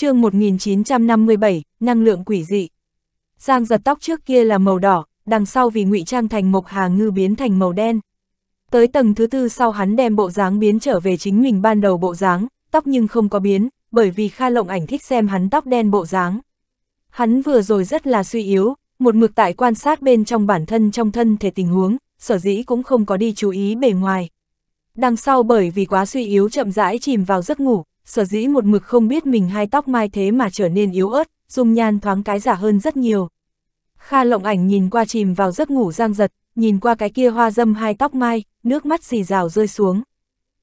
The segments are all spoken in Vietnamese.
chương 1957, năng lượng quỷ dị. Giang giật tóc trước kia là màu đỏ, đằng sau vì ngụy trang thành mộc hà ngư biến thành màu đen. Tới tầng thứ tư sau hắn đem bộ dáng biến trở về chính mình ban đầu bộ dáng, tóc nhưng không có biến, bởi vì Kha Lộng ảnh thích xem hắn tóc đen bộ dáng. Hắn vừa rồi rất là suy yếu, một mực tại quan sát bên trong bản thân trong thân thể tình huống, sở dĩ cũng không có đi chú ý bề ngoài. Đằng sau bởi vì quá suy yếu chậm rãi chìm vào giấc ngủ, sở dĩ một mực không biết mình hai tóc mai thế mà trở nên yếu ớt, dung nhan thoáng cái giả hơn rất nhiều. Kha lộng ảnh nhìn qua chìm vào giấc ngủ giang giật, nhìn qua cái kia hoa dâm hai tóc mai, nước mắt dì rào rơi xuống.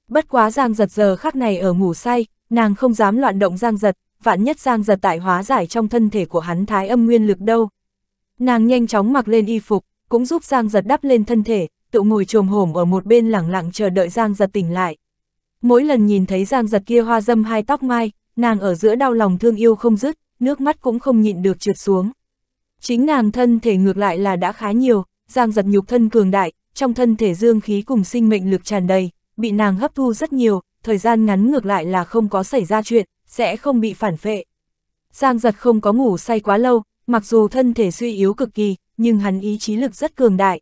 Bất quá giang giật giờ khắc này ở ngủ say, nàng không dám loạn động giang giật, vạn nhất giang giật tại hóa giải trong thân thể của hắn thái âm nguyên lực đâu. Nàng nhanh chóng mặc lên y phục, cũng giúp giang giật đắp lên thân thể, tự ngồi trồm hổm ở một bên lẳng lặng chờ đợi giang giật tỉnh lại. Mỗi lần nhìn thấy Giang giật kia hoa dâm hai tóc mai, nàng ở giữa đau lòng thương yêu không dứt, nước mắt cũng không nhịn được trượt xuống. Chính nàng thân thể ngược lại là đã khá nhiều, Giang giật nhục thân cường đại, trong thân thể dương khí cùng sinh mệnh lực tràn đầy, bị nàng hấp thu rất nhiều, thời gian ngắn ngược lại là không có xảy ra chuyện, sẽ không bị phản phệ. Giang giật không có ngủ say quá lâu, mặc dù thân thể suy yếu cực kỳ, nhưng hắn ý chí lực rất cường đại.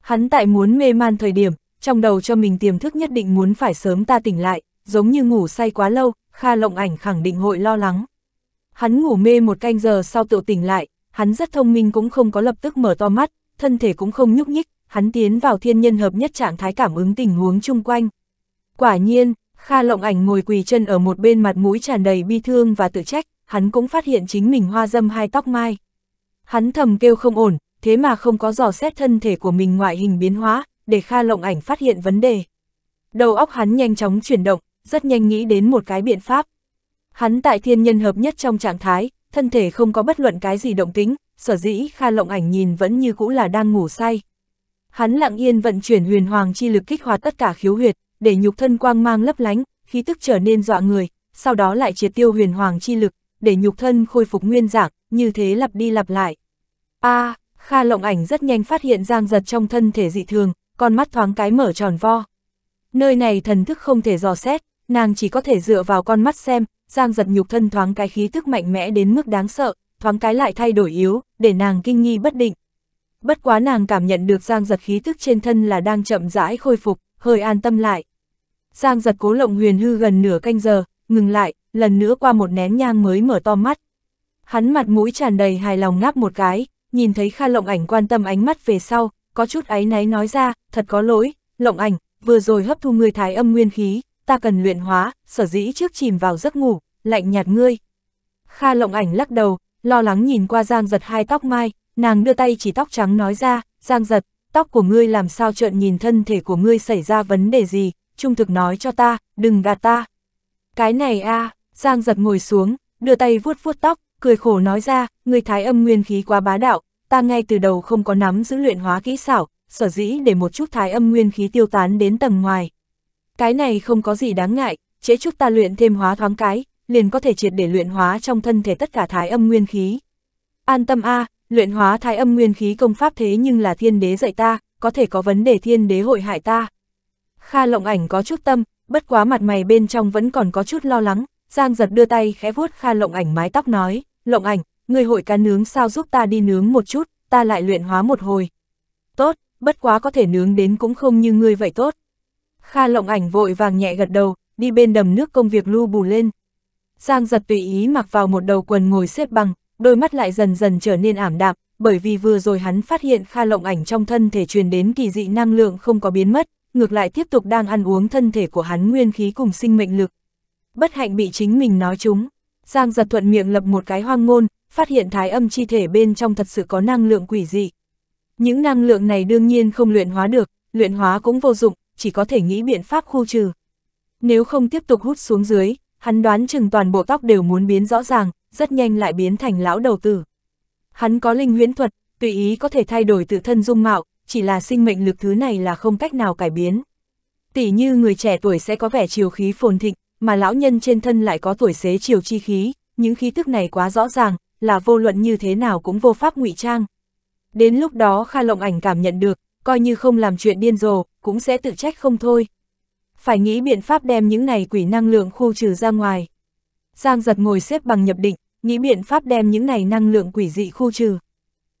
Hắn tại muốn mê man thời điểm, trong đầu cho mình tiềm thức nhất định muốn phải sớm ta tỉnh lại, giống như ngủ say quá lâu, Kha Lộng Ảnh khẳng định hội lo lắng. Hắn ngủ mê một canh giờ sau tự tỉnh lại, hắn rất thông minh cũng không có lập tức mở to mắt, thân thể cũng không nhúc nhích, hắn tiến vào thiên nhân hợp nhất trạng thái cảm ứng tình huống chung quanh. Quả nhiên, Kha Lộng Ảnh ngồi quỳ chân ở một bên mặt mũi tràn đầy bi thương và tự trách, hắn cũng phát hiện chính mình hoa dâm hai tóc mai. Hắn thầm kêu không ổn, thế mà không có dò xét thân thể của mình ngoại hình biến hóa, để Kha Lộng Ảnh phát hiện vấn đề. Đầu óc hắn nhanh chóng chuyển động, rất nhanh nghĩ đến một cái biện pháp. Hắn tại thiên nhân hợp nhất trong trạng thái, thân thể không có bất luận cái gì động tính, sở dĩ Kha Lộng Ảnh nhìn vẫn như cũ là đang ngủ say. Hắn lặng yên vận chuyển huyền hoàng chi lực kích hoạt tất cả khiếu huyệt, để nhục thân quang mang lấp lánh, khí tức trở nên dọa người, sau đó lại triệt tiêu huyền hoàng chi lực, để nhục thân khôi phục nguyên dạng, như thế lặp đi lặp lại. A, à, Kha Lộng Ảnh rất nhanh phát hiện Giang Giật trong thân thể dị thường, con mắt thoáng cái mở tròn vo. Nơi này thần thức không thể dò xét, nàng chỉ có thể dựa vào con mắt xem, Giang giật nhục thân thoáng cái khí tức mạnh mẽ đến mức đáng sợ, thoáng cái lại thay đổi yếu, để nàng kinh nghi bất định. Bất quá nàng cảm nhận được Giang giật khí tức trên thân là đang chậm rãi khôi phục, hơi an tâm lại. Giang giật cố lộng huyền hư gần nửa canh giờ, ngừng lại, lần nữa qua một nén nhang mới mở to mắt. Hắn mặt mũi tràn đầy hài lòng ngáp một cái, nhìn thấy Kha Lộng ảnh quan tâm ánh mắt về sau, có chút áy náy nói ra, thật có lỗi, lộng ảnh, vừa rồi hấp thu ngươi thái âm nguyên khí, ta cần luyện hóa, sở dĩ trước chìm vào giấc ngủ, lạnh nhạt ngươi. Kha lộng ảnh lắc đầu, lo lắng nhìn qua Giang giật hai tóc mai, nàng đưa tay chỉ tóc trắng nói ra, Giang giật, tóc của ngươi làm sao trợn nhìn thân thể của ngươi xảy ra vấn đề gì, trung thực nói cho ta, đừng gạt ta. Cái này a à, Giang giật ngồi xuống, đưa tay vuốt vuốt tóc, cười khổ nói ra, ngươi thái âm nguyên khí quá bá đạo, ta ngay từ đầu không có nắm giữ luyện hóa kỹ xảo, sở dĩ để một chút thái âm nguyên khí tiêu tán đến tầng ngoài. Cái này không có gì đáng ngại, chế chút ta luyện thêm hóa thoáng cái, liền có thể triệt để luyện hóa trong thân thể tất cả thái âm nguyên khí. An tâm a, luyện hóa thái âm nguyên khí công pháp thế nhưng là thiên đế dạy ta, có thể có vấn đề thiên đế hội hại ta. Kha lộng ảnh có chút tâm, bất quá mặt mày bên trong vẫn còn có chút lo lắng, Giang giật đưa tay khẽ vuốt Kha lộng ảnh mái tóc nói, lộng ảnh, ngươi hội cá nướng sao giúp ta đi nướng một chút, ta lại luyện hóa một hồi. Tốt, bất quá có thể nướng đến cũng không như ngươi vậy tốt. Kha lộng ảnh vội vàng nhẹ gật đầu, đi bên đầm nước công việc lưu bù lên. Giang giật tùy ý mặc vào một đầu quần ngồi xếp bằng, đôi mắt lại dần dần trở nên ảm đạm, bởi vì vừa rồi hắn phát hiện Kha lộng ảnh trong thân thể truyền đến kỳ dị năng lượng không có biến mất, ngược lại tiếp tục đang ăn uống thân thể của hắn nguyên khí cùng sinh mệnh lực. Bất hạnh bị chính mình nói chúng. Giang giật thuận miệng lập một cái hoang ngôn, phát hiện thái âm chi thể bên trong thật sự có năng lượng quỷ dị. Những năng lượng này đương nhiên không luyện hóa được, luyện hóa cũng vô dụng, chỉ có thể nghĩ biện pháp khu trừ. Nếu không tiếp tục hút xuống dưới, hắn đoán chừng toàn bộ tóc đều muốn biến rõ ràng, rất nhanh lại biến thành lão đầu tử. Hắn có linh huyễn thuật, tùy ý có thể thay đổi tự thân dung mạo, chỉ là sinh mệnh lực thứ này là không cách nào cải biến. Tỷ như người trẻ tuổi sẽ có vẻ chiều khí phồn thịnh, mà lão nhân trên thân lại có tuổi xế chiều chi khí, những khí tức này quá rõ ràng, là vô luận như thế nào cũng vô pháp ngụy trang. Đến lúc đó Kha Lộng Ảnh cảm nhận được, coi như không làm chuyện điên rồ, cũng sẽ tự trách không thôi. Phải nghĩ biện pháp đem những này quỷ năng lượng khu trừ ra ngoài. Giang giật ngồi xếp bằng nhập định, nghĩ biện pháp đem những này năng lượng quỷ dị khu trừ.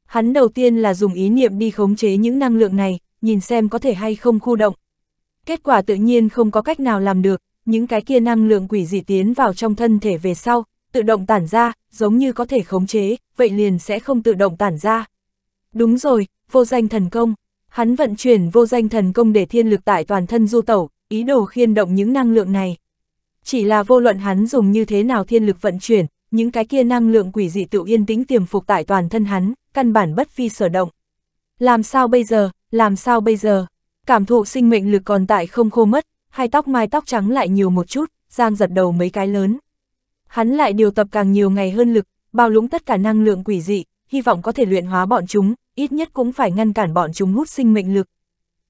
Hắn đầu tiên là dùng ý niệm đi khống chế những năng lượng này, nhìn xem có thể hay không khu động. Kết quả tự nhiên không có cách nào làm được, những cái kia năng lượng quỷ dị tiến vào trong thân thể về sau, tự động tản ra, giống như có thể khống chế, vậy liền sẽ không tự động tản ra. Đúng rồi, vô danh thần công. Hắn vận chuyển vô danh thần công để thiên lực tại toàn thân du tẩu, ý đồ khiên động những năng lượng này. Chỉ là vô luận hắn dùng như thế nào thiên lực vận chuyển, những cái kia năng lượng quỷ dị tự yên tĩnh tiềm phục tại toàn thân hắn, căn bản bất phi sở động. Làm sao bây giờ, làm sao bây giờ? Cảm thụ sinh mệnh lực còn tại không khô mất, hai tóc mai tóc trắng lại nhiều một chút, Giang giật đầu mấy cái lớn. Hắn lại điều tập càng nhiều ngày hơn lực, bao lũng tất cả năng lượng quỷ dị, hy vọng có thể luyện hóa bọn chúng, ít nhất cũng phải ngăn cản bọn chúng hút sinh mệnh lực.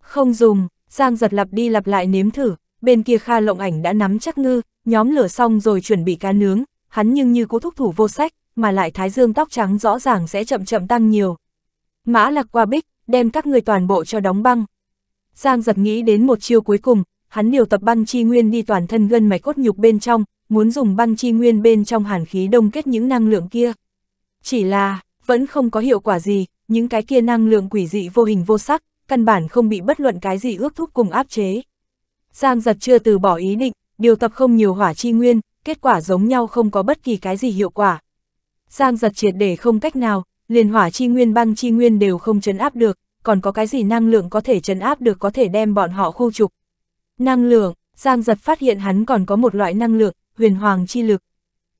Không dùng, Giang giật lặp đi lặp lại nếm thử, bên kia Kha Lộng Ảnh đã nắm chắc ngư, nhóm lửa xong rồi chuẩn bị cá nướng, hắn nhưng như cố thúc thủ vô sách, mà lại thái dương tóc trắng rõ ràng sẽ chậm chậm tăng nhiều. Mã lạc qua bích, đem các người toàn bộ cho đóng băng. Giang giật nghĩ đến một chiêu cuối cùng, hắn điều tập băng chi nguyên đi toàn thân gân mạch cốt nhục bên trong, muốn dùng băng chi nguyên bên trong hàn khí đông kết những năng lượng kia. Chỉ là, vẫn không có hiệu quả gì, những cái kia năng lượng quỷ dị vô hình vô sắc, căn bản không bị bất luận cái gì ước thúc cùng áp chế. Giang giật chưa từ bỏ ý định, điều tập không nhiều hỏa chi nguyên, kết quả giống nhau không có bất kỳ cái gì hiệu quả. Giang giật triệt để không cách nào, liền hỏa chi nguyên băng chi nguyên đều không chấn áp được, còn có cái gì năng lượng có thể chấn áp được có thể đem bọn họ khu trục. Năng lượng, Giang giật phát hiện hắn còn có một loại năng lượng, huyền hoàng chi lực.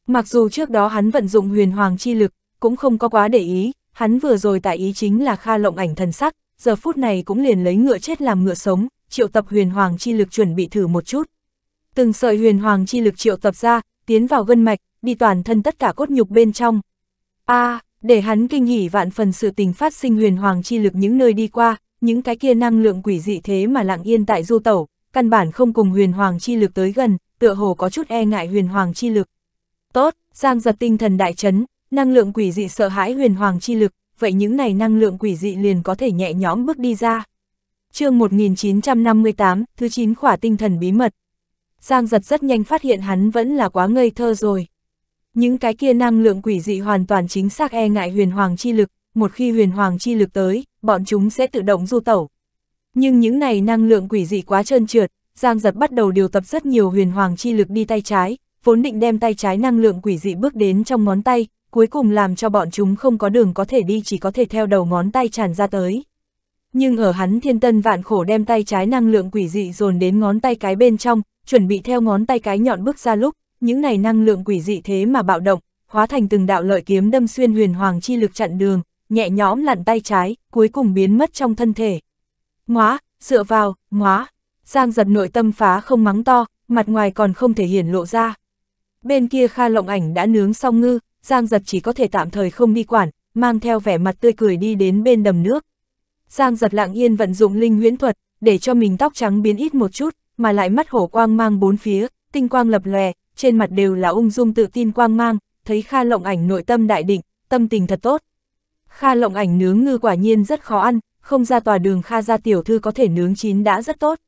Mặc dù trước đó hắn vận dụng huyền hoàng chi lực, cũng không có quá để ý, hắn vừa rồi tại ý chính là Kha Lộng ảnh thần sắc, giờ phút này cũng liền lấy ngựa chết làm ngựa sống, triệu tập huyền hoàng chi lực chuẩn bị thử một chút. Từng sợi huyền hoàng chi lực triệu tập ra, tiến vào gân mạch, đi toàn thân tất cả cốt nhục bên trong. A, à, để hắn kinh hỉ vạn phần sự tình phát sinh huyền hoàng chi lực những nơi đi qua, những cái kia năng lượng quỷ dị thế mà lặng yên tại du tẩu, căn bản không cùng huyền hoàng chi lực tới gần, tựa hồ có chút e ngại huyền hoàng chi lực. Tốt, Giang giật tinh thần đại chấn, năng lượng quỷ dị sợ hãi huyền hoàng chi lực, vậy những này năng lượng quỷ dị liền có thể nhẹ nhõm bước đi ra. chương 1958, thứ 9 khỏa tinh thần bí mật. Giang giật rất nhanh phát hiện hắn vẫn là quá ngây thơ rồi. Những cái kia năng lượng quỷ dị hoàn toàn chính xác e ngại huyền hoàng chi lực, một khi huyền hoàng chi lực tới, bọn chúng sẽ tự động du tẩu. Nhưng những này năng lượng quỷ dị quá trơn trượt, Giang Giật bắt đầu điều tập rất nhiều huyền hoàng chi lực đi tay trái, vốn định đem tay trái năng lượng quỷ dị bước đến trong ngón tay, cuối cùng làm cho bọn chúng không có đường có thể đi chỉ có thể theo đầu ngón tay tràn ra tới. Nhưng ở hắn thiên tân vạn khổ đem tay trái năng lượng quỷ dị dồn đến ngón tay cái bên trong, chuẩn bị theo ngón tay cái nhọn bước ra lúc, những này năng lượng quỷ dị thế mà bạo động, hóa thành từng đạo lợi kiếm đâm xuyên huyền hoàng chi lực chặn đường, nhẹ nhõm lặn tay trái, cuối cùng biến mất trong thân thể. Ngoá, dựa vào, ngoá, Giang giật nội tâm phá không mắng to, mặt ngoài còn không thể hiển lộ ra. Bên kia Kha Lộng Ảnh đã nướng xong ngư, Giang giật chỉ có thể tạm thời không đi quản, mang theo vẻ mặt tươi cười đi đến bên đầm nước. Giang giật lặng yên vận dụng linh huyễn thuật, để cho mình tóc trắng biến ít một chút, mà lại mắt hổ quang mang bốn phía, tinh quang lập lòe, trên mặt đều là ung dung tự tin quang mang, thấy Kha Lộng Ảnh nội tâm đại định, tâm tình thật tốt. Kha Lộng Ảnh nướng ngư quả nhiên rất khó ăn, không ra tòa đường Kha gia tiểu thư có thể nướng chín đã rất tốt.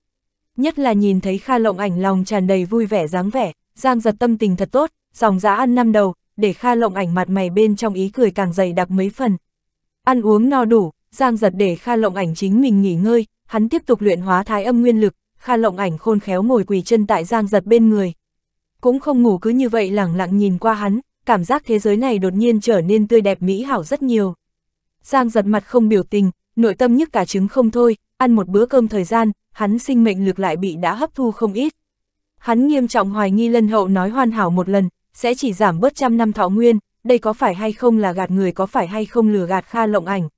Nhất là nhìn thấy Kha Lộng ảnh lòng tràn đầy vui vẻ dáng vẻ, Giang giật tâm tình thật tốt, dòng dã ăn năm đầu, để Kha Lộng ảnh mặt mày bên trong ý cười càng dày đặc mấy phần. Ăn uống no đủ, Giang giật để Kha Lộng ảnh chính mình nghỉ ngơi, hắn tiếp tục luyện hóa thái âm nguyên lực, Kha Lộng ảnh khôn khéo ngồi quỳ chân tại Giang giật bên người. Cũng không ngủ cứ như vậy lẳng lặng nhìn qua hắn, cảm giác thế giới này đột nhiên trở nên tươi đẹp mỹ hảo rất nhiều. Giang giật mặt không biểu tình, nội tâm nhức cả trứng không thôi, ăn một bữa cơm thời gian, hắn sinh mệnh lực lại bị đã hấp thu không ít. Hắn nghiêm trọng hoài nghi lân hậu nói hoàn hảo một lần, sẽ chỉ giảm bớt trăm năm thọ nguyên, đây có phải hay không là gạt người có phải hay không lừa gạt kha lộng ảnh.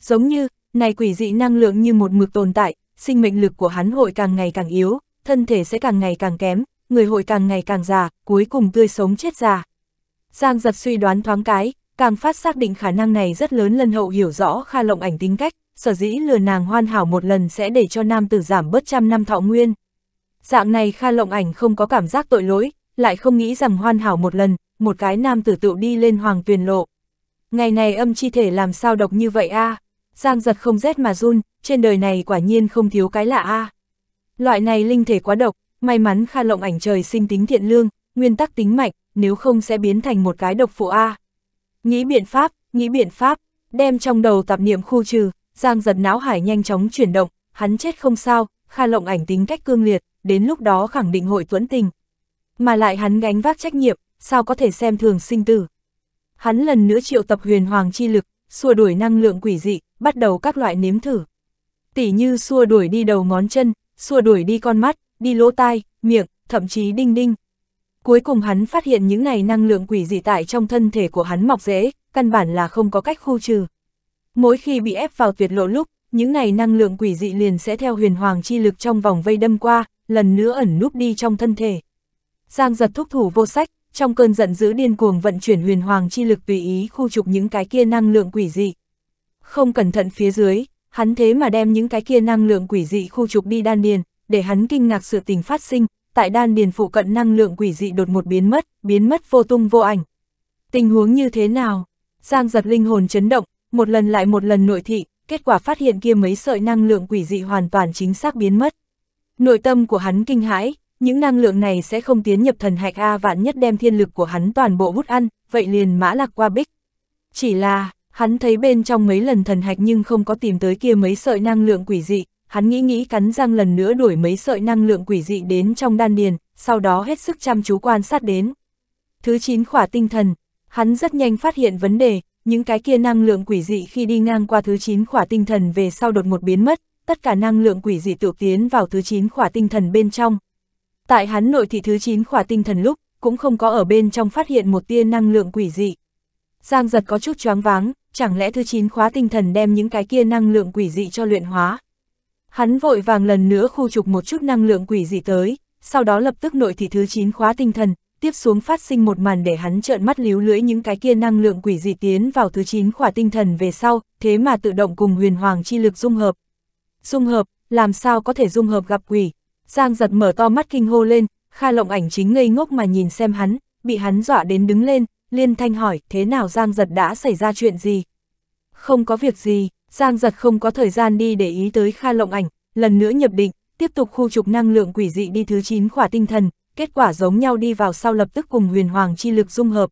Giống như, này quỷ dị năng lượng như một mực tồn tại, sinh mệnh lực của hắn hội càng ngày càng yếu, thân thể sẽ càng ngày càng kém, người hội càng ngày càng già, cuối cùng tươi sống chết già. Giang giật suy đoán thoáng cái, càng phát xác định khả năng này rất lớn lân hậu hiểu rõ kha lộng ảnh tính cách, sở dĩ lừa nàng hoàn hảo một lần sẽ để cho nam tử giảm bớt trăm năm thọ nguyên. Dạng này Kha Lộng Ảnh không có cảm giác tội lỗi, lại không nghĩ rằng hoàn hảo một lần, một cái nam tử tựu đi lên hoàng tuyền lộ. Ngày này âm chi thể làm sao độc như vậy a à? Giang giật không rét mà run, trên đời này quả nhiên không thiếu cái lạ a à? Loại này linh thể quá độc, may mắn Kha Lộng Ảnh trời sinh tính thiện lương, nguyên tắc tính mạch, nếu không sẽ biến thành một cái độc phụ a à. Nghĩ biện pháp, nghĩ biện pháp, đem trong đầu tạp niệm khu trừ, Giang giật não hải nhanh chóng chuyển động, hắn chết không sao, Kha Lộng ảnh tính cách cương liệt, đến lúc đó khẳng định hội tuẫn tình. Mà lại hắn gánh vác trách nhiệm, sao có thể xem thường sinh tử. Hắn lần nữa triệu tập huyền hoàng chi lực, xua đuổi năng lượng quỷ dị, bắt đầu các loại nếm thử. tỷ như xua đuổi đi đầu ngón chân, xua đuổi đi con mắt, đi lỗ tai, miệng, thậm chí đinh đinh. Cuối cùng hắn phát hiện những này năng lượng quỷ dị tại trong thân thể của hắn mọc rễ, căn bản là không có cách khu trừ. Mỗi khi bị ép vào tuyệt lộ lúc, những này năng lượng quỷ dị liền sẽ theo huyền hoàng chi lực trong vòng vây đâm qua, lần nữa ẩn núp đi trong thân thể. Giang giật thúc thủ vô sách, trong cơn giận dữ điên cuồng vận chuyển huyền hoàng chi lực tùy ý khu trục những cái kia năng lượng quỷ dị. Không cẩn thận phía dưới, hắn thế mà đem những cái kia năng lượng quỷ dị khu trục đi đan điền, để hắn kinh ngạc sự tình phát sinh, tại đan điền phụ cận năng lượng quỷ dị đột một biến mất, biến mất vô tung vô ảnh. Tình huống như thế nào? Giang giật linh hồn chấn động, một lần lại một lần nội thị, kết quả phát hiện kia mấy sợi năng lượng quỷ dị hoàn toàn chính xác biến mất. Nội tâm của hắn kinh hãi, những năng lượng này sẽ không tiến nhập thần hạch A vạn nhất đem thiên lực của hắn toàn bộ hút ăn, vậy liền mã lạc qua bích. Chỉ là, hắn thấy bên trong mấy lần thần hạch nhưng không có tìm tới kia mấy sợi năng lượng quỷ dị, hắn nghĩ nghĩ cắn răng lần nữa đuổi mấy sợi năng lượng quỷ dị đến trong đan điền, sau đó hết sức chăm chú quan sát đến. Thứ 9 khỏa tinh thần, hắn rất nhanh phát hiện vấn đề, những cái kia năng lượng quỷ dị khi đi ngang qua thứ 9 khỏa tinh thần về sau đột một biến mất, tất cả năng lượng quỷ dị tiểu tiến vào thứ 9 khỏa tinh thần bên trong. Tại hắn nội thị thứ 9 khỏa tinh thần lúc, cũng không có ở bên trong phát hiện một tia năng lượng quỷ dị. Giang giật có chút choáng váng, chẳng lẽ thứ 9 khóa tinh thần đem những cái kia năng lượng quỷ dị cho luyện hóa. Hắn vội vàng lần nữa khu trục một chút năng lượng quỷ dị tới, sau đó lập tức nội thị thứ 9 khóa tinh thần, tiếp xuống phát sinh một màn để hắn trợn mắt líu lưỡi những cái kia năng lượng quỷ dị tiến vào thứ 9 khỏa tinh thần về sau, thế mà tự động cùng huyền hoàng chi lực dung hợp. Dung hợp, làm sao có thể dung hợp gặp quỷ? Giang giật mở to mắt kinh hô lên, Kha lộng ảnh chính ngây ngốc mà nhìn xem hắn, bị hắn dọa đến đứng lên, liên thanh hỏi thế nào Giang giật đã xảy ra chuyện gì? Không có việc gì, Giang giật không có thời gian đi để ý tới Kha lộng ảnh, lần nữa nhập định, tiếp tục khu trục năng lượng quỷ dị đi thứ 9 khỏa tinh thần, kết quả giống nhau đi vào sau lập tức cùng huyền hoàng chi lực dung hợp.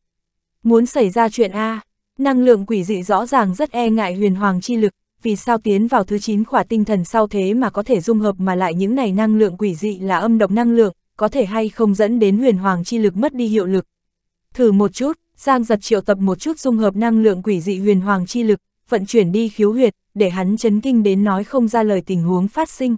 Muốn xảy ra chuyện A, năng lượng quỷ dị rõ ràng rất e ngại huyền hoàng chi lực, vì sao tiến vào thứ 9 khỏa tinh thần sau thế mà có thể dung hợp mà lại những này năng lượng quỷ dị là âm độc năng lượng, có thể hay không dẫn đến huyền hoàng chi lực mất đi hiệu lực. Thử một chút, Giang giật triệu tập một chút dung hợp năng lượng quỷ dị huyền hoàng chi lực, vận chuyển đi khiếu huyệt, để hắn chấn kinh đến nói không ra lời tình huống phát sinh,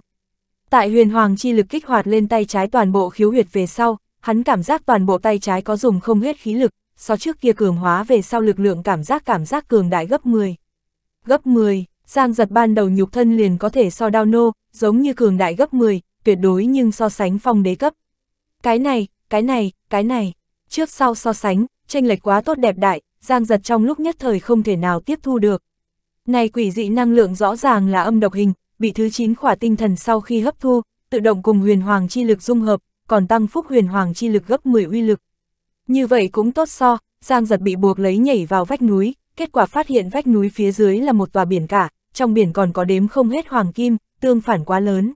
Tại huyền hoàng chi lực kích hoạt lên tay trái toàn bộ khiếu huyệt về sau, hắn cảm giác toàn bộ tay trái có dùng không hết khí lực, so trước kia cường hóa về sau lực lượng cảm giác cảm giác cường đại gấp 10. Gấp 10, Giang giật ban đầu nhục thân liền có thể so đao nô, giống như cường đại gấp 10, tuyệt đối nhưng so sánh phong đế cấp. Cái này, cái này, cái này, trước sau so sánh, tranh lệch quá tốt đẹp đại, Giang giật trong lúc nhất thời không thể nào tiếp thu được. Này quỷ dị năng lượng rõ ràng là âm độc hình, bị thứ 9 khỏa tinh thần sau khi hấp thu, tự động cùng huyền hoàng chi lực dung hợp, còn tăng phúc huyền hoàng chi lực gấp 10 uy lực. Như vậy cũng tốt so, Giang giật bị buộc lấy nhảy vào vách núi, kết quả phát hiện vách núi phía dưới là một tòa biển cả, trong biển còn có đếm không hết hoàng kim, tương phản quá lớn.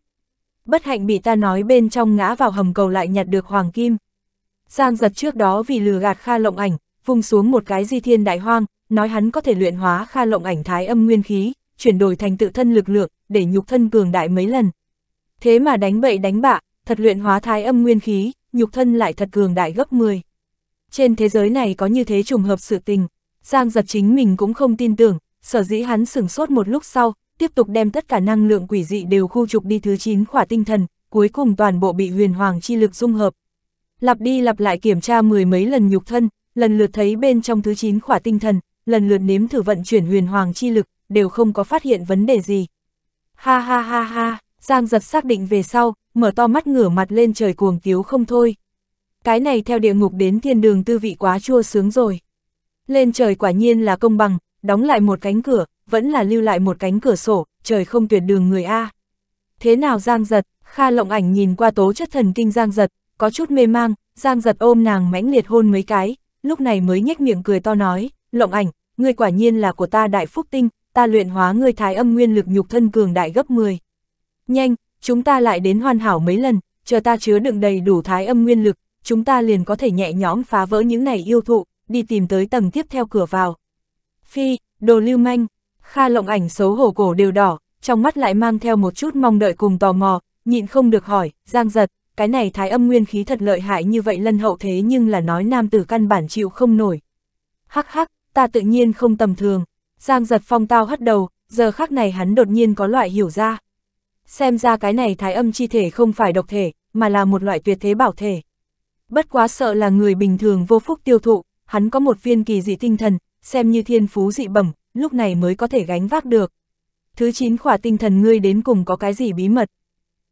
Bất hạnh bị ta nói bên trong ngã vào hầm cầu lại nhặt được hoàng kim. Giang giật trước đó vì lừa gạt Kha Lộng Ảnh, vùng xuống một cái di thiên đại hoang, nói hắn có thể luyện hóa Kha Lộng Ảnh thái âm nguyên khí, chuyển đổi thành tự thân lực lượng, để nhục thân cường đại mấy lần. Thế mà đánh bậy đánh bạ, thật luyện hóa thái âm nguyên khí, nhục thân lại thật cường đại gấp 10. Trên thế giới này có như thế trùng hợp sự tình, Giang giật chính mình cũng không tin tưởng, sở dĩ hắn sửng sốt một lúc sau, tiếp tục đem tất cả năng lượng quỷ dị đều khu trục đi thứ 9 khỏa tinh thần, cuối cùng toàn bộ bị huyền hoàng chi lực dung hợp. Lặp đi lặp lại kiểm tra mười mấy lần nhục thân, lần lượt thấy bên trong thứ 9 khỏa tinh thần, lần lượt nếm thử vận chuyển huyền hoàng chi lực, đều không có phát hiện vấn đề gì. Ha ha ha ha, Giang giật xác định về sau, mở to mắt ngửa mặt lên trời cuồng tiếu không thôi. Cái này theo địa ngục đến thiên đường tư vị quá chua sướng rồi. Lên trời quả nhiên là công bằng, đóng lại một cánh cửa, vẫn là lưu lại một cánh cửa sổ, trời không tuyệt đường người A. Thế nào Giang giật, Kha lộng ảnh nhìn qua tố chất thần kinh Giang giật, có chút mê mang, Giang giật ôm nàng mãnh liệt hôn mấy cái, lúc này mới nhếch miệng cười to nói, lộng ảnh, người quả nhiên là của ta đại phúc tinh, ta luyện hóa ngươi thái âm nguyên lực nhục thân cường đại gấp 10. Nhanh, chúng ta lại đến hoàn hảo mấy lần, chờ ta chứa đựng đầy đủ thái âm nguyên lực, chúng ta liền có thể nhẹ nhõm phá vỡ những này yêu thụ, đi tìm tới tầng tiếp theo cửa vào. Phi, đồ lưu manh, Kha lộng ảnh xấu hổ cổ đều đỏ, trong mắt lại mang theo một chút mong đợi cùng tò mò, nhịn không được hỏi, giang giật, cái này thái âm nguyên khí thật lợi hại như vậy lân hậu thế nhưng là nói nam tử căn bản chịu không nổi. Hắc hắc, ta tự nhiên không tầm thường. Giang giật phong tao hất đầu, giờ khắc này hắn đột nhiên có loại hiểu ra. Xem ra cái này thái âm chi thể không phải độc thể, mà là một loại tuyệt thế bảo thể. Bất quá sợ là người bình thường vô phúc tiêu thụ, hắn có một viên kỳ dị tinh thần, xem như thiên phú dị bẩm, lúc này mới có thể gánh vác được. Thứ 9 khỏa tinh thần ngươi đến cùng có cái gì bí mật?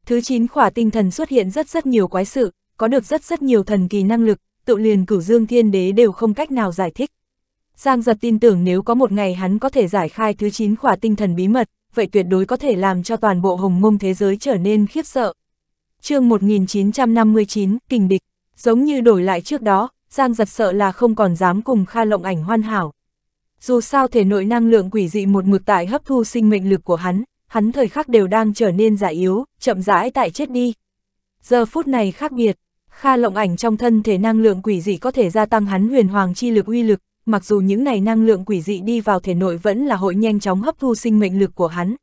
Thứ 9 khỏa tinh thần xuất hiện rất rất nhiều quái sự, có được rất rất nhiều thần kỳ năng lực, tự liền cửu dương thiên đế đều không cách nào giải thích. Giang giật tin tưởng nếu có một ngày hắn có thể giải khai thứ 9 khỏa tinh thần bí mật, vậy tuyệt đối có thể làm cho toàn bộ hồng mông thế giới trở nên khiếp sợ. chương 1959, Kình Địch, giống như đổi lại trước đó, Giang giật sợ là không còn dám cùng Kha Lộng ảnh hoàn hảo. Dù sao thể nội năng lượng quỷ dị một mực tại hấp thu sinh mệnh lực của hắn, hắn thời khắc đều đang trở nên giả yếu, chậm rãi tại chết đi. Giờ phút này khác biệt, Kha Lộng ảnh trong thân thể năng lượng quỷ dị có thể gia tăng hắn huyền hoàng chi lực uy lực, mặc dù những này năng lượng quỷ dị đi vào thể nội vẫn là hội nhanh chóng hấp thu sinh mệnh lực của hắn.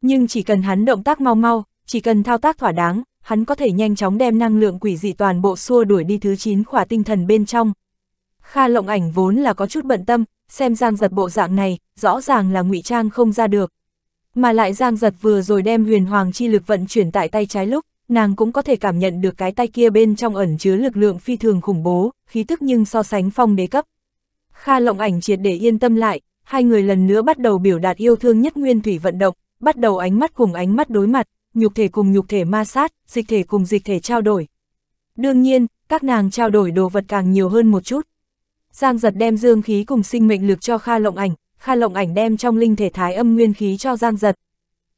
Nhưng chỉ cần hắn động tác mau mau, chỉ cần thao tác thỏa đáng, hắn có thể nhanh chóng đem năng lượng quỷ dị toàn bộ xua đuổi đi thứ 9 khỏa tinh thần bên trong. Kha lộng ảnh vốn là có chút bận tâm, xem giang giật bộ dạng này, rõ ràng là ngụy trang không ra được. Mà lại giang giật vừa rồi đem huyền hoàng chi lực vận chuyển tại tay trái lúc, nàng cũng có thể cảm nhận được cái tay kia bên trong ẩn chứa lực lượng phi thường khủng bố, khí tức nhưng so sánh phong đế cấp. Kha Lộng Ảnh triệt để yên tâm lại, hai người lần nữa bắt đầu biểu đạt yêu thương nhất nguyên thủy vận động, bắt đầu ánh mắt cùng ánh mắt đối mặt, nhục thể cùng nhục thể ma sát, dịch thể cùng dịch thể trao đổi. Đương nhiên, các nàng trao đổi đồ vật càng nhiều hơn một chút. Giang giật đem dương khí cùng sinh mệnh lực cho Kha Lộng Ảnh, Kha Lộng Ảnh đem trong linh thể thái âm nguyên khí cho Giang giật.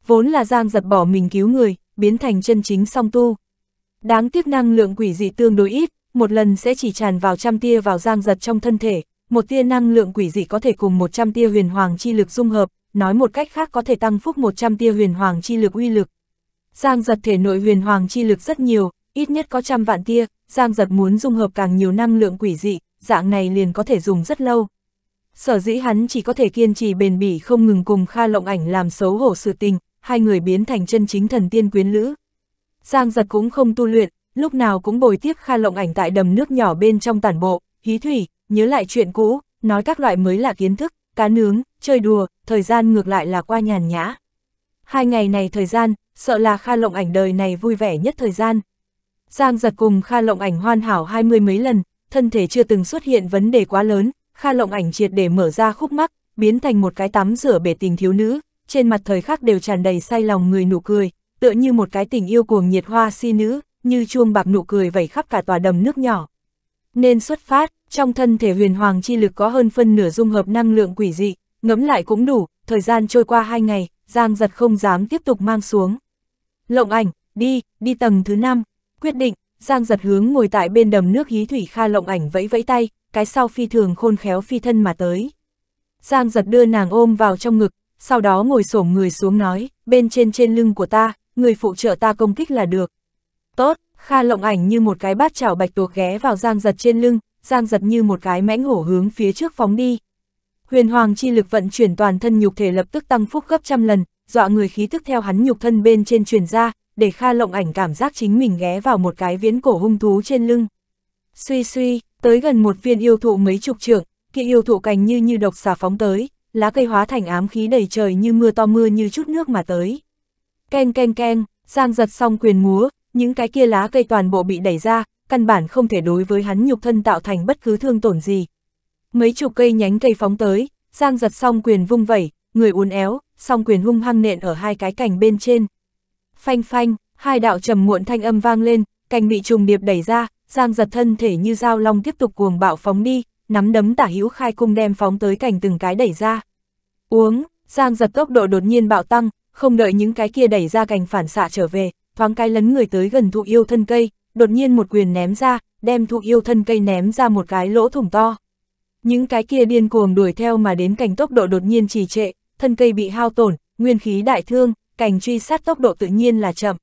Vốn là Giang giật bỏ mình cứu người, biến thành chân chính song tu. Đáng tiếc năng lượng quỷ dị tương đối ít, một lần sẽ chỉ tràn vào trăm tia vào Giang giật trong thân thể, một tia năng lượng quỷ dị có thể cùng 100 tia huyền hoàng chi lực dung hợp, nói một cách khác có thể tăng phúc 100 tia huyền hoàng chi lực uy lực. Giang giật thể nội huyền hoàng chi lực rất nhiều, ít nhất có trăm vạn tia, Giang giật muốn dung hợp càng nhiều năng lượng quỷ dị, dạng này liền có thể dùng rất lâu. Sở dĩ hắn chỉ có thể kiên trì bền bỉ không ngừng cùng Kha Lộng Ảnh làm xấu hổ sự tình, hai người biến thành chân chính thần tiên quyến lữ. Giang giật cũng không tu luyện, lúc nào cũng bồi tiếp Kha Lộng Ảnh tại đầm nước nhỏ bên trong tản bộ, hí thủy, nhớ lại chuyện cũ, nói các loại mới là kiến thức, cá nướng, chơi đùa, thời gian ngược lại là qua nhàn nhã. Hai ngày này thời gian, sợ là Kha Lộng Ảnh đời này vui vẻ nhất thời gian. Giang giật cùng Kha Lộng Ảnh hoàn hảo hai mươi mấy lần, thân thể chưa từng xuất hiện vấn đề quá lớn, Kha Lộng Ảnh triệt để mở ra khúc mắc, biến thành một cái tắm rửa bể tình thiếu nữ, trên mặt thời khắc đều tràn đầy say lòng người nụ cười, tựa như một cái tình yêu cuồng nhiệt hoa si nữ, như chuông bạc nụ cười vẩy khắp cả tòa đầm nước nhỏ. Nên xuất phát, trong thân thể huyền hoàng chi lực có hơn phân nửa dung hợp năng lượng quỷ dị, ngẫm lại cũng đủ, thời gian trôi qua hai ngày, Giang giật không dám tiếp tục mang xuống. Lộng ảnh, đi, đi tầng thứ năm Quyết định, Giang giật hướng ngồi tại bên đầm nước hí thủy kha lộng ảnh vẫy vẫy tay, cái sau phi thường khôn khéo phi thân mà tới. Giang giật đưa nàng ôm vào trong ngực, sau đó ngồi xổm người xuống nói, bên trên trên lưng của ta, người phụ trợ ta công kích là được. Tốt, kha lộng ảnh như một cái bát chảo bạch tuộc ghé vào Giang giật trên lưng, Giang giật như một cái mãnh hổ hướng phía trước phóng đi. Huyền hoàng chi lực vận chuyển toàn thân nhục thể lập tức tăng phúc gấp trăm lần, dọa người khí tức theo hắn nhục thân bên trên truyền ra, để Kha Lộng ảnh cảm giác chính mình ghé vào một cái viễn cổ hung thú trên lưng. Suy suy, tới gần một viên yêu thụ mấy chục trượng, kia yêu thụ cành như như độc xà phóng tới, lá cây hóa thành ám khí đầy trời như mưa to mưa như chút nước mà tới. keng keng keng Giang giật xong quyền múa, những cái kia lá cây toàn bộ bị đẩy ra, căn bản không thể đối với hắn nhục thân tạo thành bất cứ thương tổn gì. Mấy chục cây nhánh cây phóng tới, Giang giật song quyền vung vẩy, người uốn éo, song quyền hung hăng nện ở hai cái cành bên trên. Phanh phanh, hai đạo trầm muộn thanh âm vang lên, cành bị trùng điệp đẩy ra, Giang giật thân thể như dao long tiếp tục cuồng bạo phóng đi, nắm đấm tả hữu khai cung đem phóng tới cành từng cái đẩy ra. Uống, Giang giật tốc độ đột nhiên bạo tăng, không đợi những cái kia đẩy ra cành phản xạ trở về, thoáng cái lấn người tới gần thụ yêu thân cây, đột nhiên một quyền ném ra, đem thụ yêu thân cây ném ra một cái lỗ thủng to. Những cái kia điên cuồng đuổi theo mà đến cành tốc độ đột nhiên trì trệ, thân cây bị hao tổn, nguyên khí đại thương, cành truy sát tốc độ tự nhiên là chậm.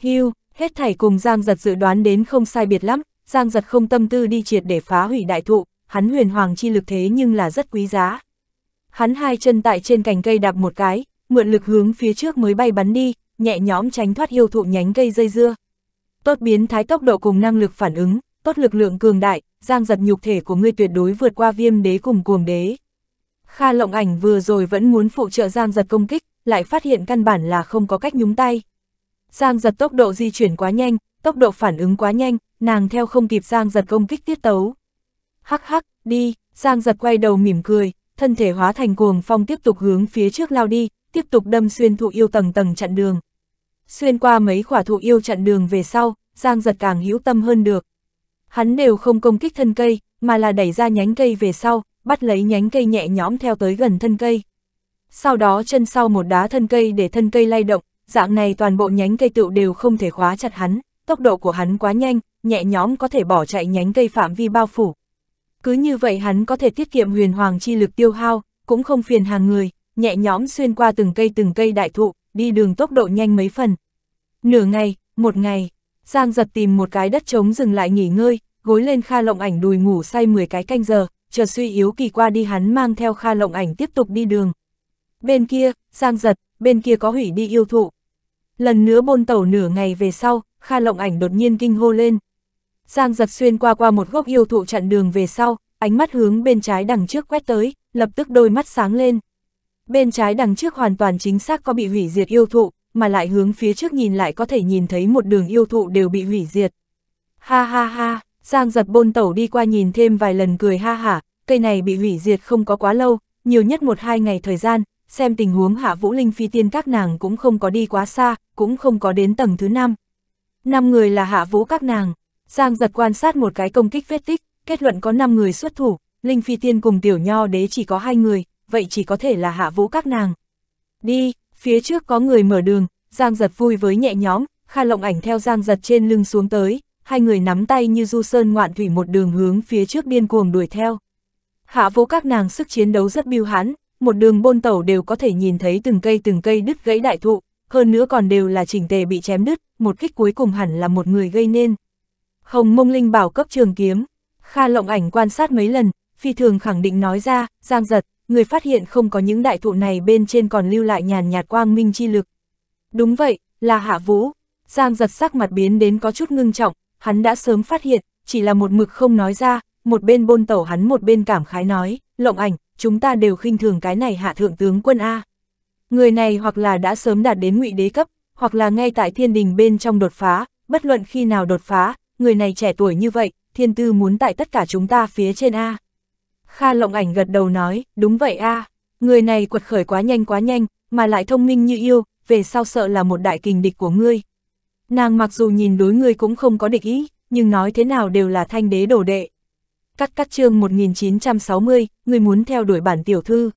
Hưu, hết thảy cùng Giang Giật dự đoán đến không sai biệt lắm, Giang Giật không tâm tư đi triệt để phá hủy đại thụ, hắn huyền hoàng chi lực thế nhưng là rất quý giá. Hắn hai chân tại trên cành cây đạp một cái, mượn lực hướng phía trước mới bay bắn đi, nhẹ nhõm tránh thoát yêu thụ nhánh cây dây dưa tốt biến thái tốc độ cùng năng lực phản ứng, tốt lực lượng cường đại, giang giật nhục thể của ngươi tuyệt đối vượt qua viêm đế cùng cuồng đế. Kha lộng ảnh vừa rồi vẫn muốn phụ trợ giang giật công kích, lại phát hiện căn bản là không có cách nhúng tay. Giang giật tốc độ di chuyển quá nhanh, tốc độ phản ứng quá nhanh, nàng theo không kịp giang giật công kích tiết tấu. Hắc hắc, đi, giang giật quay đầu mỉm cười, thân thể hóa thành cuồng phong tiếp tục hướng phía trước lao đi, tiếp tục đâm xuyên thụ yêu tầng tầng chặn đường xuyên qua mấy khỏa thụ yêu chặn đường về sau, Giang giật càng hữu tâm hơn được. Hắn đều không công kích thân cây, mà là đẩy ra nhánh cây về sau, bắt lấy nhánh cây nhẹ nhõm theo tới gần thân cây. Sau đó chân sau một đá thân cây để thân cây lay động, dạng này toàn bộ nhánh cây tựu đều không thể khóa chặt hắn, tốc độ của hắn quá nhanh, nhẹ nhõm có thể bỏ chạy nhánh cây phạm vi bao phủ. Cứ như vậy hắn có thể tiết kiệm huyền hoàng chi lực tiêu hao, cũng không phiền hàng người, nhẹ nhõm xuyên qua từng cây từng cây đại thụ, đi đường tốc độ nhanh mấy phần. Nửa ngày, một ngày, Giang giật tìm một cái đất trống dừng lại nghỉ ngơi, gối lên Kha Lộng Ảnh đùi ngủ say 10 cái canh giờ, chờ suy yếu kỳ qua đi hắn mang theo Kha Lộng Ảnh tiếp tục đi đường. Bên kia, Giang giật, bên kia có hủy đi yêu thụ. Lần nữa bôn tàu nửa ngày về sau, Kha Lộng Ảnh đột nhiên kinh hô lên. Giang giật xuyên qua qua một gốc yêu thụ chặn đường về sau, ánh mắt hướng bên trái đằng trước quét tới, lập tức đôi mắt sáng lên. Bên trái đằng trước hoàn toàn chính xác có bị hủy diệt yêu thụ, mà lại hướng phía trước nhìn lại có thể nhìn thấy một đường yêu thụ đều bị hủy diệt. Ha ha ha, Giang giật bôn tẩu đi qua nhìn thêm vài lần cười ha hả, cây này bị hủy diệt không có quá lâu, nhiều nhất một hai ngày thời gian, xem tình huống hạ vũ linh phi tiên các nàng cũng không có đi quá xa, cũng không có đến tầng thứ năm. Năm người là hạ vũ các nàng, Giang giật quan sát một cái công kích vết tích, kết luận có 5 người xuất thủ, Linh Phi Tiên cùng Tiểu Nho Đế chỉ có hai người, vậy chỉ có thể là hạ vũ các nàng. Đi, phía trước có người mở đường, Giang giật vui với nhẹ nhõm, Kha Lộng Ảnh theo Giang giật trên lưng xuống tới, hai người nắm tay như du sơn ngoạn thủy một đường hướng phía trước điên cuồng đuổi theo. Hạ vũ các nàng sức chiến đấu rất biêu hãn, một đường bôn tẩu đều có thể nhìn thấy từng cây từng cây đứt gãy đại thụ, hơn nữa còn đều là chỉnh tề bị chém đứt, một kích cuối cùng hẳn là một người gây nên. Hồng mông linh bảo cấp trường kiếm, Kha lộng ảnh quan sát mấy lần, phi thường khẳng định nói ra, giang giật, người phát hiện không có những đại thụ này bên trên còn lưu lại nhàn nhạt quang minh chi lực. Đúng vậy, là hạ vũ. Giang giật sắc mặt biến đến có chút ngưng trọng, hắn đã sớm phát hiện, chỉ là một mực không nói ra, một bên bôn tẩu hắn một bên cảm khái nói, lộng ảnh, chúng ta đều khinh thường cái này hạ thượng tướng quân A. Người này hoặc là đã sớm đạt đến ngụy đế cấp, hoặc là ngay tại thiên đình bên trong đột phá, bất luận khi nào đột phá, người này trẻ tuổi như vậy, thiên tư muốn tại tất cả chúng ta phía trên A. Kha lộng ảnh gật đầu nói, đúng vậy a người này quật khởi quá nhanh quá nhanh, mà lại thông minh như yêu, về sau sợ là một đại kình địch của ngươi. Nàng mặc dù nhìn đối ngươi cũng không có địch ý, nhưng nói thế nào đều là thanh đế đổ đệ. Cắt cắt chương 1960, người muốn theo đuổi bản tiểu thư.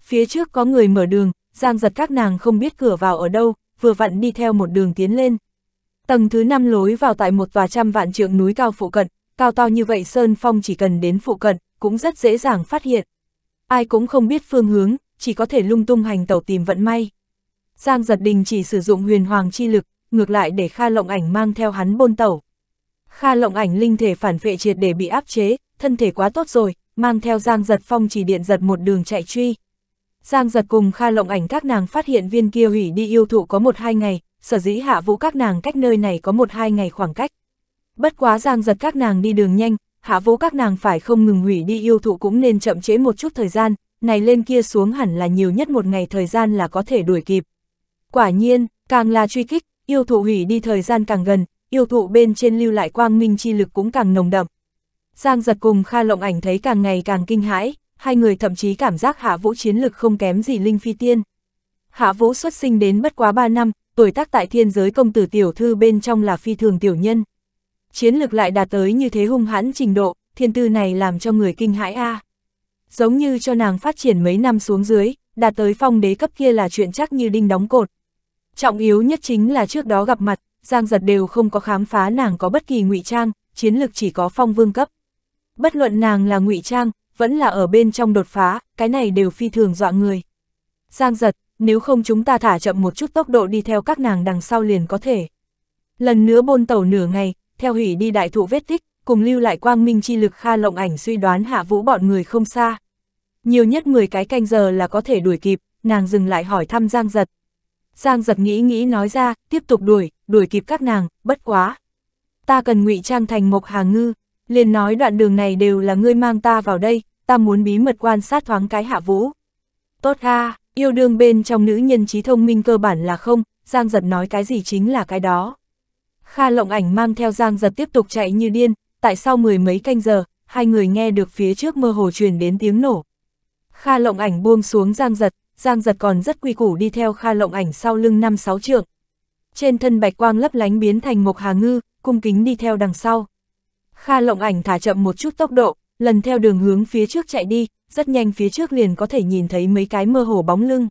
Phía trước có người mở đường, giang giật các nàng không biết cửa vào ở đâu, vừa vặn đi theo một đường tiến lên. Tầng thứ 5 lối vào tại một tòa trăm vạn trượng núi cao phụ cận, cao to như vậy Sơn Phong chỉ cần đến phụ cận, cũng rất dễ dàng phát hiện. Ai cũng không biết phương hướng, chỉ có thể lung tung hành tẩu tìm vận may. Giang Giật Đình chỉ sử dụng huyền hoàng chi lực, ngược lại để Kha Lộng Ảnh mang theo hắn bôn tẩu. Kha Lộng Ảnh linh thể phản vệ triệt để bị áp chế, thân thể quá tốt rồi, mang theo Giang Giật Phong chỉ điện giật một đường chạy truy. Giang Giật cùng Kha Lộng Ảnh các nàng phát hiện viên kia hủy đi yêu thụ có một hai ngày, sở dĩ hạ vũ các nàng cách nơi này có một hai ngày khoảng cách. Bất quá Giang Giật các nàng đi đường nhanh, hạ Vũ các nàng phải không ngừng hủy đi yêu thụ cũng nên chậm chế một chút thời gian, này lên kia xuống hẳn là nhiều nhất một ngày thời gian là có thể đuổi kịp. Quả nhiên, càng là truy kích, yêu thụ hủy đi thời gian càng gần, yêu thụ bên trên lưu lại quang minh chi lực cũng càng nồng đậm. Giang giật cùng Kha Lộng Ảnh thấy càng ngày càng kinh hãi, hai người thậm chí cảm giác Hạ Vũ chiến lực không kém gì Linh Phi Tiên. Hạ Vũ xuất sinh đến bất quá 3 năm, tuổi tác tại thiên giới công tử tiểu thư bên trong là phi thường tiểu nhân chiến lực lại đạt tới như thế hung hãn trình độ, thiên tư này làm cho người kinh hãi a. Giống như cho nàng phát triển mấy năm xuống dưới, đạt tới phong đế cấp kia là chuyện chắc như đinh đóng cột. Trọng yếu nhất chính là trước đó gặp mặt, Giang Giật đều không có khám phá nàng có bất kỳ ngụy trang, chiến lực chỉ có phong vương cấp. Bất luận nàng là ngụy trang, vẫn là ở bên trong đột phá, cái này đều phi thường dọa người. Giang Giật, nếu không chúng ta thả chậm một chút tốc độ đi theo các nàng đằng sau liền có thể. Lần nữa bôn tàu nửa ngày, theo hủy đi đại thụ vết tích, cùng lưu lại quang minh chi lực kha lộng ảnh suy đoán hạ vũ bọn người không xa. Nhiều nhất 10 cái canh giờ là có thể đuổi kịp, nàng dừng lại hỏi thăm Giang Giật. Giang Giật nghĩ nghĩ nói ra, tiếp tục đuổi, đuổi kịp các nàng, bất quá. Ta cần ngụy trang thành Mộc Hà Ngư, liền nói đoạn đường này đều là ngươi mang ta vào đây, ta muốn bí mật quan sát thoáng cái hạ vũ. Tốt ha, yêu đương bên trong nữ nhân trí thông minh cơ bản là không, Giang Giật nói cái gì chính là cái đó. Kha lộng ảnh mang theo Giang giật tiếp tục chạy như điên, tại sau mười mấy canh giờ, hai người nghe được phía trước mơ hồ truyền đến tiếng nổ. Kha lộng ảnh buông xuống Giang giật, Giang giật còn rất quy củ đi theo Kha lộng ảnh sau lưng năm sáu trượng. Trên thân bạch quang lấp lánh biến thành một hà ngư, cung kính đi theo đằng sau. Kha lộng ảnh thả chậm một chút tốc độ, lần theo đường hướng phía trước chạy đi, rất nhanh phía trước liền có thể nhìn thấy mấy cái mơ hồ bóng lưng.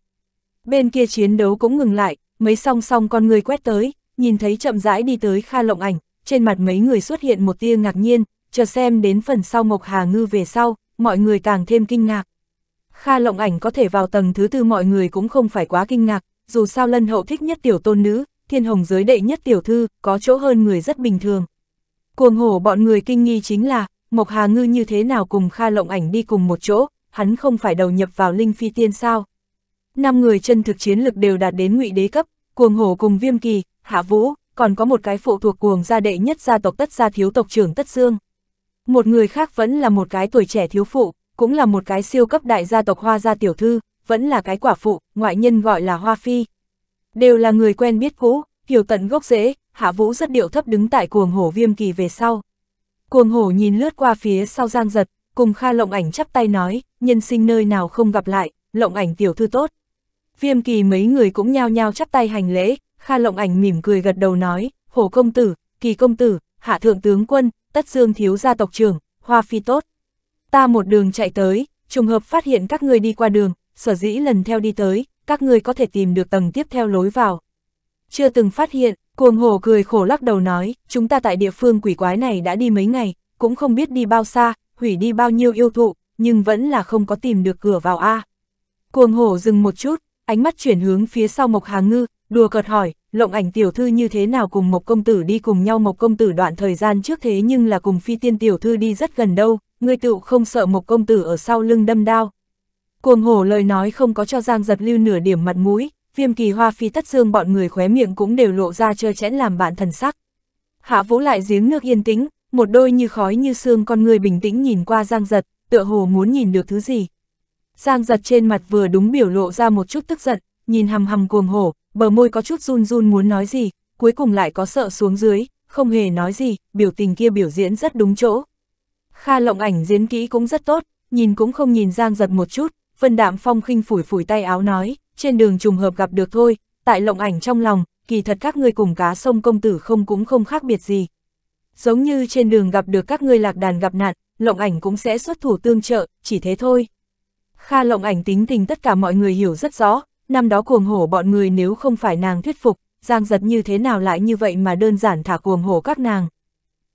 Bên kia chiến đấu cũng ngừng lại, mấy song song con người quét tới, nhìn thấy chậm rãi đi tới Kha Lộng Ảnh, trên mặt mấy người xuất hiện một tia ngạc nhiên, chờ xem đến phần sau Mộc Hà Ngư về sau, mọi người càng thêm kinh ngạc. Kha Lộng Ảnh có thể vào tầng thứ tư mọi người cũng không phải quá kinh ngạc, dù sao Lân Hậu thích nhất tiểu tôn nữ, Thiên Hồng giới đệ nhất tiểu thư, có chỗ hơn người rất bình thường. Cuồng hổ bọn người kinh nghi chính là, Mộc Hà Ngư như thế nào cùng Kha Lộng Ảnh đi cùng một chỗ, hắn không phải đầu nhập vào Linh Phi Tiên sao? Năm người chân thực chiến lực đều đạt đến ngụy đế cấp, cuồng hổ cùng viêm kỳ, Hạ Vũ, còn có một cái phụ thuộc cuồng gia đệ nhất gia tộc tất gia thiếu tộc trưởng Tất Dương. Một người khác vẫn là một cái tuổi trẻ thiếu phụ, cũng là một cái siêu cấp đại gia tộc hoa gia tiểu thư, vẫn là cái quả phụ, ngoại nhân gọi là hoa phi. Đều là người quen biết cũ, hiểu tận gốc rễ, Hạ Vũ rất điệu thấp đứng tại cuồng hổ viêm kỳ về sau. Cuồng hổ nhìn lướt qua phía sau giang giật, cùng Kha Lộng Ảnh chắp tay nói, nhân sinh nơi nào không gặp lại, Lộng Ảnh tiểu thư tốt. Viêm kỳ mấy người cũng nhao nhao chắp tay hành lễ, Kha Lộng Ảnh mỉm cười gật đầu nói, Hồ Công Tử, Kỳ Công Tử, Hạ Thượng Tướng Quân, Tất Dương Thiếu Gia Tộc trưởng Hoa Phi Tốt. Ta một đường chạy tới, trùng hợp phát hiện các người đi qua đường, sở dĩ lần theo đi tới, các người có thể tìm được tầng tiếp theo lối vào. Chưa từng phát hiện, cuồng hồ cười khổ lắc đầu nói, chúng ta tại địa phương quỷ quái này đã đi mấy ngày, cũng không biết đi bao xa, hủy đi bao nhiêu yêu thụ, nhưng vẫn là không có tìm được cửa vào A. Cuồng hồ dừng một chút, ánh mắt chuyển hướng phía sau Mộc Hà Ngư, đùa cợt hỏi, lộng ảnh tiểu thư như thế nào cùng một Công Tử đi cùng nhau một Công Tử đoạn thời gian trước thế nhưng là cùng phi tiên tiểu thư đi rất gần đâu, người tựu không sợ một Công Tử ở sau lưng đâm đao. Cuồng hổ lời nói không có cho Giang giật lưu nửa điểm mặt mũi, viêm kỳ hoa phi tất dương bọn người khóe miệng cũng đều lộ ra chơ chẽn làm bạn thần sắc. Hạ vũ lại giếng nước yên tĩnh, một đôi như khói như xương con người bình tĩnh nhìn qua Giang giật, tựa hồ muốn nhìn được thứ gì. Giang giật trên mặt vừa đúng biểu lộ ra một chút tức giận, nhìn hầm hầm cuồng hổ, bờ môi có chút run run muốn nói gì, cuối cùng lại có sợ xuống dưới, không hề nói gì, biểu tình kia biểu diễn rất đúng chỗ. Kha lộng ảnh diễn kỹ cũng rất tốt, nhìn cũng không nhìn Giang giật một chút, Vân Đạm Phong khinh phủi phủi tay áo nói, trên đường trùng hợp gặp được thôi, tại lộng ảnh trong lòng, kỳ thật các ngươi cùng cá sông công tử không cũng không khác biệt gì. Giống như trên đường gặp được các ngươi lạc đàn gặp nạn, lộng ảnh cũng sẽ xuất thủ tương trợ, chỉ thế thôi. Kha lộng ảnh tính tình tất cả mọi người hiểu rất rõ, năm đó cuồng hổ bọn người nếu không phải nàng thuyết phục, giang giật như thế nào lại như vậy mà đơn giản thả cuồng hổ các nàng.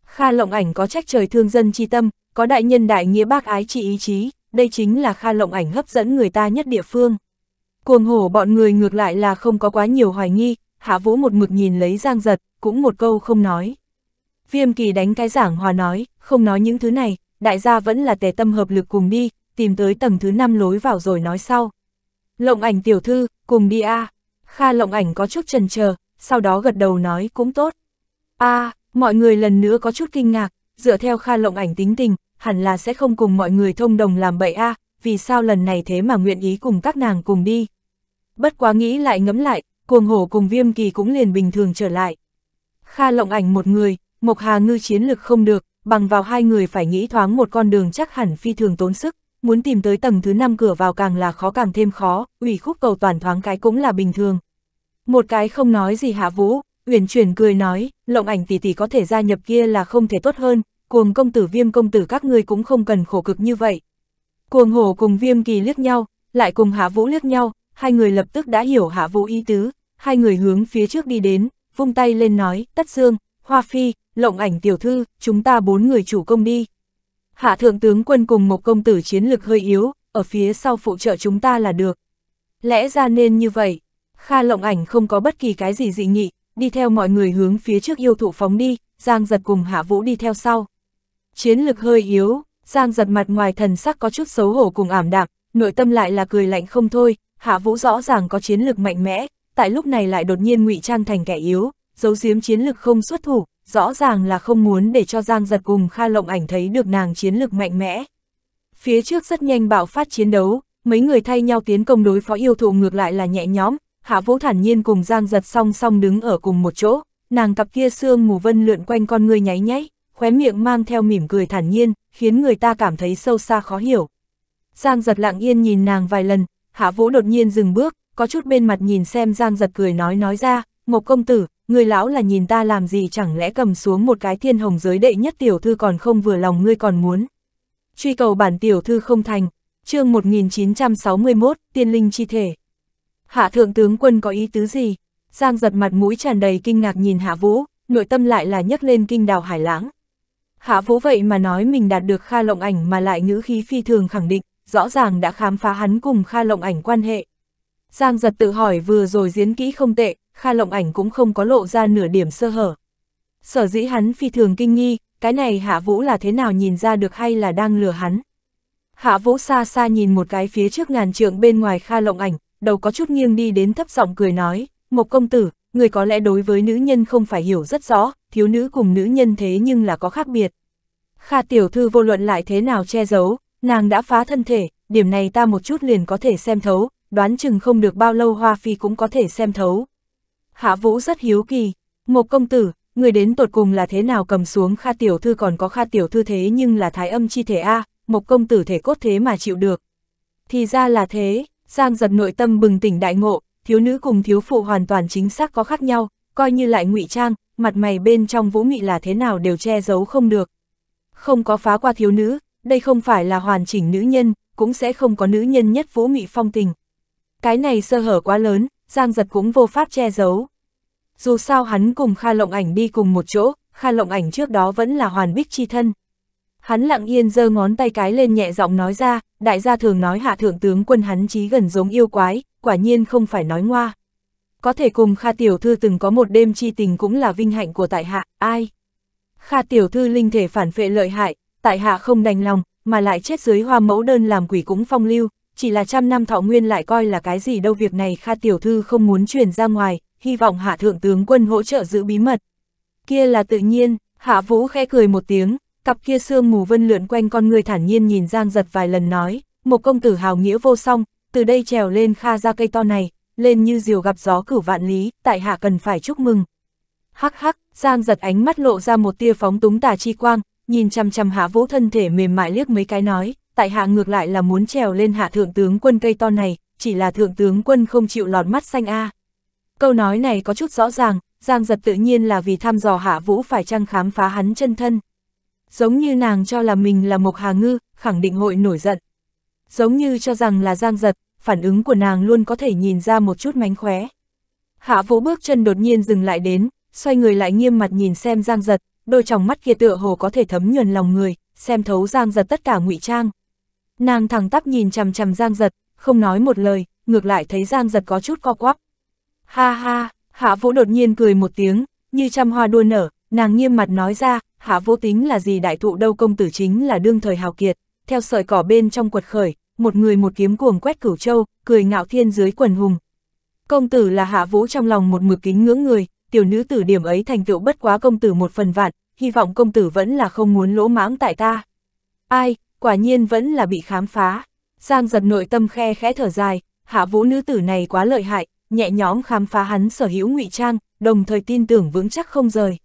Kha lộng ảnh có trách trời thương dân chi tâm, có đại nhân đại nghĩa bác ái trị ý chí, đây chính là kha lộng ảnh hấp dẫn người ta nhất địa phương. Cuồng hổ bọn người ngược lại là không có quá nhiều hoài nghi, hạ vũ một mực nhìn lấy giang giật, cũng một câu không nói. Viêm kỳ đánh cái giảng hòa nói, không nói những thứ này, đại gia vẫn là tề tâm hợp lực cùng đi, tìm tới tầng thứ 5 lối vào rồi nói sau. Lộng ảnh tiểu thư, cùng đi a à. Kha lộng ảnh có chút trần chờ sau đó gật đầu nói cũng tốt. a à, mọi người lần nữa có chút kinh ngạc, dựa theo Kha lộng ảnh tính tình, hẳn là sẽ không cùng mọi người thông đồng làm bậy a à, vì sao lần này thế mà nguyện ý cùng các nàng cùng đi. Bất quá nghĩ lại ngẫm lại, cuồng hổ cùng viêm kỳ cũng liền bình thường trở lại. Kha lộng ảnh một người, Mộc Hà ngư chiến lực không được, bằng vào hai người phải nghĩ thoáng một con đường chắc hẳn phi thường tốn sức, muốn tìm tới tầng thứ 5 cửa vào càng là khó càng thêm khó, ủy khúc cầu toàn thoáng cái cũng là bình thường. Một cái không nói gì hạ vũ, uyển chuyển cười nói, lộng ảnh tỷ tỷ có thể gia nhập kia là không thể tốt hơn, cuồng công tử viêm công tử các ngươi cũng không cần khổ cực như vậy. Cuồng hổ cùng viêm kỳ liếc nhau, lại cùng hạ vũ liếc nhau, hai người lập tức đã hiểu hạ vũ ý tứ, hai người hướng phía trước đi đến, vung tay lên nói, tất dương, hoa phi, lộng ảnh tiểu thư, chúng ta bốn người chủ công đi. Hạ thượng tướng quân cùng một công tử chiến lực hơi yếu, ở phía sau phụ trợ chúng ta là được. Lẽ ra nên như vậy, Kha lộng ảnh không có bất kỳ cái gì dị nghị, đi theo mọi người hướng phía trước yêu thụ phóng đi, Giang giật cùng Hạ Vũ đi theo sau. Chiến lực hơi yếu, Giang giật mặt ngoài thần sắc có chút xấu hổ cùng ảm đạm, nội tâm lại là cười lạnh không thôi, Hạ Vũ rõ ràng có chiến lực mạnh mẽ, tại lúc này lại đột nhiên ngụy trang thành kẻ yếu, giấu giếm chiến lực không xuất thủ, rõ ràng là không muốn để cho Giang giật cùng Kha Lộng ảnh thấy được nàng chiến lực mạnh mẽ. Phía trước rất nhanh bạo phát chiến đấu, mấy người thay nhau tiến công đối phó yêu thụ ngược lại là nhẹ nhóm, Hạ Vũ thản nhiên cùng Giang giật song song đứng ở cùng một chỗ, nàng cặp kia xương mù vân lượn quanh con người nháy nháy, khóe miệng mang theo mỉm cười thản nhiên, khiến người ta cảm thấy sâu xa khó hiểu. Giang giật lặng yên nhìn nàng vài lần, Hạ Vũ đột nhiên dừng bước, có chút bên mặt nhìn xem Giang giật cười nói nói ra, Ngọc công tử, người lão là nhìn ta làm gì chẳng lẽ cầm xuống một cái thiên hồng giới đệ nhất tiểu thư còn không vừa lòng ngươi còn muốn. Truy cầu bản tiểu thư không thành, chương 1961, tiên linh chi thể. Hạ thượng tướng quân có ý tứ gì? Giang giật mặt mũi tràn đầy kinh ngạc nhìn hạ vũ, nội tâm lại là nhấc lên kinh đào hải lãng. Hạ vũ vậy mà nói mình đạt được kha lộng ảnh mà lại ngữ khí phi thường khẳng định, rõ ràng đã khám phá hắn cùng kha lộng ảnh quan hệ. Giang giật tự hỏi vừa rồi diễn kỹ không tệ, Kha Lộng Ảnh cũng không có lộ ra nửa điểm sơ hở. Sở dĩ hắn phi thường kinh nghi, cái này Hạ Vũ là thế nào nhìn ra được hay là đang lừa hắn. Hạ Vũ xa xa nhìn một cái phía trước ngàn trượng bên ngoài Kha Lộng Ảnh, đầu có chút nghiêng đi đến thấp giọng cười nói, một công tử, người có lẽ đối với nữ nhân không phải hiểu rất rõ, thiếu nữ cùng nữ nhân thế nhưng là có khác biệt. Kha tiểu thư vô luận lại thế nào che giấu, nàng đã phá thân thể, điểm này ta một chút liền có thể xem thấu, đoán chừng không được bao lâu Hoa Phi cũng có thể xem thấu. Hạ Vũ rất hiếu kỳ, một công tử, người đến tột cùng là thế nào cầm xuống Kha Tiểu Thư còn có Kha Tiểu Thư thế nhưng là thái âm chi thể A, một công tử thể cốt thế mà chịu được. Thì ra là thế, Giang giật nội tâm bừng tỉnh đại ngộ, thiếu nữ cùng thiếu phụ hoàn toàn chính xác có khác nhau, coi như lại ngụy trang, mặt mày bên trong vũ mị là thế nào đều che giấu không được. Không có phá qua thiếu nữ, đây không phải là hoàn chỉnh nữ nhân, cũng sẽ không có nữ nhân nhất vũ mị phong tình. Cái này sơ hở quá lớn, Giang giật cũng vô pháp che giấu. Dù sao hắn cùng Kha Lộng Ảnh đi cùng một chỗ, Kha Lộng Ảnh trước đó vẫn là hoàn bích chi thân. Hắn lặng yên giơ ngón tay cái lên nhẹ giọng nói ra, đại gia thường nói hạ thượng tướng quân hắn chí gần giống yêu quái, quả nhiên không phải nói ngoa. Có thể cùng Kha Tiểu Thư từng có một đêm chi tình cũng là vinh hạnh của tại hạ, ai? Kha Tiểu Thư linh thể phản phệ lợi hại, tại hạ không đành lòng, mà lại chết dưới hoa mẫu đơn làm quỷ cũng phong lưu, chỉ là trăm năm thọ nguyên lại coi là cái gì đâu việc này Kha Tiểu Thư không muốn truyền ra ngoài, hy vọng Hạ Thượng Tướng quân hỗ trợ giữ bí mật. Kia là tự nhiên, Hạ Vũ khẽ cười một tiếng, cặp kia sương mù vân lượn quanh con người thản nhiên nhìn Giang giật vài lần nói, một công tử hào nghĩa vô song, từ đây trèo lên Kha ra cây to này, lên như diều gặp gió cửu vạn lý, tại hạ cần phải chúc mừng. Hắc hắc, Giang giật ánh mắt lộ ra một tia phóng túng tà chi quang, nhìn chăm chăm Hạ Vũ thân thể mềm mại liếc mấy cái nói, tại hạ ngược lại là muốn trèo lên hạ thượng tướng quân cây to này, chỉ là thượng tướng quân không chịu lọt mắt xanh a. Câu nói này có chút rõ ràng, Giang giật tự nhiên là vì thăm dò hạ vũ phải chăng khám phá hắn chân thân. Giống như nàng cho là mình là Mộc Hà Ngư, khẳng định hội nổi giận. Giống như cho rằng là Giang giật, phản ứng của nàng luôn có thể nhìn ra một chút mánh khóe. Hạ vũ bước chân đột nhiên dừng lại đến, xoay người lại nghiêm mặt nhìn xem Giang giật, đôi tròng mắt kia tựa hồ có thể thấm nhuần lòng người, xem thấu Giang giật tất cả ngụy trang. Nàng thẳng tắp nhìn chằm chằm Giang Giật, không nói một lời, ngược lại thấy Giang Giật có chút co quắp. Ha ha, Hạ Vũ đột nhiên cười một tiếng, như trăm hoa đua nở, nàng nghiêm mặt nói ra, Hạ Vũ tính là gì đại thụ đâu công tử chính là đương thời hào kiệt, theo sợi cỏ bên trong quật khởi, một người một kiếm cuồng quét cửu châu, cười ngạo thiên dưới quần hùng. Công tử là Hạ Vũ trong lòng một mực kính ngưỡng người, tiểu nữ tử điểm ấy thành tựu bất quá công tử một phần vạn, hy vọng công tử vẫn là không muốn lỗ mãng tại ta. Ai, quả nhiên vẫn là bị khám phá. Giang giật nội tâm khe khẽ thở dài, hạ vũ nữ tử này quá lợi hại, nhẹ nhóm khám phá hắn sở hữu ngụy trang, đồng thời tin tưởng vững chắc không rời.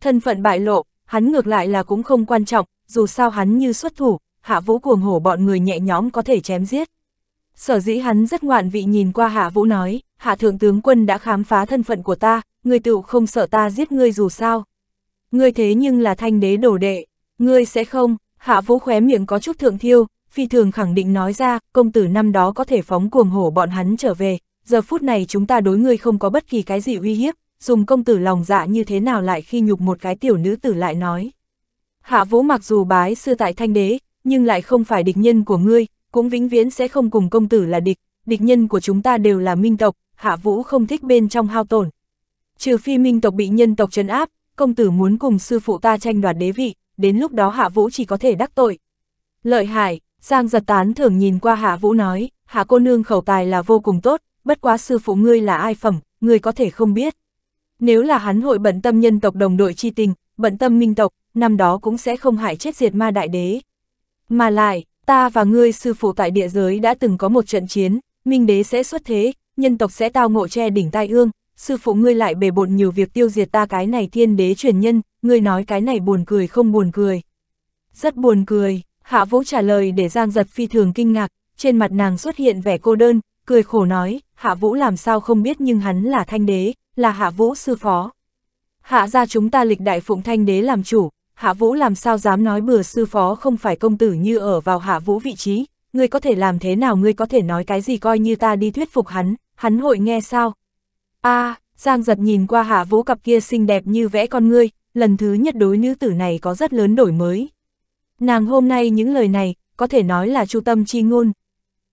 Thân phận bại lộ, hắn ngược lại là cũng không quan trọng, dù sao hắn như xuất thủ, hạ vũ cuồng hổ bọn người nhẹ nhóm có thể chém giết. Sở dĩ hắn rất ngoạn vị nhìn qua hạ vũ nói, hạ thượng tướng quân đã khám phá thân phận của ta, người tựu không sợ ta giết ngươi dù sao. Ngươi thế nhưng là thanh đế đổ đệ, ngươi sẽ không, Hạ Vũ khóe miệng có chút thượng thiêu, phi thường khẳng định nói ra, công tử năm đó có thể phóng cuồng hổ bọn hắn trở về, giờ phút này chúng ta đối ngươi không có bất kỳ cái gì uy hiếp, dùng công tử lòng dạ như thế nào lại khi nhục một cái tiểu nữ tử lại nói. Hạ Vũ mặc dù bái sư tại thanh đế, nhưng lại không phải địch nhân của ngươi, cũng vĩnh viễn sẽ không cùng công tử là địch, địch nhân của chúng ta đều là minh tộc, Hạ Vũ không thích bên trong hao tổn. Trừ phi minh tộc bị nhân tộc trấn áp, công tử muốn cùng sư phụ ta tranh đoạt đế vị, đến lúc đó Hạ Vũ chỉ có thể đắc tội. Lợi hại, Giang giật tán thường nhìn qua Hạ Vũ nói, Hạ cô nương khẩu tài là vô cùng tốt, bất quá sư phụ ngươi là ai phẩm, ngươi có thể không biết. Nếu là hắn hội bận tâm nhân tộc đồng đội chi tình, bận tâm minh tộc, năm đó cũng sẽ không hại chết diệt ma đại đế. Mà lại, ta và ngươi sư phụ tại địa giới đã từng có một trận chiến, minh đế sẽ xuất thế, nhân tộc sẽ tao ngộ che đỉnh tai ương, sư phụ ngươi lại bề bộn nhiều việc tiêu diệt ta cái này thiên đế truyền nhân, ngươi nói cái này buồn cười không buồn cười. Rất buồn cười, hạ vũ trả lời để Giang giật phi thường kinh ngạc, trên mặt nàng xuất hiện vẻ cô đơn, cười khổ nói, hạ vũ làm sao không biết nhưng hắn là thanh đế, là hạ vũ sư phó. Hạ ra chúng ta lịch đại phụng thanh đế làm chủ, hạ vũ làm sao dám nói bừa sư phó không phải công tử như ở vào hạ vũ vị trí, ngươi có thể làm thế nào ngươi có thể nói cái gì coi như ta đi thuyết phục hắn, hắn hội nghe sao, a à, Giang giật nhìn qua hạ vũ cặp kia xinh đẹp như vẽ con ngươi, lần thứ nhất đối nữ tử này có rất lớn đổi mới. Nàng hôm nay những lời này, có thể nói là chu tâm chi ngôn.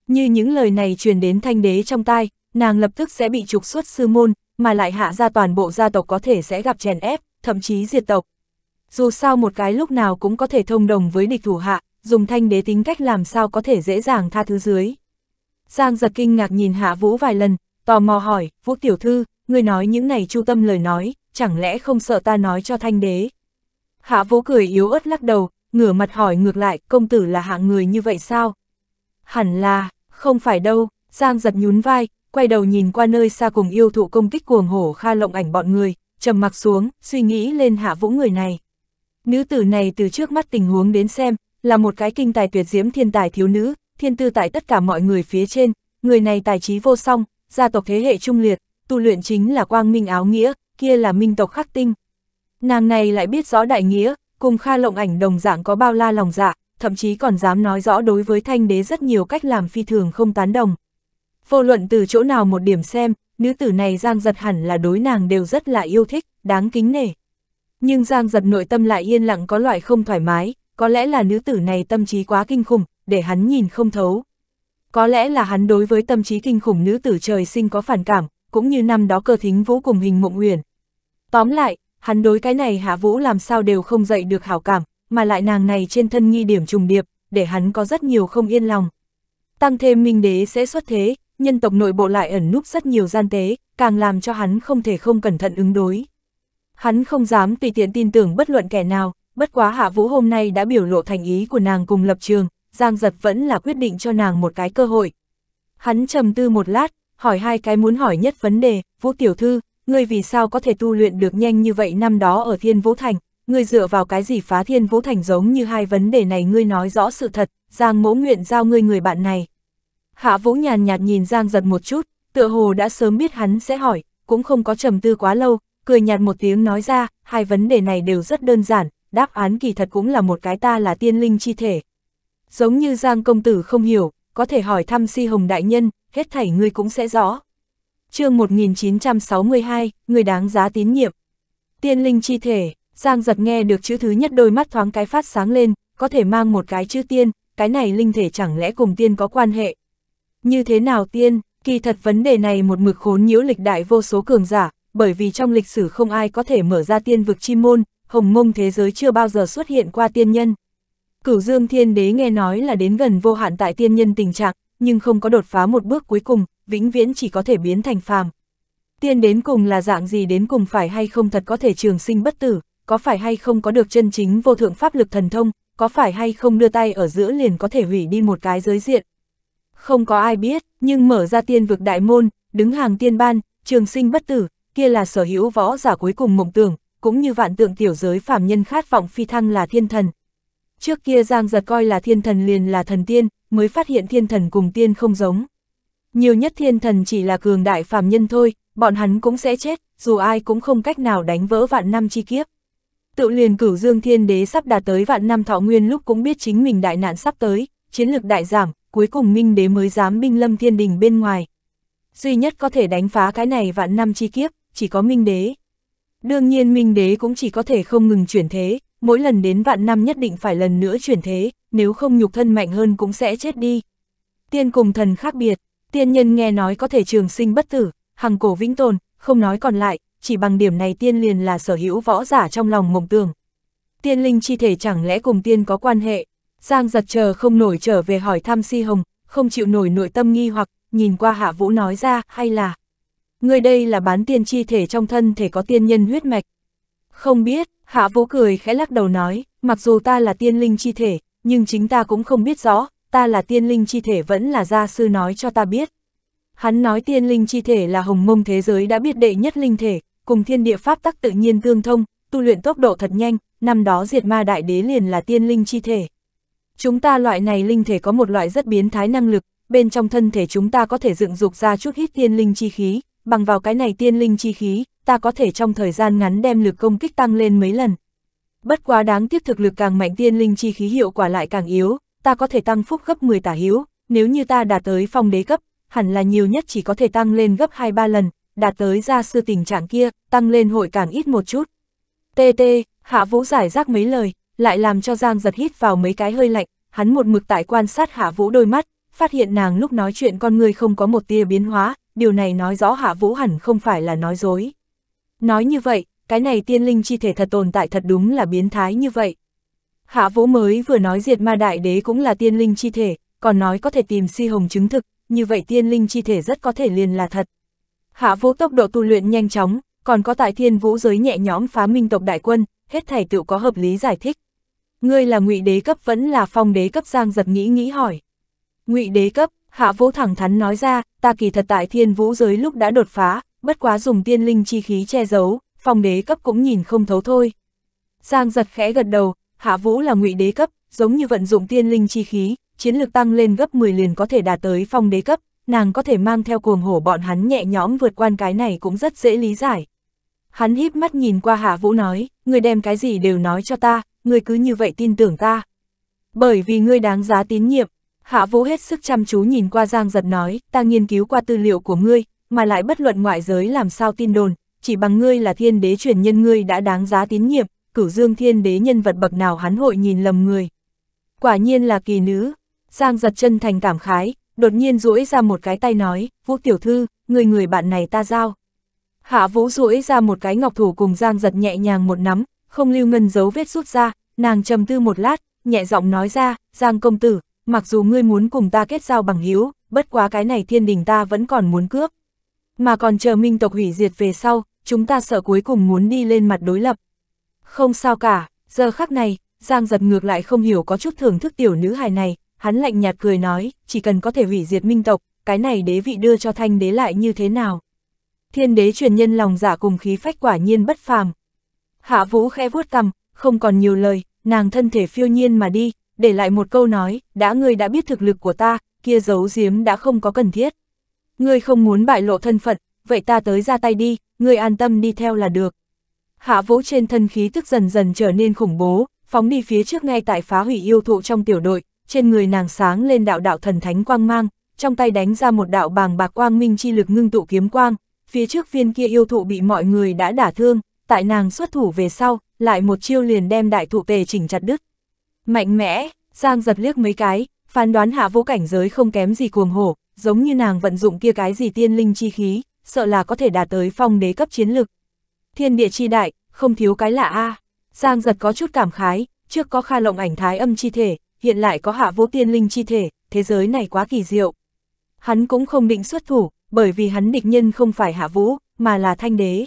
Như những lời này truyền đến thanh đế trong tai, nàng lập tức sẽ bị trục xuất sư môn, mà lại hạ ra toàn bộ gia tộc có thể sẽ gặp chèn ép, thậm chí diệt tộc. Dù sao một cái lúc nào cũng có thể thông đồng với địch thủ hạ, dùng thanh đế tính cách làm sao có thể dễ dàng tha thứ dưới. Giang giật kinh ngạc nhìn hạ vũ vài lần, tò mò hỏi, Vũ Tiểu Thư, ngươi nói những này chu tâm lời nói, chẳng lẽ không sợ ta nói cho thanh đế. Hạ Vũ cười yếu ớt lắc đầu, ngửa mặt hỏi ngược lại, công tử là hạng người như vậy sao? Hẳn là, không phải đâu, Giang giật nhún vai, quay đầu nhìn qua nơi xa cùng yêu thụ công kích cuồng hổ kha lộng ảnh bọn người, trầm mặc xuống, suy nghĩ lên hạ vũ người này. Nữ tử này từ trước mắt tình huống đến xem, là một cái kinh tài tuyệt diễm thiên tài thiếu nữ, thiên tư tại tất cả mọi người phía trên, người này tài trí vô song, gia tộc thế hệ trung liệt, tu luyện chính là quang minh áo nghĩa, kia là minh tộc khắc tinh. Nàng này lại biết rõ đại nghĩa, cùng Kha Lộng Ảnh đồng dạng có bao la lòng dạ, thậm chí còn dám nói rõ đối với thanh đế rất nhiều cách làm phi thường không tán đồng. Vô luận từ chỗ nào một điểm xem, nữ tử này Giang Giật hẳn là đối nàng đều rất là yêu thích, đáng kính nể. Nhưng Giang Giật nội tâm lại yên lặng có loại không thoải mái, có lẽ là nữ tử này tâm trí quá kinh khủng, để hắn nhìn không thấu. Có lẽ là hắn đối với tâm trí kinh khủng nữ tử trời sinh có phản cảm, cũng như năm đó cơ thính vũ cùng hình mộng huyền. Tóm lại, hắn đối cái này hạ vũ làm sao đều không dậy được hảo cảm, mà lại nàng này trên thân nghi điểm trùng điệp, để hắn có rất nhiều không yên lòng. Tăng thêm minh đế sẽ xuất thế, nhân tộc nội bộ lại ẩn núp rất nhiều gian tế, càng làm cho hắn không thể không cẩn thận ứng đối. Hắn không dám tùy tiện tin tưởng bất luận kẻ nào, bất quá hạ vũ hôm nay đã biểu lộ thành ý của nàng cùng lập trường, Giang Giật vẫn là quyết định cho nàng một cái cơ hội. Hắn trầm tư một lát, hỏi hai cái muốn hỏi nhất vấn đề, Vũ Tiểu Thư, ngươi vì sao có thể tu luyện được nhanh như vậy năm đó ở Thiên Vũ Thành, ngươi dựa vào cái gì phá Thiên Vũ Thành giống như hai vấn đề này ngươi nói rõ sự thật, Giang mỗ nguyện giao ngươi người bạn này. Hạ Vũ nhàn nhạt nhìn Giang Giật một chút, tựa hồ đã sớm biết hắn sẽ hỏi, cũng không có trầm tư quá lâu, cười nhạt một tiếng nói ra, hai vấn đề này đều rất đơn giản, đáp án kỳ thật cũng là một cái ta là tiên linh chi thể, Giống như Giang công tử không hiểu, có thể hỏi thăm si hồng đại nhân, hết thảy ngươi cũng sẽ rõ. chương 1962, người đáng giá tín nhiệm. Tiên linh chi thể, Giang giật nghe được chữ thứ nhất đôi mắt thoáng cái phát sáng lên, có thể mang một cái chữ tiên, cái này linh thể chẳng lẽ cùng tiên có quan hệ. Như thế nào tiên, kỳ thật vấn đề này một mực khốn nhiễu lịch đại vô số cường giả, bởi vì trong lịch sử không ai có thể mở ra tiên vực chi môn, hồng mông thế giới chưa bao giờ xuất hiện qua tiên nhân. Cửu Dương Thiên Đế nghe nói là đến gần vô hạn tại tiên nhân tình trạng, nhưng không có đột phá một bước cuối cùng, vĩnh viễn chỉ có thể biến thành phàm. Tiên đến cùng là dạng gì đến cùng phải hay không thật có thể trường sinh bất tử, có phải hay không có được chân chính vô thượng pháp lực thần thông, có phải hay không đưa tay ở giữa liền có thể hủy đi một cái giới diện. Không có ai biết, nhưng mở ra tiên vực đại môn, đứng hàng tiên ban, trường sinh bất tử, kia là sở hữu võ giả cuối cùng mộng tưởng, cũng như vạn tượng tiểu giới phàm nhân khát vọng phi thăng là thiên thần, Trước kia Giang giật coi là thiên thần liền là thần tiên, mới phát hiện thiên thần cùng tiên không giống. Nhiều nhất thiên thần chỉ là cường đại phàm nhân thôi, bọn hắn cũng sẽ chết, dù ai cũng không cách nào đánh vỡ vạn năm chi kiếp. Tự liền cửu dương thiên đế sắp đạt tới vạn năm thọ nguyên lúc cũng biết chính mình đại nạn sắp tới, chiến lực đại giảm, cuối cùng minh đế mới dám binh lâm thiên đình bên ngoài. Duy nhất có thể đánh phá cái này vạn năm chi kiếp, chỉ có minh đế. Đương nhiên minh đế cũng chỉ có thể không ngừng chuyển thế, mỗi lần đến vạn năm nhất định phải lần nữa chuyển thế, nếu không nhục thân mạnh hơn cũng sẽ chết đi. Tiên cùng thần khác biệt, tiên nhân nghe nói có thể trường sinh bất tử, hằng cổ vĩnh tồn, không nói còn lại, chỉ bằng điểm này tiên liền là sở hữu võ giả trong lòng mộng tường. Tiên linh chi thể chẳng lẽ cùng tiên có quan hệ? Giang giật chờ không nổi trở về hỏi thăm si hồng, không chịu nổi nội tâm nghi hoặc, nhìn qua hạ vũ nói ra, hay là... Người đây là bán tiên chi thể trong thân thể có tiên nhân huyết mạch, không biết, Hạ Vũ cười khẽ lắc đầu nói, mặc dù ta là tiên linh chi thể, nhưng chính ta cũng không biết rõ, ta là tiên linh chi thể vẫn là gia sư nói cho ta biết. Hắn nói tiên linh chi thể là hồng mông thế giới đã biết đệ nhất linh thể, cùng thiên địa pháp tắc tự nhiên tương thông, tu luyện tốc độ thật nhanh, năm đó diệt ma đại đế liền là tiên linh chi thể. Chúng ta loại này linh thể có một loại rất biến thái năng lực, bên trong thân thể chúng ta có thể dựng dục ra chút hít tiên linh chi khí, bằng vào cái này tiên linh chi khí, ta có thể trong thời gian ngắn đem lực công kích tăng lên mấy lần. Bất quá đáng tiếc thực lực càng mạnh tiên linh chi khí hiệu quả lại càng yếu, ta có thể tăng phúc gấp 10 tả hiếu, nếu như ta đạt tới phong đế cấp, hẳn là nhiều nhất chỉ có thể tăng lên gấp 2-3 lần, đạt tới ra sư tình trạng kia, tăng lên hội càng ít một chút. TT, Hạ Vũ giải rác mấy lời, lại làm cho Giang giật hít vào mấy cái hơi lạnh, hắn một mực tại quan sát Hạ Vũ đôi mắt, phát hiện nàng lúc nói chuyện con người không có một tia biến hóa, điều này nói rõ Hạ Vũ hẳn không phải là nói dối. Nói như vậy, cái này tiên linh chi thể thật tồn tại thật đúng là biến thái như vậy. Hạ Vũ mới vừa nói diệt ma đại đế cũng là tiên linh chi thể, còn nói có thể tìm si hồng chứng thực, như vậy tiên linh chi thể rất có thể liền là thật. Hạ Vũ tốc độ tu luyện nhanh chóng, còn có tại thiên vũ giới nhẹ nhõm phá minh tộc đại quân, hết thảy tự có hợp lý giải thích. Ngươi là ngụy đế cấp vẫn là phong đế cấp Giang giật nghĩ nghĩ hỏi. Ngụy đế cấp, Hạ Vũ thẳng thắn nói ra, ta kỳ thật tại thiên vũ giới lúc đã đột phá, bất quá dùng tiên linh chi khí che giấu, phòng đế cấp cũng nhìn không thấu thôi. Giang giật khẽ gật đầu, Hạ Vũ là ngụy đế cấp, giống như vận dụng tiên linh chi khí, chiến lực tăng lên gấp 10 liền có thể đạt tới phong đế cấp, nàng có thể mang theo cuồng hổ bọn hắn nhẹ nhõm vượt qua cái này cũng rất dễ lý giải. Hắn híp mắt nhìn qua Hạ Vũ nói, người đem cái gì đều nói cho ta, người cứ như vậy tin tưởng ta. Bởi vì ngươi đáng giá tín nhiệm, Hạ Vũ hết sức chăm chú nhìn qua Giang Giật nói, ta nghiên cứu qua tư liệu của ngươi, mà lại bất luận ngoại giới làm sao tin đồn, chỉ bằng ngươi là thiên đế truyền nhân ngươi đã đáng giá tín nhiệm, cửu dương thiên đế nhân vật bậc nào hắn hội nhìn lầm người. Quả nhiên là kỳ nữ, Giang Giật chân thành cảm khái, đột nhiên duỗi ra một cái tay nói, Vũ tiểu thư, người người bạn này ta giao. Hạ Vũ duỗi ra một cái ngọc thủ cùng Giang Giật nhẹ nhàng một nắm, không lưu ngân dấu vết rút ra, nàng trầm tư một lát, nhẹ giọng nói ra, Giang công tử, mặc dù ngươi muốn cùng ta kết giao bằng hữu, bất quá cái này thiên đình ta vẫn còn muốn cướp. Mà còn chờ minh tộc hủy diệt về sau, chúng ta sợ cuối cùng muốn đi lên mặt đối lập. Không sao cả, giờ khắc này, Giang giật ngược lại không hiểu có chút thưởng thức tiểu nữ hài này, hắn lạnh nhạt cười nói, chỉ cần có thể hủy diệt minh tộc, cái này đế vị đưa cho thanh đế lại như thế nào. Thiên đế truyền nhân lòng giả dạ cùng khí phách quả nhiên bất phàm. Hạ vũ khẽ vuốt cằm, không còn nhiều lời, nàng thân thể phiêu nhiên mà đi, để lại một câu nói, đã ngươi đã biết thực lực của ta, kia giấu giếm đã không có cần thiết. Ngươi không muốn bại lộ thân phận, vậy ta tới ra tay đi, ngươi an tâm đi theo là được. Hạ vũ trên thân khí tức dần dần trở nên khủng bố, phóng đi phía trước ngay tại phá hủy yêu thụ trong tiểu đội, trên người nàng sáng lên đạo đạo thần thánh quang mang, trong tay đánh ra một đạo bàng bạc quang minh chi lực ngưng tụ kiếm quang, phía trước viên kia yêu thụ bị mọi người đã đả thương, tại nàng xuất thủ về sau, lại một chiêu liền đem đại thụ tề chỉnh chặt đứt. Mạnh mẽ, Giang giật liếc mấy cái, phán đoán hạ vũ cảnh giới không kém gì cuồng hổ, giống như nàng vận dụng kia cái gì tiên linh chi khí, sợ là có thể đạt tới phong đế cấp chiến lực. Thiên địa chi đại, không thiếu cái lạ a. Giang giật có chút cảm khái, trước có Kha Lộng ảnh thái âm chi thể, hiện lại có Hạ Vũ tiên linh chi thể, thế giới này quá kỳ diệu. Hắn cũng không định xuất thủ, bởi vì hắn địch nhân không phải Hạ Vũ, mà là Thanh Đế.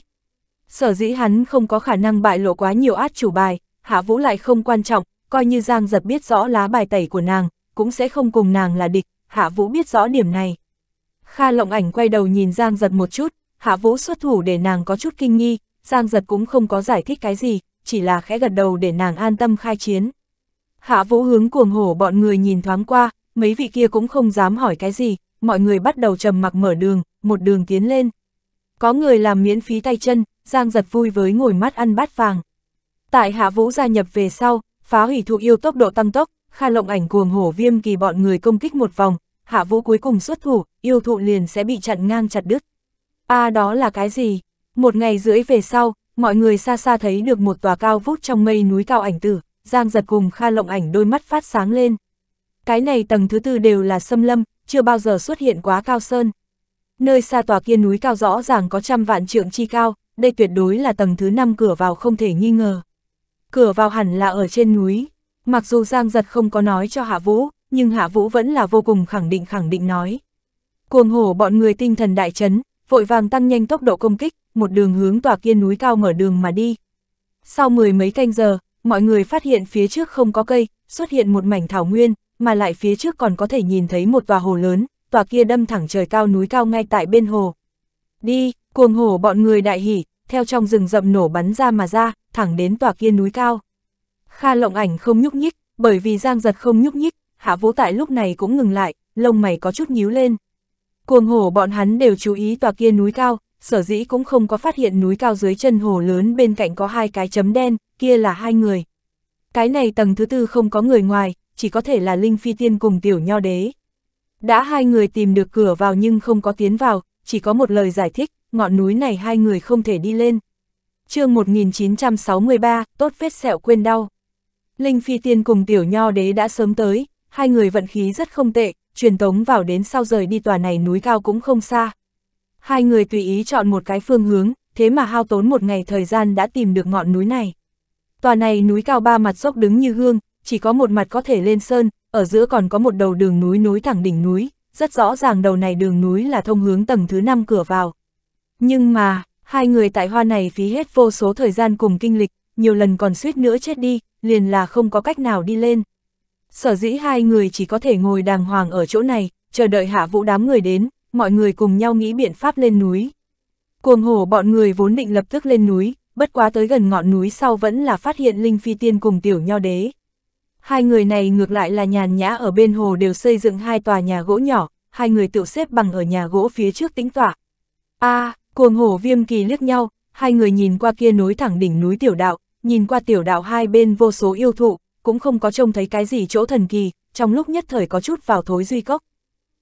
Sở dĩ hắn không có khả năng bại lộ quá nhiều át chủ bài, Hạ Vũ lại không quan trọng, coi như Giang Giật biết rõ lá bài tẩy của nàng, cũng sẽ không cùng nàng là địch, Hạ Vũ biết rõ điểm này. Kha lộng ảnh quay đầu nhìn Giang Giật một chút, Hạ Vũ xuất thủ để nàng có chút kinh nghi, Giang Giật cũng không có giải thích cái gì, chỉ là khẽ gật đầu để nàng an tâm khai chiến. Hạ Vũ hướng cuồng hổ bọn người nhìn thoáng qua, mấy vị kia cũng không dám hỏi cái gì, mọi người bắt đầu trầm mặc mở đường, một đường tiến lên. Có người làm miễn phí tay chân, Giang Giật vui với ngồi mắt ăn bát vàng. Tại Hạ Vũ gia nhập về sau, Phá hủy thụ yêu tốc độ tăng tốc, Kha Lộng Ảnh cuồng hổ viêm kỳ bọn người công kích một vòng, Hạ Vũ cuối cùng xuất thủ, yêu thụ liền sẽ bị chặn ngang chặt đứt. A à, đó là cái gì? Một ngày rưỡi về sau, mọi người xa xa thấy được một tòa cao vút trong mây núi cao ảnh tử, Giang giật cùng Kha Lộng Ảnh đôi mắt phát sáng lên. Cái này tầng thứ tư đều là xâm lâm, chưa bao giờ xuất hiện quá cao sơn. Nơi xa tòa kia núi cao rõ ràng có trăm vạn trượng chi cao, đây tuyệt đối là tầng thứ năm cửa vào không thể nghi ngờ cửa vào hẳn là ở trên núi. Mặc dù Giang Giật không có nói cho Hạ Vũ, nhưng Hạ Vũ vẫn là vô cùng khẳng định khẳng định nói. Cuồng hổ bọn người tinh thần đại chấn, vội vàng tăng nhanh tốc độ công kích, một đường hướng tòa kia núi cao mở đường mà đi. Sau mười mấy canh giờ, mọi người phát hiện phía trước không có cây, xuất hiện một mảnh thảo nguyên, mà lại phía trước còn có thể nhìn thấy một tòa hồ lớn, tòa kia đâm thẳng trời cao núi cao ngay tại bên hồ. Đi, cuồng hổ bọn người đại hỉ, theo trong rừng rậm nổ bắn ra mà ra, thẳng đến tòa kia núi cao. Kha lộng ảnh không nhúc nhích, bởi vì giang giật không nhúc nhích, hạ vũ tại lúc này cũng ngừng lại, lông mày có chút nhíu lên. Cuồng hổ bọn hắn đều chú ý tòa kia núi cao, sở dĩ cũng không có phát hiện núi cao dưới chân hồ lớn bên cạnh có hai cái chấm đen, kia là hai người. Cái này tầng thứ tư không có người ngoài, chỉ có thể là Linh Phi Tiên cùng tiểu nho đế. Đã hai người tìm được cửa vào nhưng không có tiến vào, chỉ có một lời giải thích, ngọn núi này hai người không thể đi lên chương 1963, tốt vết sẹo quên đau. Linh Phi Tiên cùng Tiểu Nho Đế đã sớm tới, hai người vận khí rất không tệ, truyền tống vào đến sau rời đi tòa này núi cao cũng không xa. Hai người tùy ý chọn một cái phương hướng, thế mà hao tốn một ngày thời gian đã tìm được ngọn núi này. Tòa này núi cao ba mặt dốc đứng như gương chỉ có một mặt có thể lên sơn, ở giữa còn có một đầu đường núi núi thẳng đỉnh núi, rất rõ ràng đầu này đường núi là thông hướng tầng thứ 5 cửa vào. Nhưng mà, Hai người tại hoa này phí hết vô số thời gian cùng kinh lịch, nhiều lần còn suýt nữa chết đi, liền là không có cách nào đi lên. Sở dĩ hai người chỉ có thể ngồi đàng hoàng ở chỗ này, chờ đợi hạ vũ đám người đến, mọi người cùng nhau nghĩ biện pháp lên núi. Cuồng hổ bọn người vốn định lập tức lên núi, bất quá tới gần ngọn núi sau vẫn là phát hiện Linh Phi Tiên cùng tiểu nho đế. Hai người này ngược lại là nhàn nhã ở bên hồ đều xây dựng hai tòa nhà gỗ nhỏ, hai người tự xếp bằng ở nhà gỗ phía trước tính tọa. a à, Cuồng hổ viêm kỳ liếc nhau, hai người nhìn qua kia núi thẳng đỉnh núi tiểu đạo, nhìn qua tiểu đạo hai bên vô số yêu thụ, cũng không có trông thấy cái gì chỗ thần kỳ, trong lúc nhất thời có chút vào thối duy cốc.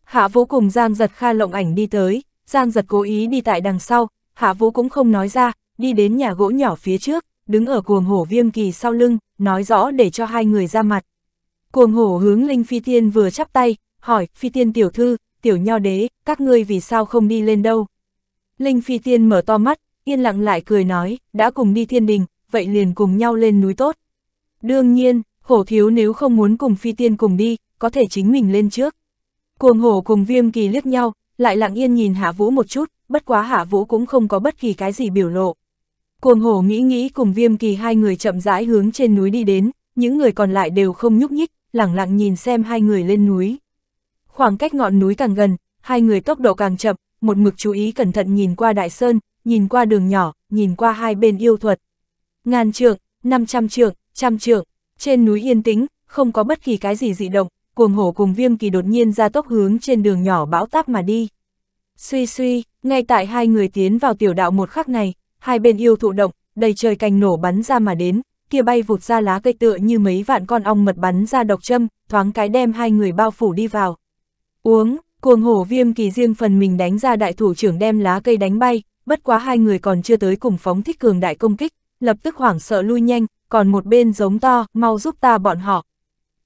Hạ vũ cùng Giang giật kha lộng ảnh đi tới, Giang giật cố ý đi tại đằng sau, hạ vũ cũng không nói ra, đi đến nhà gỗ nhỏ phía trước, đứng ở cuồng hổ viêm kỳ sau lưng, nói rõ để cho hai người ra mặt. Cuồng hổ hướng Linh Phi Tiên vừa chắp tay, hỏi, Phi Tiên tiểu thư, tiểu nho đế, các ngươi vì sao không đi lên đâu? Linh Phi Tiên mở to mắt, yên lặng lại cười nói, đã cùng đi thiên đình, vậy liền cùng nhau lên núi tốt. Đương nhiên, hổ thiếu nếu không muốn cùng Phi Tiên cùng đi, có thể chính mình lên trước. Cuồng hổ cùng viêm kỳ liếc nhau, lại lặng yên nhìn Hạ Vũ một chút, bất quá Hạ Vũ cũng không có bất kỳ cái gì biểu lộ. Cuồng hổ nghĩ nghĩ cùng viêm kỳ hai người chậm rãi hướng trên núi đi đến, những người còn lại đều không nhúc nhích, lặng lặng nhìn xem hai người lên núi. Khoảng cách ngọn núi càng gần, hai người tốc độ càng chậm, một mực chú ý cẩn thận nhìn qua đại sơn, nhìn qua đường nhỏ, nhìn qua hai bên yêu thuật. Ngàn trượng, 500 trượng, trăm trượng, trên núi yên tĩnh, không có bất kỳ cái gì dị động, cuồng hổ cùng viêm kỳ đột nhiên ra tốc hướng trên đường nhỏ bão táp mà đi. Suy suy, ngay tại hai người tiến vào tiểu đạo một khắc này, hai bên yêu thụ động, đầy trời cành nổ bắn ra mà đến, kia bay vụt ra lá cây tựa như mấy vạn con ong mật bắn ra độc châm, thoáng cái đem hai người bao phủ đi vào. Uống, Cuồng hổ viêm kỳ riêng phần mình đánh ra đại thủ trưởng đem lá cây đánh bay, bất quá hai người còn chưa tới cùng phóng thích cường đại công kích, lập tức hoảng sợ lui nhanh, còn một bên giống to, mau giúp ta bọn họ.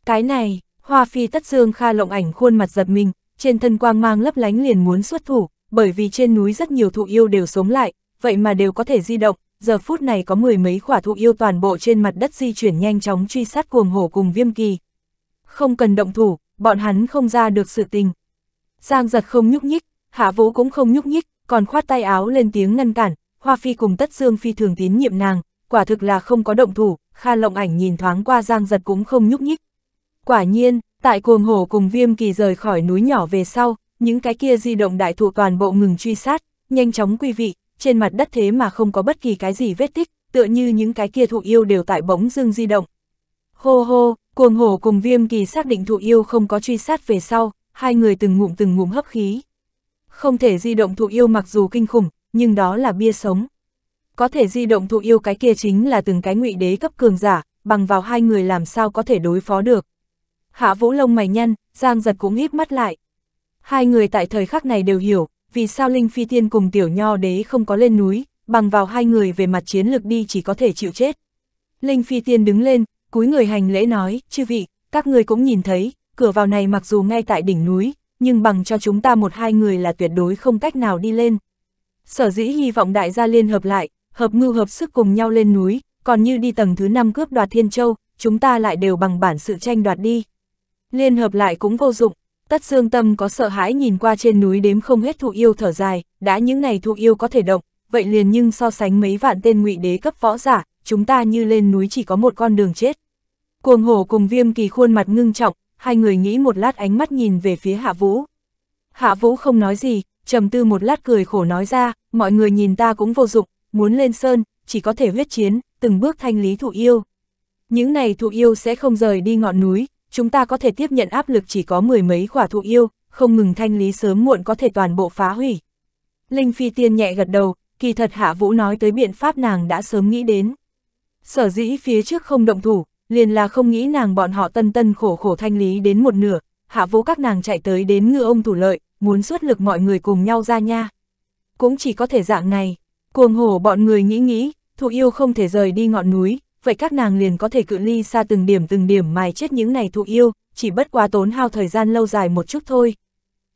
Cái này, hoa phi tất dương kha lộng ảnh khuôn mặt giật mình, trên thân quang mang lấp lánh liền muốn xuất thủ, bởi vì trên núi rất nhiều thụ yêu đều sống lại, vậy mà đều có thể di động, giờ phút này có mười mấy quả thụ yêu toàn bộ trên mặt đất di chuyển nhanh chóng truy sát cuồng hổ cùng viêm kỳ. Không cần động thủ, bọn hắn không ra được sự tình, Giang giật không nhúc nhích, hạ vũ cũng không nhúc nhích, còn khoát tay áo lên tiếng ngăn cản, Hoa Phi cùng Tất Dương Phi thường tín nhiệm nàng, quả thực là không có động thủ, Kha Lộng Ảnh nhìn thoáng qua Giang Giật cũng không nhúc nhích. Quả nhiên, tại cuồng hổ cùng Viêm Kỳ rời khỏi núi nhỏ về sau, những cái kia di động đại thụ toàn bộ ngừng truy sát, nhanh chóng quy vị, trên mặt đất thế mà không có bất kỳ cái gì vết tích, tựa như những cái kia thụ yêu đều tại bóng dương di động. Hô hô, cuồng hổ cùng Viêm Kỳ xác định thụ yêu không có truy sát về sau, hai người từng ngụm từng ngụm hấp khí. Không thể di động thụ yêu mặc dù kinh khủng, nhưng đó là bia sống. Có thể di động thụ yêu cái kia chính là từng cái ngụy đế cấp cường giả, bằng vào hai người làm sao có thể đối phó được. Hạ vũ lông mày nhăn, Giang giật cũng híp mắt lại. Hai người tại thời khắc này đều hiểu, vì sao Linh Phi Tiên cùng Tiểu Nho Đế không có lên núi, bằng vào hai người về mặt chiến lược đi chỉ có thể chịu chết. Linh Phi Tiên đứng lên, cúi người hành lễ nói, chư vị, các người cũng nhìn thấy, cửa vào này mặc dù ngay tại đỉnh núi, nhưng bằng cho chúng ta một hai người là tuyệt đối không cách nào đi lên. Sở dĩ hy vọng đại gia liên hợp lại, hợp mưu hợp sức cùng nhau lên núi, còn như đi tầng thứ 5 cướp đoạt Thiên Châu, chúng ta lại đều bằng bản sự tranh đoạt đi. Liên hợp lại cũng vô dụng, tất xương tâm có sợ hãi nhìn qua trên núi đếm không hết thụ yêu thở dài, đã những này thụ yêu có thể động, vậy liền nhưng so sánh mấy vạn tên ngụy đế cấp võ giả, chúng ta như lên núi chỉ có một con đường chết. Cuồng hổ cùng viêm kỳ khuôn mặt ngưng trọng, hai người nghĩ một lát ánh mắt nhìn về phía Hạ Vũ. Hạ Vũ không nói gì, trầm tư một lát cười khổ nói ra, mọi người nhìn ta cũng vô dụng, muốn lên sơn, chỉ có thể huyết chiến, từng bước thanh lý thụ yêu. Những này thụ yêu sẽ không rời đi ngọn núi, chúng ta có thể tiếp nhận áp lực chỉ có mười mấy quả thụ yêu, không ngừng thanh lý sớm muộn có thể toàn bộ phá hủy. Linh Phi Tiên nhẹ gật đầu, kỳ thật Hạ Vũ nói tới biện pháp nàng đã sớm nghĩ đến. Sở dĩ phía trước không động thủ, liền là không nghĩ nàng bọn họ tân tân khổ khổ thanh lý đến một nửa, hạ vũ các nàng chạy tới đến ngư ông thủ lợi, muốn suốt lực mọi người cùng nhau ra nha. Cũng chỉ có thể dạng này, cuồng hổ bọn người nghĩ nghĩ, thụ yêu không thể rời đi ngọn núi, vậy các nàng liền có thể cự ly xa từng điểm từng điểm mài chết những này thụ yêu, chỉ bất quá tốn hao thời gian lâu dài một chút thôi.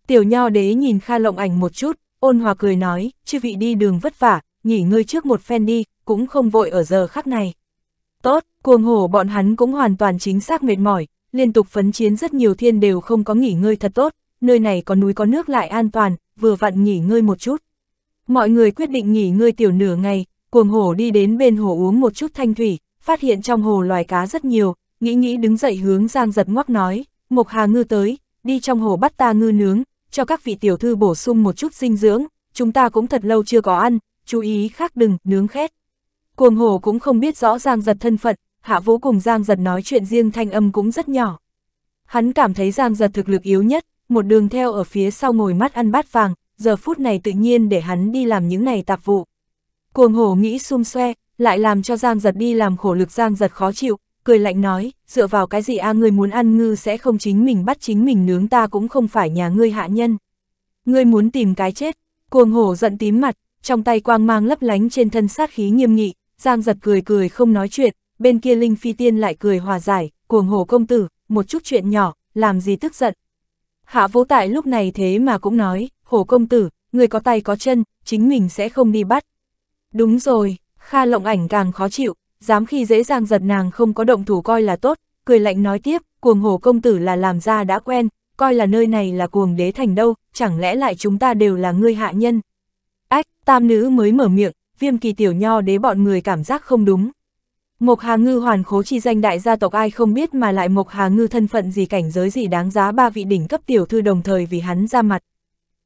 Tiểu nho đế nhìn Kha Lộng ảnh một chút, ôn hòa cười nói, chư vị đi đường vất vả, nghỉ ngơi trước một phen đi, cũng không vội ở giờ khắc này. Tốt, cuồng hổ bọn hắn cũng hoàn toàn chính xác mệt mỏi, liên tục phấn chiến rất nhiều thiên đều không có nghỉ ngơi thật tốt, nơi này có núi có nước lại an toàn, vừa vặn nghỉ ngơi một chút. Mọi người quyết định nghỉ ngơi tiểu nửa ngày, cuồng hổ đi đến bên hồ uống một chút thanh thủy, phát hiện trong hồ loài cá rất nhiều, nghĩ nghĩ đứng dậy hướng Giang giật ngoắc nói, Mộc Hà ngư tới, đi trong hồ bắt ta ngư nướng, cho các vị tiểu thư bổ sung một chút dinh dưỡng, chúng ta cũng thật lâu chưa có ăn, chú ý khác đừng nướng khét. Cuồng hồ cũng không biết rõ Giang Giật thân phận, Hạ Vũ cùng Giang Giật nói chuyện riêng thanh âm cũng rất nhỏ. Hắn cảm thấy Giang Giật thực lực yếu nhất, một đường theo ở phía sau ngồi mắt ăn bát vàng, giờ phút này tự nhiên để hắn đi làm những này tạp vụ. Cuồng Hồ nghĩ xung xoe, lại làm cho Giang Giật đi làm khổ lực Giang Giật khó chịu, cười lạnh nói, dựa vào cái gì a ngươi muốn ăn ngư sẽ không chính mình bắt chính mình nướng ta cũng không phải nhà ngươi hạ nhân. Ngươi muốn tìm cái chết, cuồng Hồ giận tím mặt, trong tay quang mang lấp lánh trên thân sát khí nghiêm nghị, Giang giật cười cười không nói chuyện, bên kia Linh Phi Tiên lại cười hòa giải, cuồng hồ công tử, một chút chuyện nhỏ, làm gì tức giận. Hạ Vũ Tại lúc này thế mà cũng nói, hồ công tử, người có tay có chân, chính mình sẽ không đi bắt. Đúng rồi, Kha Lộng Ảnh càng khó chịu, dám khi dễ Giang giật nàng không có động thủ coi là tốt, cười lạnh nói tiếp, cuồng hồ công tử là làm ra đã quen, coi là nơi này là cuồng đế thành đâu, chẳng lẽ lại chúng ta đều là ngươi hạ nhân. Ách, tam nữ mới mở miệng, viêm kỳ tiểu nho đế bọn người cảm giác không đúng. Mộc Hà Ngư hoàn khố chi danh đại gia tộc ai không biết mà lại Mộc Hà Ngư thân phận gì cảnh giới gì đáng giá ba vị đỉnh cấp tiểu thư đồng thời vì hắn ra mặt.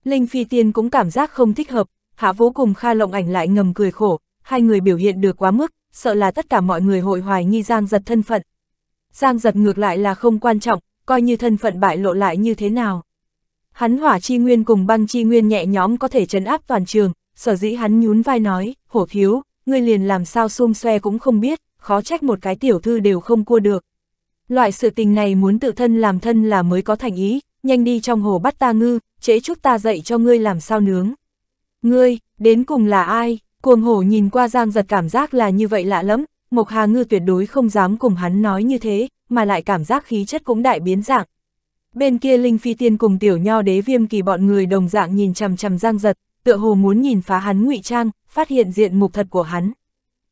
Linh Phi Tiên cũng cảm giác không thích hợp, Hạ vô cùng Kha Lộng Ảnh lại ngầm cười khổ, hai người biểu hiện được quá mức, sợ là tất cả mọi người hội hoài nghi Giang Giật thân phận. Giang Giật ngược lại là không quan trọng, coi như thân phận bại lộ lại như thế nào. Hắn hỏa chi nguyên cùng băng chi nguyên nhẹ nhóm có thể chấn áp toàn trường, sở dĩ hắn nhún vai nói hổ khiếu, ngươi liền làm sao xung xoe cũng không biết, khó trách một cái tiểu thư đều không cua được. Loại sự tình này muốn tự thân làm thân là mới có thành ý, nhanh đi trong hồ bắt ta ngư, chế chút ta dạy cho ngươi làm sao nướng. Ngươi, đến cùng là ai? Cuồng hổ nhìn qua giang giật cảm giác là như vậy lạ lắm, Mộc Hà Ngư tuyệt đối không dám cùng hắn nói như thế, mà lại cảm giác khí chất cũng đại biến dạng. Bên kia Linh Phi Tiên cùng tiểu nho đế viêm kỳ bọn người đồng dạng nhìn chằm chằm giang giật, tựa hồ muốn nhìn phá hắn ngụy trang, phát hiện diện mục thật của hắn.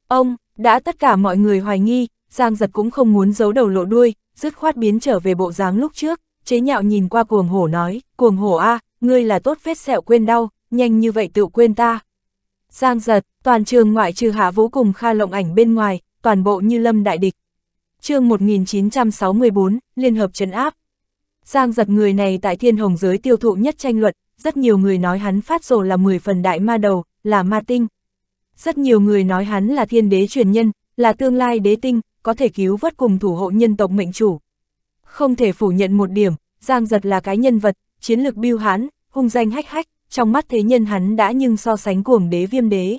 Ông, đã tất cả mọi người hoài nghi, Giang Giật cũng không muốn giấu đầu lộ đuôi, dứt khoát biến trở về bộ dáng lúc trước, chế nhạo nhìn qua cuồng hổ nói, cuồng hổ a, ngươi là tốt vết sẹo quên đau, nhanh như vậy tự quên ta. Giang Giật, toàn trường ngoại trừ Hạ Vũ cùng Kha Lộng Ảnh bên ngoài, toàn bộ như lâm đại địch. chương 1964, Liên hợp trấn áp. Giang Giật người này tại thiên hồng giới tiêu thụ nhất tranh luận, rất nhiều người nói hắn phát rồ là 10 phần đại ma đầu, là ma tinh. Rất nhiều người nói hắn là thiên đế truyền nhân, là tương lai đế tinh, có thể cứu vớt cùng thủ hộ nhân tộc mệnh chủ. Không thể phủ nhận một điểm, Giang Giật là cái nhân vật, chiến lược biêu hán, hung danh hách hách, trong mắt thế nhân hắn đã nhưng so sánh cuồng đế viêm đế.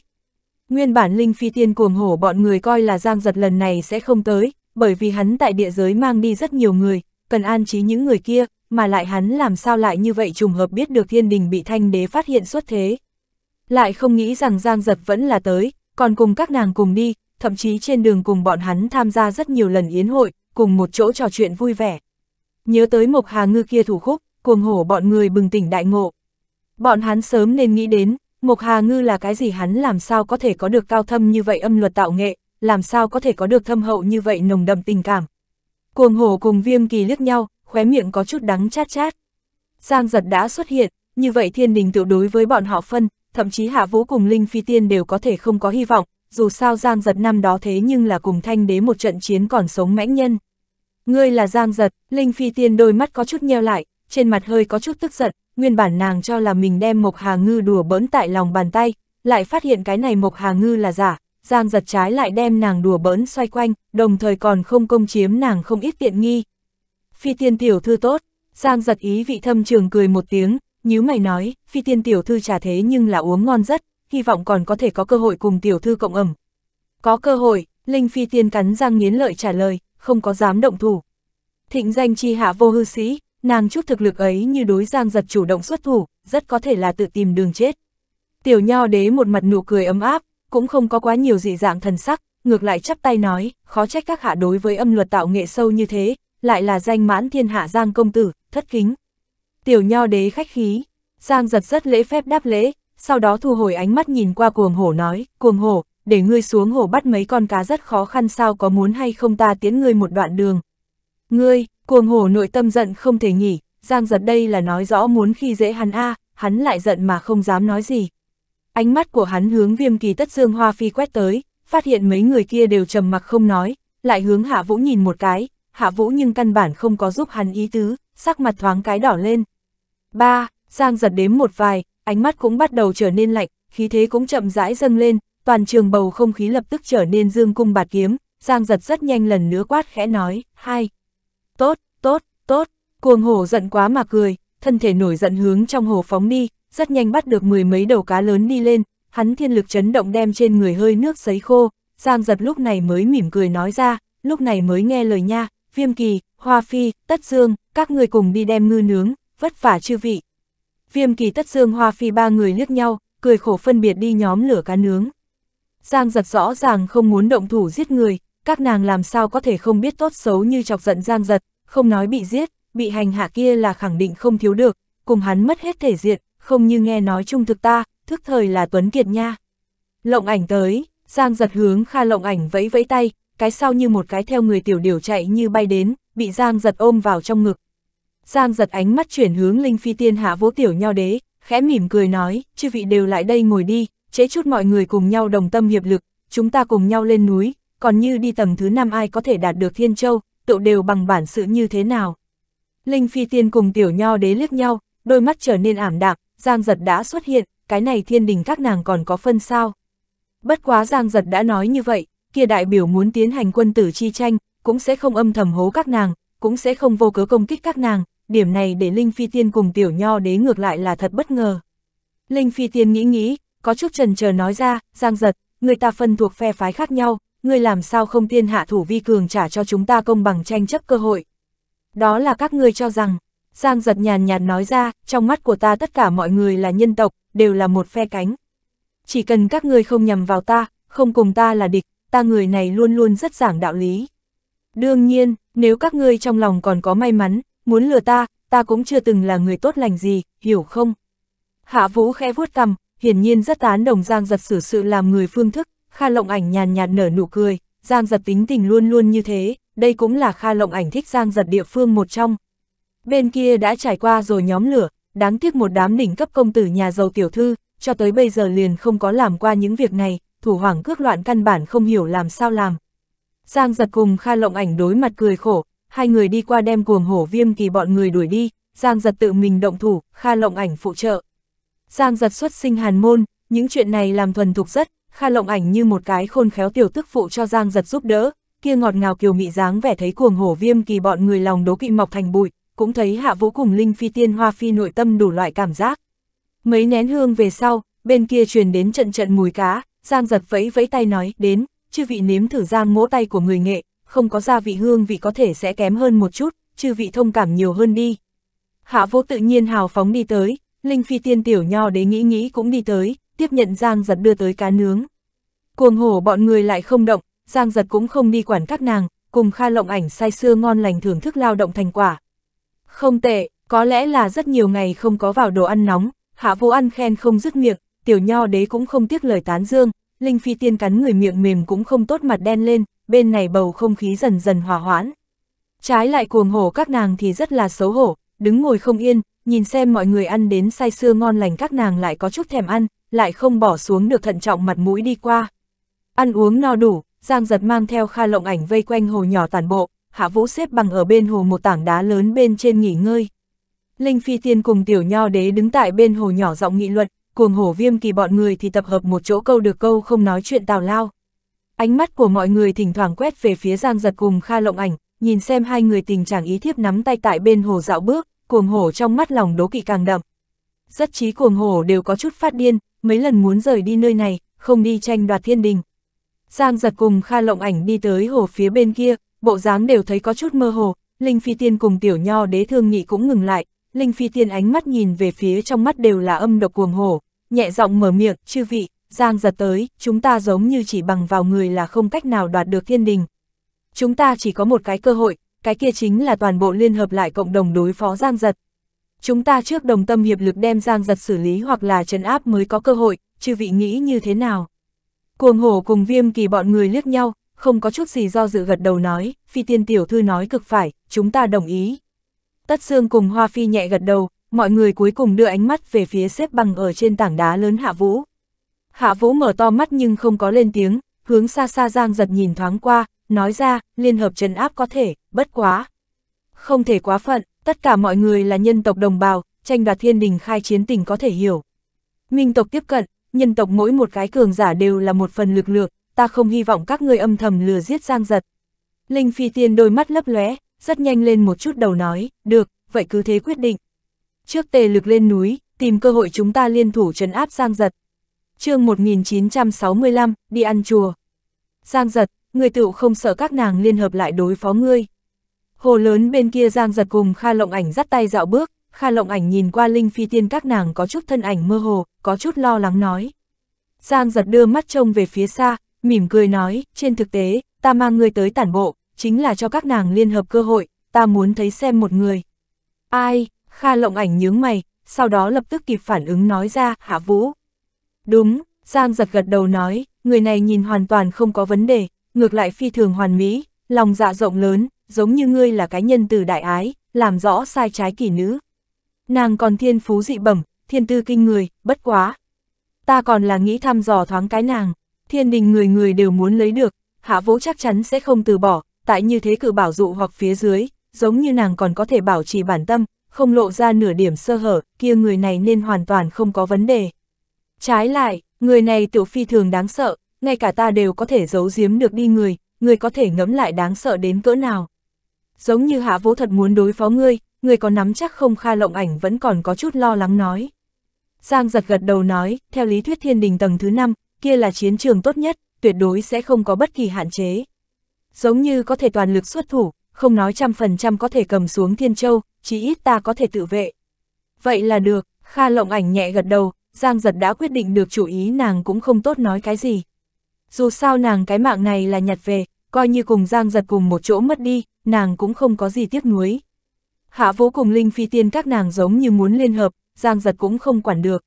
Nguyên bản Linh Phi Tiên cuồng hổ bọn người coi là Giang Giật lần này sẽ không tới, bởi vì hắn tại địa giới mang đi rất nhiều người, cần an trí những người kia, mà lại hắn làm sao lại như vậy trùng hợp biết được thiên đình bị thanh đế phát hiện xuất thế lại không nghĩ rằng Giang Giật vẫn là tới, còn cùng các nàng cùng đi, thậm chí trên đường cùng bọn hắn tham gia rất nhiều lần yến hội, cùng một chỗ trò chuyện vui vẻ. Nhớ tới Mộc Hà Ngư kia thủ khúc, cuồng hổ bọn người bừng tỉnh đại ngộ. Bọn hắn sớm nên nghĩ đến, Mộc Hà Ngư là cái gì hắn làm sao có thể có được cao thâm như vậy âm luật tạo nghệ, làm sao có thể có được thâm hậu như vậy nồng đậm tình cảm. Cuồng hổ cùng viêm kỳ liếc nhau, khóe miệng có chút đắng chát chát. Giang giật đã xuất hiện, như vậy thiên đình tự đối với bọn họ phân, thậm chí Hạ Vũ cùng Linh Phi Tiên đều có thể không có hy vọng, dù sao Giang Giật năm đó thế nhưng là cùng thanh đế một trận chiến còn sống mãnh nhân. Ngươi là Giang Giật, Linh Phi Tiên đôi mắt có chút nheo lại, trên mặt hơi có chút tức giận, nguyên bản nàng cho là mình đem Mộc Hà Ngư đùa bỡn tại lòng bàn tay, lại phát hiện cái này Mộc Hà Ngư là giả, Giang Giật trái lại đem nàng đùa bỡn xoay quanh, đồng thời còn không công chiếm nàng không ít tiện nghi. Phi Tiên tiểu thư tốt, Giang Giật ý vị thâm trường cười một tiếng, nhíu mày nói, phi tiên tiểu thư trà thế nhưng là uống ngon rất, hy vọng còn có thể có cơ hội cùng tiểu thư cộng ẩm. Có cơ hội, Linh phi tiên cắn răng nghiến lợi trả lời, không có dám động thủ. Thịnh danh chi hạ vô hư sĩ, nàng chút thực lực ấy như đối giang giật chủ động xuất thủ, rất có thể là tự tìm đường chết. Tiểu nho đế một mặt nụ cười ấm áp, cũng không có quá nhiều dị dạng thần sắc, ngược lại chắp tay nói, khó trách các hạ đối với âm luật tạo nghệ sâu như thế, lại là danh mãn thiên hạ giang công tử, thất kính. Tiểu nho đế khách khí, Giang giật rất lễ phép đáp lễ, sau đó thu hồi ánh mắt nhìn qua cuồng hổ nói, cuồng hổ, để ngươi xuống hồ bắt mấy con cá rất khó khăn sao có muốn hay không ta tiến ngươi một đoạn đường. Ngươi, cuồng hổ nội tâm giận không thể nghỉ, Giang giật đây là nói rõ muốn khi dễ hắn a hắn lại giận mà không dám nói gì. Ánh mắt của hắn hướng viêm kỳ tất dương hoa phi quét tới, phát hiện mấy người kia đều trầm mặc không nói, lại hướng hạ vũ nhìn một cái, hạ vũ nhưng căn bản không có giúp hắn ý tứ, sắc mặt thoáng cái đỏ lên. Ba, Giang giật đếm một vài, ánh mắt cũng bắt đầu trở nên lạnh, khí thế cũng chậm rãi dâng lên, toàn trường bầu không khí lập tức trở nên dương cung bạt kiếm, Giang giật rất nhanh lần nữa quát khẽ nói, hai. Tốt, tốt, tốt, cuồng hổ giận quá mà cười, thân thể nổi giận hướng trong hồ phóng đi, rất nhanh bắt được mười mấy đầu cá lớn đi lên, hắn thiên lực chấn động đem trên người hơi nước sấy khô, Giang giật lúc này mới mỉm cười nói ra, lúc này mới nghe lời nha, viêm kỳ, hoa phi, tất dương, các người cùng đi đem ngư nướng, vất vả chư vị. Viêm kỳ tất dương hoa phi ba người liếc nhau, cười khổ phân biệt đi nhóm lửa cá nướng. Giang giật rõ ràng không muốn động thủ giết người, các nàng làm sao có thể không biết tốt xấu như chọc giận giang giật, không nói bị giết, bị hành hạ kia là khẳng định không thiếu được, cùng hắn mất hết thể diện, không như nghe nói trung thực ta, thức thời là Tuấn Kiệt nha. Lộng ảnh tới, Giang giật hướng Kha lộng ảnh vẫy vẫy tay, cái sau như một cái theo người tiểu điểu chạy như bay đến, bị Giang giật ôm vào trong ngực, Giang giật ánh mắt chuyển hướng Linh Phi Tiên hạ vỗ tiểu nho đế, khẽ mỉm cười nói, chư vị đều lại đây ngồi đi, chế chút mọi người cùng nhau đồng tâm hiệp lực, chúng ta cùng nhau lên núi, còn như đi tầng thứ năm ai có thể đạt được thiên châu, tựu đều bằng bản sự như thế nào. Linh Phi Tiên cùng tiểu nho đế liếc nhau, đôi mắt trở nên ảm đạm, Giang giật đã xuất hiện, cái này thiên đình các nàng còn có phân sao. Bất quá Giang giật đã nói như vậy, kia đại biểu muốn tiến hành quân tử chi tranh, cũng sẽ không âm thầm hố các nàng, cũng sẽ không vô cớ công kích các nàng, điểm này để Linh Phi Tiên cùng Tiểu Nho đế ngược lại là thật bất ngờ. Linh Phi Tiên nghĩ nghĩ, có chút trần chờ nói ra, Giang Giật, người ta phân thuộc phe phái khác nhau, người làm sao không tiên hạ thủ vi cường trả cho chúng ta công bằng tranh chấp cơ hội. Đó là các ngươi cho rằng, Giang Giật nhàn nhạt nói ra, trong mắt của ta tất cả mọi người là nhân tộc, đều là một phe cánh. Chỉ cần các ngươi không nhầm vào ta, không cùng ta là địch, ta người này luôn luôn rất giảng đạo lý. Đương nhiên, nếu các ngươi trong lòng còn có may mắn, muốn lừa ta, ta cũng chưa từng là người tốt lành gì, hiểu không? Hạ Vũ khẽ vuốt cằm, hiển nhiên rất tán đồng Giang Giật xử sự làm người phương thức, Kha Lộng Ảnh nhàn nhạt nở nụ cười, Giang Giật tính tình luôn luôn như thế, đây cũng là Kha Lộng Ảnh thích Giang Giật địa phương một trong. Bên kia đã trải qua rồi nhóm lửa, đáng tiếc một đám đỉnh cấp công tử nhà giàu tiểu thư, cho tới bây giờ liền không có làm qua những việc này, thủ hoàng cước loạn căn bản không hiểu làm sao làm. Giang giật cùng Kha Lộng Ảnh đối mặt cười khổ, hai người đi qua đem cuồng hổ viêm kỳ bọn người đuổi đi, Giang giật tự mình động thủ, Kha Lộng Ảnh phụ trợ. Giang giật xuất sinh hàn môn, những chuyện này làm thuần thục rất, Kha Lộng Ảnh như một cái khôn khéo tiểu tức phụ cho Giang giật giúp đỡ, kia ngọt ngào kiều mị dáng vẻ thấy cuồng hổ viêm kỳ bọn người lòng đố kỵ mọc thành bụi, cũng thấy hạ vũ cùng Linh Phi Tiên Hoa Phi nội tâm đủ loại cảm giác. Mấy nén hương về sau, bên kia truyền đến trận trận mùi cá, Giang giật vẫy vẫy tay nói, đến, chư vị nếm thử Giang mỗ tay của người nghệ, không có gia vị hương vị có thể sẽ kém hơn một chút, chư vị thông cảm nhiều hơn đi. Hạ vô tự nhiên hào phóng đi tới, Linh Phi tiên tiểu nho đế nghĩ nghĩ cũng đi tới, tiếp nhận Giang giật đưa tới cá nướng. Cuồng hổ bọn người lại không động, Giang giật cũng không đi quản các nàng, cùng Kha Lộng Ảnh say sưa ngon lành thưởng thức lao động thành quả. Không tệ, có lẽ là rất nhiều ngày không có vào đồ ăn nóng, hạ vô ăn khen không dứt miệng, tiểu nho đế cũng không tiếc lời tán dương, Linh Phi tiên cắn người miệng mềm cũng không tốt mặt đen lên, bên này bầu không khí dần dần hòa hoãn. Trái lại cuồng hổ các nàng thì rất là xấu hổ, đứng ngồi không yên, nhìn xem mọi người ăn đến say sưa ngon lành các nàng lại có chút thèm ăn, lại không bỏ xuống được thận trọng mặt mũi đi qua. Ăn uống no đủ, Giang giật mang theo Kha Lộng ảnh vây quanh hồ nhỏ tàn bộ, Hạ Vũ xếp bằng ở bên hồ một tảng đá lớn bên trên nghỉ ngơi. Linh Phi Tiên cùng Tiểu Nho Đế đứng tại bên hồ nhỏ giọng nghị luận, cuồng hổ viêm kỳ bọn người thì tập hợp một chỗ câu được câu không nói chuyện tào lao. Ánh mắt của mọi người thỉnh thoảng quét về phía Giang Giật cùng Kha Lộng Ảnh, nhìn xem hai người tình trạng ý thiếp nắm tay tại bên hồ dạo bước, cuồng hổ trong mắt lòng đố kỵ càng đậm. Rất trí cuồng hổ đều có chút phát điên, mấy lần muốn rời đi nơi này, không đi tranh đoạt thiên đình. Giang Giật cùng Kha Lộng Ảnh đi tới hồ phía bên kia, bộ dáng đều thấy có chút mơ hồ, Linh Phi Tiên cùng Tiểu Nho Đế Thương Nghị cũng ngừng lại, Linh Phi Tiên ánh mắt nhìn về phía trong mắt đều là âm độc cuồng hổ, nhẹ giọng mở miệng, chư vị, Giang giật tới, chúng ta giống như chỉ bằng vào người là không cách nào đoạt được thiên đình. Chúng ta chỉ có một cái cơ hội, cái kia chính là toàn bộ liên hợp lại cộng đồng đối phó Giang giật. Chúng ta trước đồng tâm hiệp lực đem Giang giật xử lý hoặc là trấn áp mới có cơ hội, chư vị nghĩ như thế nào. Cuồng hổ cùng viêm kỳ bọn người liếc nhau, không có chút gì do dự gật đầu nói, phi tiên tiểu thư nói cực phải, chúng ta đồng ý. Tất xương cùng hoa phi nhẹ gật đầu, mọi người cuối cùng đưa ánh mắt về phía xếp bằng ở trên tảng đá lớn hạ vũ. Hạ Vũ mở to mắt nhưng không có lên tiếng, hướng xa xa Giang giật nhìn thoáng qua, nói ra, liên hợp trấn áp có thể, bất quá. Không thể quá phận, tất cả mọi người là nhân tộc đồng bào, tranh đoạt thiên đình khai chiến tình có thể hiểu. Minh tộc tiếp cận, nhân tộc mỗi một cái cường giả đều là một phần lực lượng, ta không hy vọng các ngươi âm thầm lừa giết Giang giật. Linh Phi Tiên đôi mắt lấp lóe, rất nhanh lên một chút đầu nói, được, vậy cứ thế quyết định. Trước tề lực lên núi, tìm cơ hội chúng ta liên thủ trấn áp Giang giật chương 1965, đi ăn chùa. Giang giật, người tựu không sợ các nàng liên hợp lại đối phó ngươi. Hồ lớn bên kia Giang giật cùng Kha Lộng Ảnh dắt tay dạo bước, Kha Lộng Ảnh nhìn qua Linh Phi Tiên các nàng có chút thân ảnh mơ hồ, có chút lo lắng nói. Giang giật đưa mắt trông về phía xa, mỉm cười nói, trên thực tế, ta mang ngươi tới tản bộ, chính là cho các nàng liên hợp cơ hội, ta muốn thấy xem một người. Ai, Kha Lộng Ảnh nhướng mày, sau đó lập tức kịp phản ứng nói ra, Hạ Vũ, Đúng, Giang giật gật đầu nói, người này nhìn hoàn toàn không có vấn đề, ngược lại phi thường hoàn mỹ, lòng dạ rộng lớn, giống như ngươi là cái nhân từ đại ái, làm rõ sai trái kỳ nữ. Nàng còn thiên phú dị bẩm, thiên tư kinh người, bất quá. Ta còn là nghĩ thăm dò thoáng cái nàng, thiên đình người người đều muốn lấy được, hạ vũ chắc chắn sẽ không từ bỏ, tại như thế cử bảo dụ hoặc phía dưới, giống như nàng còn có thể bảo trì bản tâm, không lộ ra nửa điểm sơ hở, kia người này nên hoàn toàn không có vấn đề. Trái lại, người này tiểu phi thường đáng sợ, ngay cả ta đều có thể giấu giếm được đi người, người có thể ngẫm lại đáng sợ đến cỡ nào. Giống như hạ vũ thật muốn đối phó ngươi, người có nắm chắc không kha lộng ảnh vẫn còn có chút lo lắng nói. Giang giật gật đầu nói, theo lý thuyết thiên đình tầng thứ 5, kia là chiến trường tốt nhất, tuyệt đối sẽ không có bất kỳ hạn chế. Giống như có thể toàn lực xuất thủ, không nói trăm phần trăm có thể cầm xuống thiên châu, chỉ ít ta có thể tự vệ. Vậy là được, kha lộng ảnh nhẹ gật đầu, Giang giật đã quyết định được chủ ý nàng cũng không tốt nói cái gì. Dù sao nàng cái mạng này là nhặt về, coi như cùng Giang giật cùng một chỗ mất đi, nàng cũng không có gì tiếc nuối. Hạ vũ cùng Linh Phi Tiên các nàng giống như muốn liên hợp, Giang giật cũng không quản được.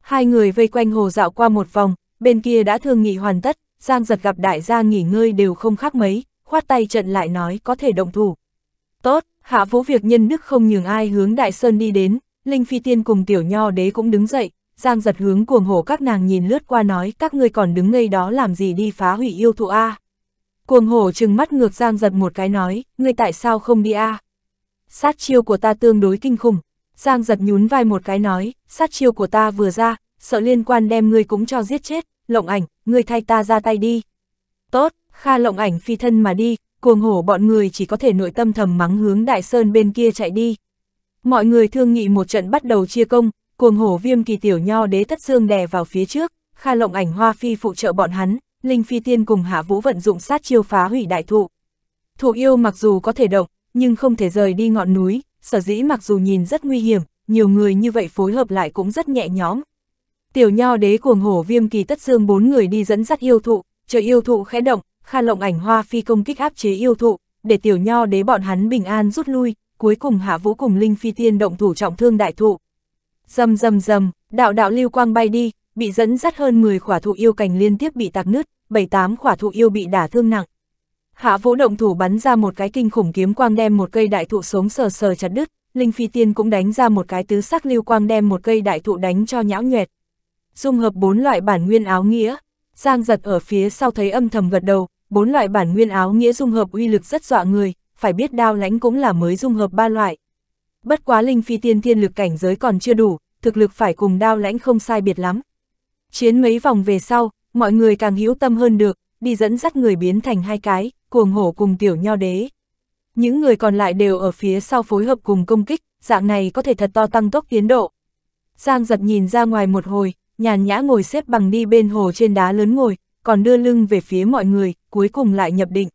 Hai người vây quanh hồ dạo qua một vòng, bên kia đã thương nghị hoàn tất, Giang giật gặp đại gia nghỉ ngơi đều không khác mấy, khoát tay trận lại nói có thể động thủ. Tốt, hạ vũ việc nhân đức không nhường ai hướng đại sơn đi đến, Linh Phi Tiên cùng tiểu nho đế cũng đứng dậy, Giang giật hướng cuồng hồ các nàng nhìn lướt qua nói các ngươi còn đứng ngây đó làm gì đi phá hủy yêu thụ a Cuồng hồ trừng mắt ngược Giang giật một cái nói, ngươi tại sao không đi a Sát chiêu của ta tương đối kinh khủng. Giang giật nhún vai một cái nói, sát chiêu của ta vừa ra, sợ liên quan đem ngươi cũng cho giết chết, lộng ảnh, ngươi thay ta ra tay đi. Tốt, Kha lộng ảnh phi thân mà đi, cuồng hổ bọn người chỉ có thể nội tâm thầm mắng hướng đại sơn bên kia chạy đi. Mọi người thương nghị một trận bắt đầu chia công, cuồng hổ viêm kỳ tiểu nho đế thất dương đè vào phía trước, Kha Lộng Ảnh Hoa Phi phụ trợ bọn hắn, Linh Phi Tiên cùng Hạ Vũ vận dụng sát chiêu phá hủy đại thụ. Thụ yêu mặc dù có thể động, nhưng không thể rời đi ngọn núi, sở dĩ mặc dù nhìn rất nguy hiểm, nhiều người như vậy phối hợp lại cũng rất nhẹ nhõm. Tiểu nho đế cuồng hổ viêm kỳ tất dương bốn người đi dẫn dắt yêu thụ, chờ yêu thụ khẽ động, Kha Lộng Ảnh Hoa Phi công kích áp chế yêu thụ, để tiểu nho đế bọn hắn bình an rút lui, cuối cùng Hạ Vũ cùng Linh Phi Tiên động thủ trọng thương đại thụ, Dầm dầm dầm, đạo đạo lưu quang bay đi, bị dẫn dắt hơn 10 khỏa thụ yêu cành liên tiếp bị tạc nứt, bảy tám khỏa thụ yêu bị đả thương nặng. Hạ vũ động thủ bắn ra một cái kinh khủng kiếm quang đem một cây đại thụ sống sờ sờ chặt đứt, Linh Phi Tiên cũng đánh ra một cái tứ sắc lưu quang đem một cây đại thụ đánh cho nhão nhuẹt. Dung hợp bốn loại bản nguyên áo nghĩa, Giang giật ở phía sau thấy âm thầm gật đầu, bốn loại bản nguyên áo nghĩa dung hợp uy lực rất dọa người, phải biết đao lãnh cũng là mới dung hợp ba loại bất quá linh phi tiên thiên lực cảnh giới còn chưa đủ, thực lực phải cùng đao lãnh không sai biệt lắm. Chiến mấy vòng về sau, mọi người càng hữu tâm hơn được, đi dẫn dắt người biến thành hai cái, cuồng hổ cùng tiểu nho đế. Những người còn lại đều ở phía sau phối hợp cùng công kích, dạng này có thể thật to tăng tốc tiến độ. Giang giật nhìn ra ngoài một hồi, nhàn nhã ngồi xếp bằng đi bên hồ trên đá lớn ngồi, còn đưa lưng về phía mọi người, cuối cùng lại nhập định.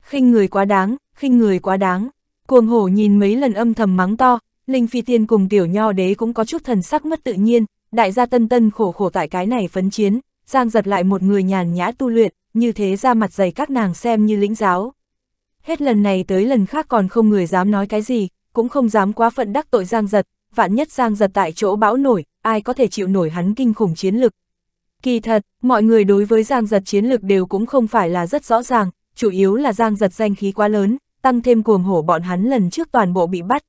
khinh người quá đáng, khinh người quá đáng. Cuồng hổ nhìn mấy lần âm thầm mắng to, Linh Phi Tiên cùng tiểu nho đế cũng có chút thần sắc mất tự nhiên, đại gia tân tân khổ khổ tại cái này phấn chiến, giang giật lại một người nhàn nhã tu luyện, như thế ra mặt dày các nàng xem như lĩnh giáo. Hết lần này tới lần khác còn không người dám nói cái gì, cũng không dám quá phận đắc tội giang giật, vạn nhất giang giật tại chỗ bão nổi, ai có thể chịu nổi hắn kinh khủng chiến lực. Kỳ thật, mọi người đối với giang giật chiến lực đều cũng không phải là rất rõ ràng, chủ yếu là giang giật danh khí quá lớn, tăng thêm cuồng hổ bọn hắn lần trước toàn bộ bị bắt.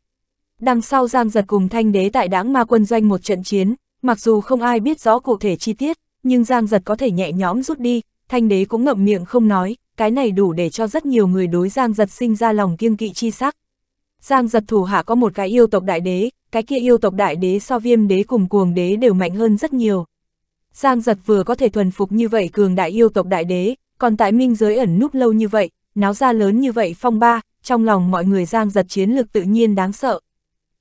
Đằng sau Giang Giật cùng Thanh Đế tại đảng ma quân doanh một trận chiến, mặc dù không ai biết rõ cụ thể chi tiết, nhưng Giang Giật có thể nhẹ nhõm rút đi, Thanh Đế cũng ngậm miệng không nói, cái này đủ để cho rất nhiều người đối Giang Giật sinh ra lòng kiêng kỵ chi sắc. Giang Giật thủ hạ có một cái yêu tộc đại đế, cái kia yêu tộc đại đế so viêm đế cùng cuồng đế đều mạnh hơn rất nhiều. Giang Giật vừa có thể thuần phục như vậy cường đại yêu tộc đại đế, còn tại minh giới ẩn núp lâu như vậy, náo ra lớn như vậy phong ba, trong lòng mọi người giang giật chiến lực tự nhiên đáng sợ.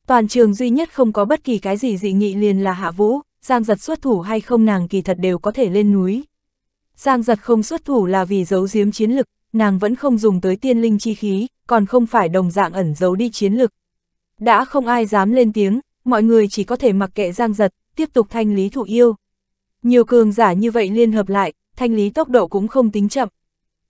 Toàn trường duy nhất không có bất kỳ cái gì dị nghị liền là hạ vũ, giang giật xuất thủ hay không nàng kỳ thật đều có thể lên núi. Giang giật không xuất thủ là vì giấu giếm chiến lực, nàng vẫn không dùng tới tiên linh chi khí, còn không phải đồng dạng ẩn giấu đi chiến lực. Đã không ai dám lên tiếng, mọi người chỉ có thể mặc kệ giang giật, tiếp tục thanh lý thụ yêu. Nhiều cường giả như vậy liên hợp lại, thanh lý tốc độ cũng không tính chậm.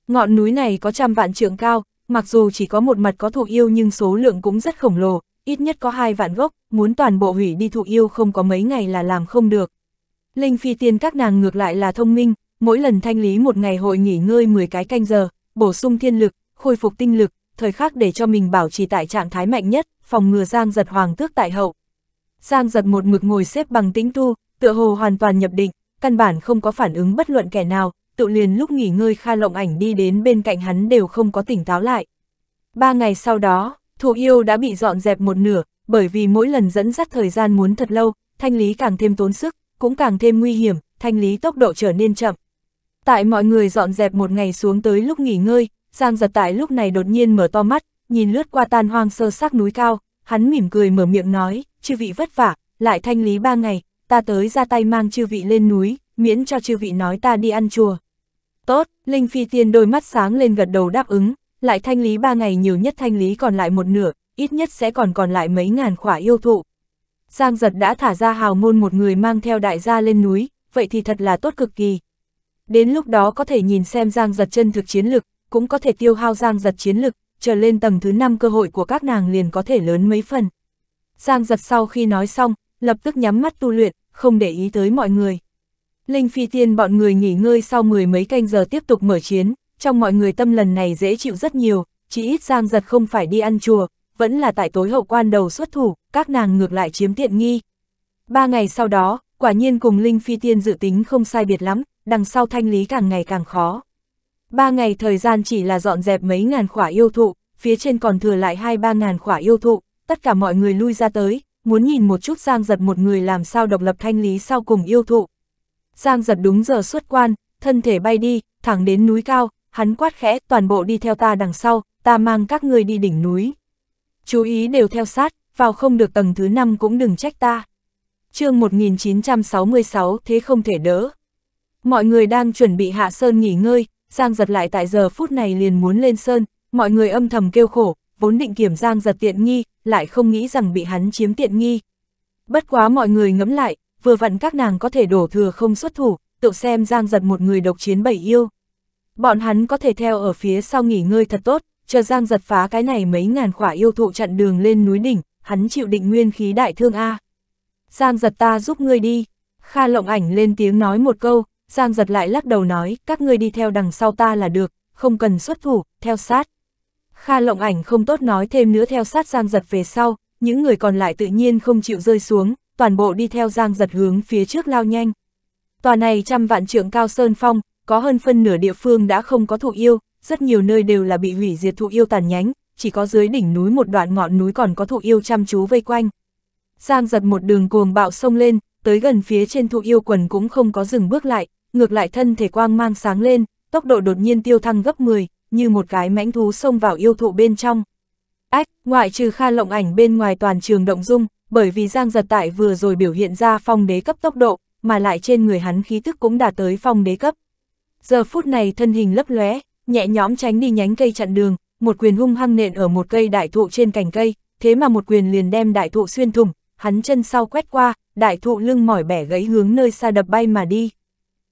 Ngọn núi này có trăm vạn trượng cao, mặc dù chỉ có một mặt có thụ yêu nhưng số lượng cũng rất khổng lồ, ít nhất có hai vạn gốc, muốn toàn bộ hủy đi thụ yêu không có mấy ngày là làm không được. Linh phi tiên các nàng ngược lại là thông minh, mỗi lần thanh lý một ngày hội nghỉ ngơi 10 cái canh giờ, bổ sung thiên lực, khôi phục tinh lực, thời khắc để cho mình bảo trì tại trạng thái mạnh nhất, phòng ngừa Giang giật hoàng tước tại hậu. Giang giật một mực ngồi xếp bằng tĩnh tu, tựa hồ hoàn toàn nhập định, căn bản không có phản ứng bất luận kẻ nào, tự liền lúc nghỉ ngơi Kha Lộng Ảnh đi đến bên cạnh hắn đều không có tỉnh táo lại. Ba ngày sau đó, thủ yêu đã bị dọn dẹp một nửa, bởi vì mỗi lần dẫn dắt thời gian muốn thật lâu, thanh lý càng thêm tốn sức, cũng càng thêm nguy hiểm, thanh lý tốc độ trở nên chậm. Tại mọi người dọn dẹp một ngày xuống tới lúc nghỉ ngơi, Giang giật tại lúc này đột nhiên mở to mắt, nhìn lướt qua tan hoang sơ sắc núi cao, hắn mỉm cười mở miệng nói, chư vị vất vả, lại thanh lý ba ngày, ta tới ra tay mang chư vị lên núi, miễn cho chư vị nói ta đi ăn chùa. Tốt, Linh Phi Tiên đôi mắt sáng lên gật đầu đáp ứng, lại thanh lý ba ngày nhiều nhất thanh lý còn lại một nửa, ít nhất sẽ còn còn lại mấy ngàn khỏa yêu thụ. Giang giật đã thả ra hào môn một người mang theo đại gia lên núi, vậy thì thật là tốt cực kỳ. Đến lúc đó có thể nhìn xem giang giật chân thực chiến lực, cũng có thể tiêu hao giang giật chiến lực, trở lên tầng thứ 5 cơ hội của các nàng liền có thể lớn mấy phần. Giang giật sau khi nói xong, lập tức nhắm mắt tu luyện, không để ý tới mọi người. Linh Phi Tiên bọn người nghỉ ngơi sau mười mấy canh giờ tiếp tục mở chiến, trong mọi người tâm lần này dễ chịu rất nhiều, chỉ ít Giang Giật không phải đi ăn chùa, vẫn là tại tối hậu quan đầu xuất thủ, các nàng ngược lại chiếm tiện nghi. Ba ngày sau đó, quả nhiên cùng Linh Phi Tiên dự tính không sai biệt lắm, đằng sau thanh lý càng ngày càng khó. Ba ngày thời gian chỉ là dọn dẹp mấy ngàn khỏa yêu thụ, phía trên còn thừa lại hai ba ngàn khỏa yêu thụ, tất cả mọi người lui ra tới, muốn nhìn một chút Giang Giật một người làm sao độc lập thanh lý sau cùng yêu thụ, Giang giật đúng giờ xuất quan, thân thể bay đi, thẳng đến núi cao, hắn quát khẽ toàn bộ đi theo ta đằng sau, ta mang các người đi đỉnh núi. Chú ý đều theo sát, vào không được tầng thứ 5 cũng đừng trách ta. chương 1966 thế không thể đỡ. Mọi người đang chuẩn bị hạ sơn nghỉ ngơi, Giang giật lại tại giờ phút này liền muốn lên sơn, mọi người âm thầm kêu khổ, vốn định kiểm Giang giật tiện nghi, lại không nghĩ rằng bị hắn chiếm tiện nghi. Bất quá mọi người ngẫm lại, vừa vặn các nàng có thể đổ thừa không xuất thủ, tự xem giang giật một người độc chiến bảy yêu. Bọn hắn có thể theo ở phía sau nghỉ ngơi thật tốt, chờ giang giật phá cái này mấy ngàn khỏa yêu thụ chặn đường lên núi đỉnh, hắn chịu định nguyên khí đại thương A. Giang giật ta giúp ngươi đi, Kha lộng ảnh lên tiếng nói một câu, Giang giật lại lắc đầu nói, các ngươi đi theo đằng sau ta là được, không cần xuất thủ, theo sát. Kha lộng ảnh không tốt nói thêm nữa theo sát Giang giật về sau, những người còn lại tự nhiên không chịu rơi xuống, toàn bộ đi theo giang giật hướng phía trước lao nhanh. Tòa này trăm vạn trượng cao sơn phong, có hơn phân nửa địa phương đã không có thụ yêu, rất nhiều nơi đều là bị hủy diệt thụ yêu tàn nhánh, chỉ có dưới đỉnh núi một đoạn ngọn núi còn có thụ yêu chăm chú vây quanh. Giang giật một đường cuồng bạo sông lên, tới gần phía trên thụ yêu quần cũng không có dừng bước lại, ngược lại thân thể quang mang sáng lên, tốc độ đột nhiên tiêu thăng gấp 10, như một cái mãnh thú xông vào yêu thụ bên trong. Ách, ngoại trừ Kha Lộng Ảnh bên ngoài toàn trường động dung, bởi vì Giang Giật Tại vừa rồi biểu hiện ra phong đế cấp tốc độ, mà lại trên người hắn khí tức cũng đạt tới phong đế cấp. Giờ phút này thân hình lấp lóe, nhẹ nhõm tránh đi nhánh cây chặn đường, một quyền hung hăng nện ở một cây đại thụ trên cành cây, thế mà một quyền liền đem đại thụ xuyên thủng, hắn chân sau quét qua, đại thụ lưng mỏi bẻ gãy hướng nơi xa đập bay mà đi.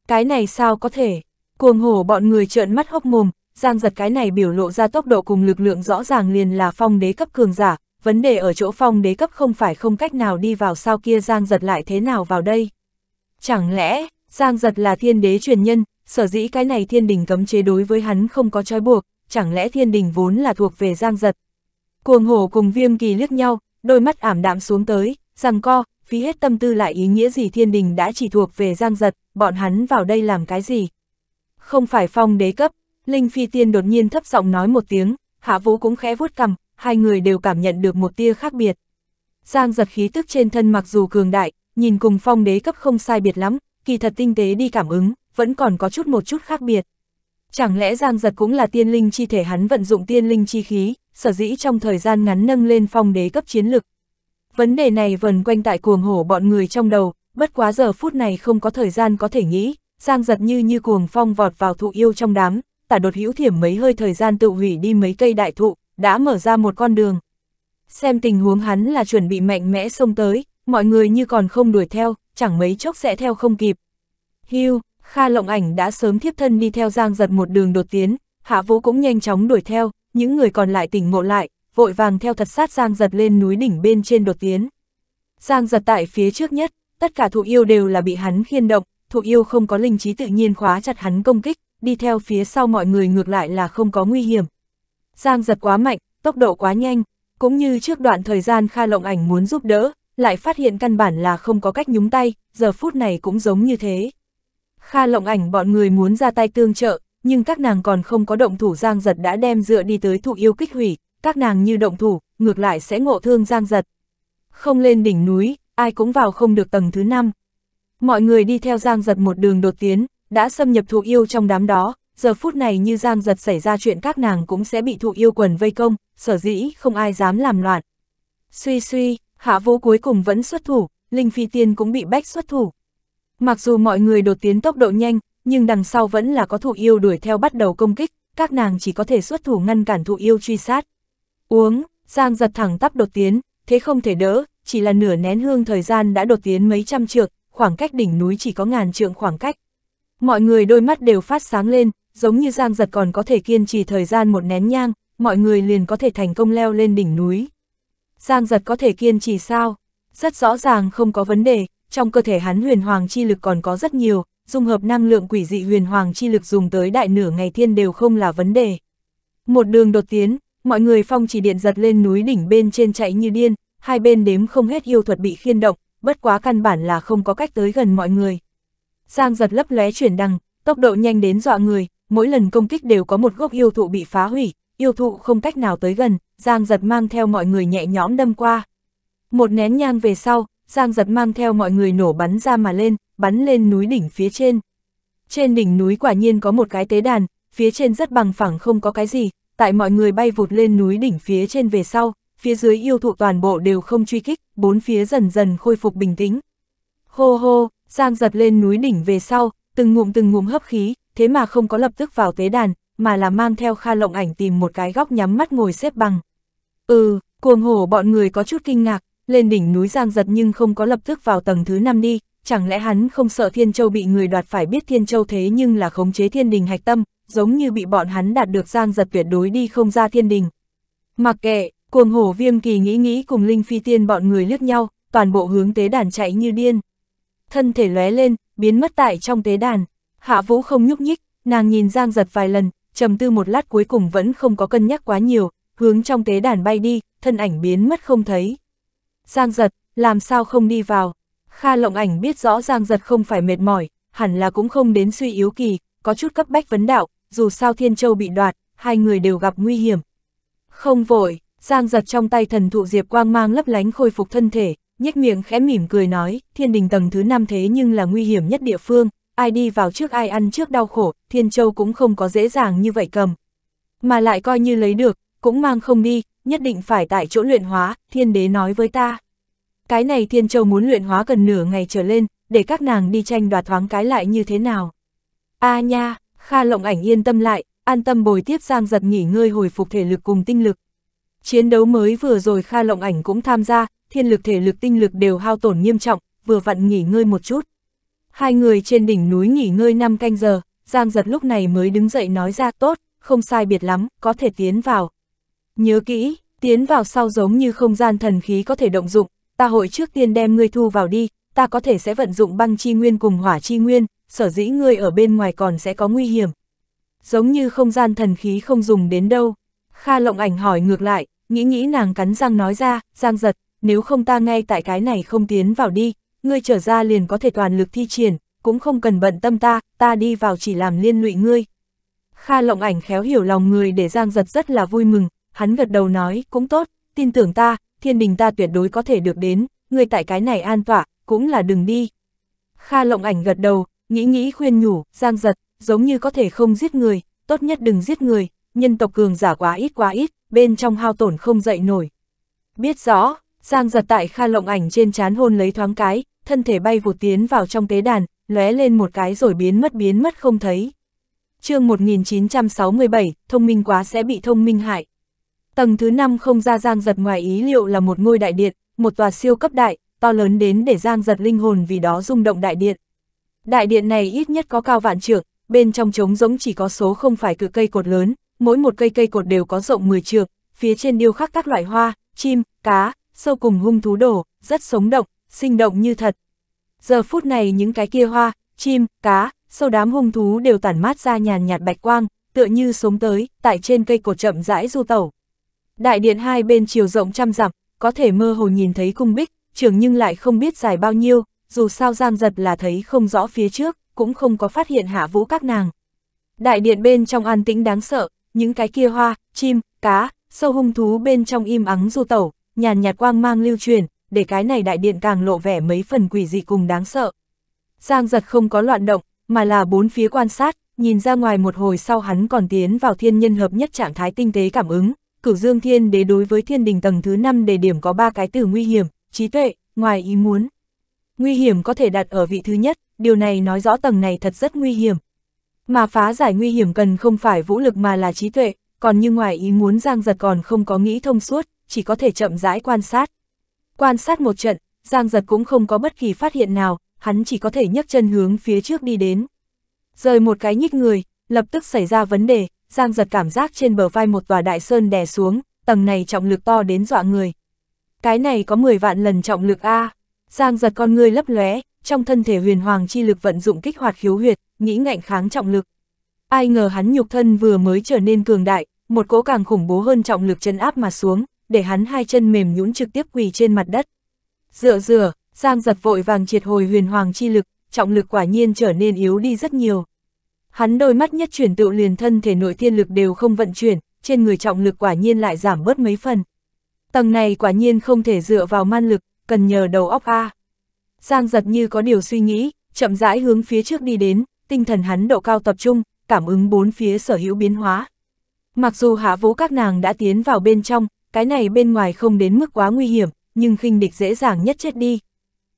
Cái này sao có thể? Cuồng hổ bọn người trợn mắt hốc mồm, Giang giật cái này biểu lộ ra tốc độ cùng lực lượng rõ ràng liền là phong đế cấp cường giả, vấn đề ở chỗ phong đế cấp không phải không cách nào đi vào sau kia Giang Giật lại thế nào vào đây. Chẳng lẽ, Giang Giật là thiên đế truyền nhân, sở dĩ cái này thiên đình cấm chế đối với hắn không có trói buộc, chẳng lẽ thiên đình vốn là thuộc về Giang Giật. Cuồng hổ cùng viêm kỳ liếc nhau, đôi mắt ảm đạm xuống tới, rằng co, phí hết tâm tư lại ý nghĩa gì thiên đình đã chỉ thuộc về Giang Giật, bọn hắn vào đây làm cái gì. Không phải phong đế cấp, Linh Phi Tiên đột nhiên thấp giọng nói một tiếng, Hạ Vũ cũng khẽ vuốt cầm, hai người đều cảm nhận được một tia khác biệt. Giang giật khí tức trên thân mặc dù cường đại, nhìn cùng phong đế cấp không sai biệt lắm, kỳ thật tinh tế đi cảm ứng, vẫn còn có chút một chút khác biệt. Chẳng lẽ Giang giật cũng là tiên linh chi thể hắn vận dụng tiên linh chi khí, sở dĩ trong thời gian ngắn nâng lên phong đế cấp chiến lực. Vấn đề này vần quanh tại cuồng hổ bọn người trong đầu, bất quá giờ phút này không có thời gian có thể nghĩ, Giang giật như như cuồng phong vọt vào thụ yêu trong đám, tả đột hữu thiểm mấy hơi thời gian tự hủy đi mấy cây đại thụ, đã mở ra một con đường. Xem tình huống hắn là chuẩn bị mạnh mẽ xông tới, mọi người như còn không đuổi theo, chẳng mấy chốc sẽ theo không kịp. Hưu, Kha Lộng Ảnh đã sớm thiếp thân đi theo Giang Giật một đường đột tiến, Hạ Vũ cũng nhanh chóng đuổi theo, những người còn lại tỉnh ngộ lại, vội vàng theo thật sát Giang Giật lên núi đỉnh bên trên đột tiến. Giang Giật tại phía trước nhất, tất cả thụ yêu đều là bị hắn khiên động, thụ yêu không có linh trí tự nhiên khóa chặt hắn công kích, đi theo phía sau mọi người ngược lại là không có nguy hiểm. Giang giật quá mạnh, tốc độ quá nhanh, cũng như trước đoạn thời gian Kha Lộng Ảnh muốn giúp đỡ, lại phát hiện căn bản là không có cách nhúng tay, giờ phút này cũng giống như thế. Kha Lộng Ảnh bọn người muốn ra tay tương trợ, nhưng các nàng còn không có động thủ Giang giật đã đem dựa đi tới thụ yêu kích hủy, các nàng như động thủ, ngược lại sẽ ngộ thương Giang giật. Không lên đỉnh núi, ai cũng vào không được tầng thứ năm. Mọi người đi theo Giang giật một đường đột tiến, đã xâm nhập thụ yêu trong đám đó, giờ phút này như giang giật xảy ra chuyện các nàng cũng sẽ bị thụ yêu quần vây công, sở dĩ không ai dám làm loạn. Suy suy, hạ vũ cuối cùng vẫn xuất thủ, Linh Phi Tiên cũng bị bách xuất thủ. Mặc dù mọi người đột tiến tốc độ nhanh, nhưng đằng sau vẫn là có thụ yêu đuổi theo bắt đầu công kích, các nàng chỉ có thể xuất thủ ngăn cản thụ yêu truy sát. Uống, Giang giật thẳng tắp đột tiến, thế không thể đỡ, chỉ là nửa nén hương thời gian đã đột tiến mấy trăm trượng, khoảng cách đỉnh núi chỉ có ngàn trượng khoảng cách. Mọi người đôi mắt đều phát sáng lên, giống như Giang Giật còn có thể kiên trì thời gian một nén nhang, mọi người liền có thể thành công leo lên đỉnh núi. Giang Giật có thể kiên trì sao? Rất rõ ràng không có vấn đề, trong cơ thể hắn huyền hoàng chi lực còn có rất nhiều, dung hợp năng lượng quỷ dị huyền hoàng chi lực dùng tới đại nửa ngày thiên đều không là vấn đề. Một đường đột tiến, mọi người phong chỉ điện giật lên núi đỉnh bên trên chạy như điên, hai bên đếm không hết yêu thuật bị khiên động, bất quá căn bản là không có cách tới gần mọi người. Giang giật lấp lóe chuyển đằng, tốc độ nhanh đến dọa người, mỗi lần công kích đều có một gốc yêu thụ bị phá hủy, yêu thụ không cách nào tới gần, Giang giật mang theo mọi người nhẹ nhõm đâm qua. Một nén nhang về sau, Giang giật mang theo mọi người nổ bắn ra mà lên, bắn lên núi đỉnh phía trên. Trên đỉnh núi quả nhiên có một cái tế đàn, phía trên rất bằng phẳng không có cái gì, tại mọi người bay vụt lên núi đỉnh phía trên về sau, phía dưới yêu thụ toàn bộ đều không truy kích, bốn phía dần dần khôi phục bình tĩnh. Hô hô, Giang giật lên núi đỉnh về sau, từng ngụm từng ngụm hấp khí, thế mà không có lập tức vào tế đàn, mà là mang theo Kha Lộng Ảnh tìm một cái góc nhắm mắt ngồi xếp bằng. Ừ, cuồng hổ bọn người có chút kinh ngạc, lên đỉnh núi Giang Giật nhưng không có lập tức vào tầng thứ 5 đi, chẳng lẽ hắn không sợ Thiên Châu bị người đoạt phải biết Thiên Châu thế nhưng là khống chế thiên đình hạch tâm, giống như bị bọn hắn đạt được Giang Giật tuyệt đối đi không ra thiên đình. Mặc kệ, cuồng hổ viêm kỳ nghĩ nghĩ cùng Linh Phi Tiên bọn người liếc nhau, toàn bộ hướng tế đàn chạy như điên. Thân thể lóe lên, biến mất tại trong tế đàn. Hạ Vũ không nhúc nhích, nàng nhìn Giang Giật vài lần, trầm tư một lát cuối cùng vẫn không có cân nhắc quá nhiều, hướng trong tế đàn bay đi, thân ảnh biến mất không thấy. Giang Giật, làm sao không đi vào? Kha Lộng Ảnh biết rõ Giang Giật không phải mệt mỏi, hẳn là cũng không đến suy yếu kỳ, có chút cấp bách vấn đạo, dù sao Thiên Châu bị đoạt, hai người đều gặp nguy hiểm. Không vội, Giang Giật trong tay thần thụ diệp quang mang lấp lánh khôi phục thân thể, nhếch miệng khẽ mỉm cười nói, thiên đình tầng thứ năm thế nhưng là nguy hiểm nhất địa phương, ai đi vào trước ai ăn trước đau khổ, Thiên Châu cũng không có dễ dàng như vậy cầm. Mà lại coi như lấy được, cũng mang không đi, nhất định phải tại chỗ luyện hóa, Thiên Đế nói với ta. Cái này Thiên Châu muốn luyện hóa cần nửa ngày trở lên, để các nàng đi tranh đoạt thoáng cái lại như thế nào. A à nha, Kha Lộng Ảnh yên tâm lại, an tâm bồi tiếp Giang giật nghỉ ngơi hồi phục thể lực cùng tinh lực. Chiến đấu mới vừa rồi Kha Lộng Ảnh cũng tham gia, thiên lực thể lực tinh lực đều hao tổn nghiêm trọng, vừa vặn nghỉ ngơi một chút. Hai người trên đỉnh núi nghỉ ngơi 5 canh giờ, Giang giật lúc này mới đứng dậy nói ra tốt, không sai biệt lắm, có thể tiến vào. Nhớ kỹ, tiến vào sau giống như không gian thần khí có thể động dụng, ta hội trước tiên đem ngươi thu vào đi, ta có thể sẽ vận dụng băng chi nguyên cùng hỏa chi nguyên, sở dĩ ngươi ở bên ngoài còn sẽ có nguy hiểm. Giống như không gian thần khí không dùng đến đâu. Kha lộng ảnh hỏi ngược lại, nghĩ nghĩ nàng cắn răng nói ra, Giang giật, nếu không ta ngay tại cái này không tiến vào đi, ngươi trở ra liền có thể toàn lực thi triển, cũng không cần bận tâm ta, ta đi vào chỉ làm liên lụy ngươi. Kha lộng ảnh khéo hiểu lòng người để Giang giật rất là vui mừng, hắn gật đầu nói, cũng tốt, tin tưởng ta, thiên đình ta tuyệt đối có thể được đến, ngươi tại cái này an tỏa, cũng là đừng đi. Kha lộng ảnh gật đầu, nghĩ nghĩ khuyên nhủ, Giang giật, giống như có thể không giết người, tốt nhất đừng giết người, nhân tộc cường giả quá ít quá ít, bên trong hao tổn không dậy nổi. Biết rõ, Giang giật tại Kha lộng ảnh trên chán hôn lấy thoáng cái, thân thể bay vụt tiến vào trong tế đàn, lóe lên một cái rồi biến mất biến mất không thấy. chương 1967, thông minh quá sẽ bị thông minh hại. Tầng thứ 5 không ra Giang giật ngoài ý liệu là một ngôi đại điện, một tòa siêu cấp đại, to lớn đến để Giang giật linh hồn vì đó rung động đại điện. Đại điện này ít nhất có cao vạn trượng, bên trong trống rỗng chỉ có số không phải cự cây cột lớn, mỗi một cây cây cột đều có rộng 10 trượng, phía trên điêu khắc các loại hoa, chim, cá, sâu cùng hung thú đổ, rất sống động, sinh động như thật. Giờ phút này những cái kia hoa, chim, cá, sâu đám hung thú đều tản mát ra nhàn nhạt bạch quang, tựa như sống tới, tại trên cây cột chậm rãi du tẩu. Đại điện hai bên chiều rộng trăm dặm, có thể mơ hồ nhìn thấy cung bích, trường nhưng lại không biết dài bao nhiêu, dù sao giang giật là thấy không rõ phía trước, cũng không có phát hiện hạ vũ các nàng. Đại điện bên trong an tĩnh đáng sợ, những cái kia hoa, chim, cá, sâu hung thú bên trong im ắng du tẩu, nhàn nhạt quang mang lưu truyền, để cái này đại điện càng lộ vẻ mấy phần quỷ dị cùng đáng sợ. Giang giật không có loạn động, mà là bốn phía quan sát, nhìn ra ngoài một hồi sau hắn còn tiến vào thiên nhân hợp nhất trạng thái tinh tế cảm ứng, cửu dương thiên đế đối với thiên đình tầng thứ 5 đề điểm có ba cái từ nguy hiểm, trí tuệ, ngoài ý muốn. Nguy hiểm có thể đặt ở vị thứ nhất, điều này nói rõ tầng này thật rất nguy hiểm. Mà phá giải nguy hiểm cần không phải vũ lực mà là trí tuệ, còn như ngoài ý muốn giang giật còn không có nghĩ thông suốt, chỉ có thể chậm rãi quan sát, Quan sát một trận, Giang Giật cũng không có bất kỳ phát hiện nào, hắn chỉ có thể nhấc chân hướng phía trước đi đến. Rời một cái nhích người, lập tức xảy ra vấn đề, Giang Giật cảm giác trên bờ vai một tòa đại sơn đè xuống, tầng này trọng lực to đến dọa người. Cái này có 10 vạn lần trọng lực A. Giang Giật con người lấp lóe, trong thân thể huyền hoàng chi lực vận dụng kích hoạt khiếu huyệt, nghĩ ngạnh kháng trọng lực. Ai ngờ hắn nhục thân vừa mới trở nên cường đại, một cỗ càng khủng bố hơn trọng lực chân áp mà xuống, để hắn hai chân mềm nhũn trực tiếp quỳ trên mặt đất. Dựa dựa, Giang giật vội vàng triệt hồi huyền hoàng chi lực, trọng lực quả nhiên trở nên yếu đi rất nhiều. Hắn đôi mắt nhất chuyển tự liền thân thể nội thiên lực đều không vận chuyển, trên người trọng lực quả nhiên lại giảm bớt mấy phần. Tầng này quả nhiên không thể dựa vào man lực, cần nhờ đầu óc A. Giang giật như có điều suy nghĩ, chậm rãi hướng phía trước đi đến, tinh thần hắn độ cao tập trung, cảm ứng bốn phía sở hữu biến hóa. Mặc dù hạ vũ các nàng đã tiến vào bên trong, cái này bên ngoài không đến mức quá nguy hiểm, nhưng khinh địch dễ dàng nhất chết đi.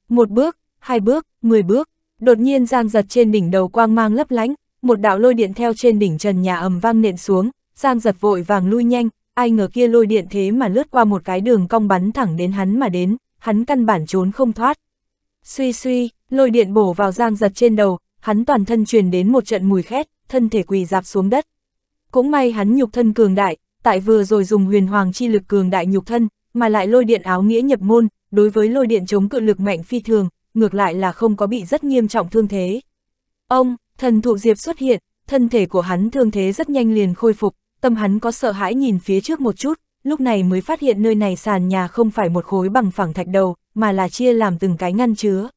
Một bước, hai bước, mười bước, đột nhiên Giang Giật trên đỉnh đầu quang mang lấp lánh, một đạo lôi điện theo trên đỉnh trần nhà ầm vang nện xuống, Giang Giật vội vàng lui nhanh, ai ngờ kia lôi điện thế mà lướt qua một cái đường cong bắn thẳng đến hắn mà đến, hắn căn bản trốn không thoát. Suy suy, lôi điện bổ vào Giang Giật trên đầu, hắn toàn thân truyền đến một trận mùi khét, thân thể quỳ dạp xuống đất. Cũng may hắn nhục thân cường đại, tại vừa rồi dùng huyền hoàng chi lực cường đại nhục thân, mà lại lôi điện áo nghĩa nhập môn, đối với lôi điện chống cự lực mạnh phi thường, ngược lại là không có bị rất nghiêm trọng thương thế. Ông, thần thụ diệp xuất hiện, thân thể của hắn thương thế rất nhanh liền khôi phục, tâm hắn có sợ hãi nhìn phía trước một chút, lúc này mới phát hiện nơi này sàn nhà không phải một khối bằng phẳng thạch đầu, mà là chia làm từng cái ngăn chứa.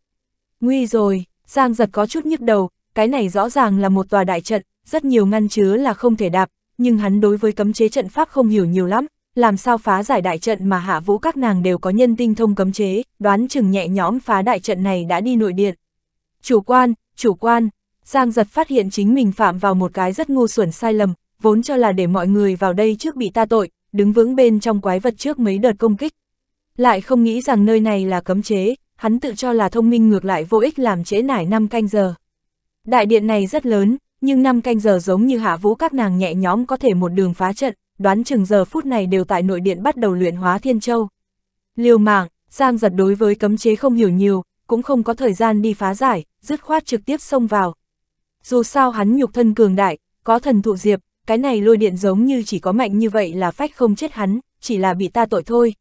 Nguy rồi, Giang giật có chút nhức đầu, cái này rõ ràng là một tòa đại trận, rất nhiều ngăn chứa là không thể đạp, nhưng hắn đối với cấm chế trận pháp không hiểu nhiều lắm, làm sao phá giải đại trận mà hạ vũ các nàng đều có nhân tinh thông cấm chế, đoán chừng nhẹ nhõm phá đại trận này đã đi nội điện. Chủ quan, chủ quan, Giang giật phát hiện chính mình phạm vào một cái rất ngu xuẩn sai lầm, vốn cho là để mọi người vào đây trước bị ta tội, đứng vững bên trong quái vật trước mấy đợt công kích. Lại không nghĩ rằng nơi này là cấm chế, hắn tự cho là thông minh ngược lại vô ích làm trễ nải năm canh giờ. Đại điện này rất lớn, nhưng năm canh giờ giống như hạ vũ các nàng nhẹ nhóm có thể một đường phá trận, đoán chừng giờ phút này đều tại nội điện bắt đầu luyện hóa thiên châu. Liều mạng, Giang giật đối với cấm chế không hiểu nhiều, cũng không có thời gian đi phá giải, dứt khoát trực tiếp xông vào. Dù sao hắn nhục thân cường đại, có thần thụ diệp, cái này lôi điện giống như chỉ có mạnh như vậy là phách không chết hắn, chỉ là bị ta tội thôi.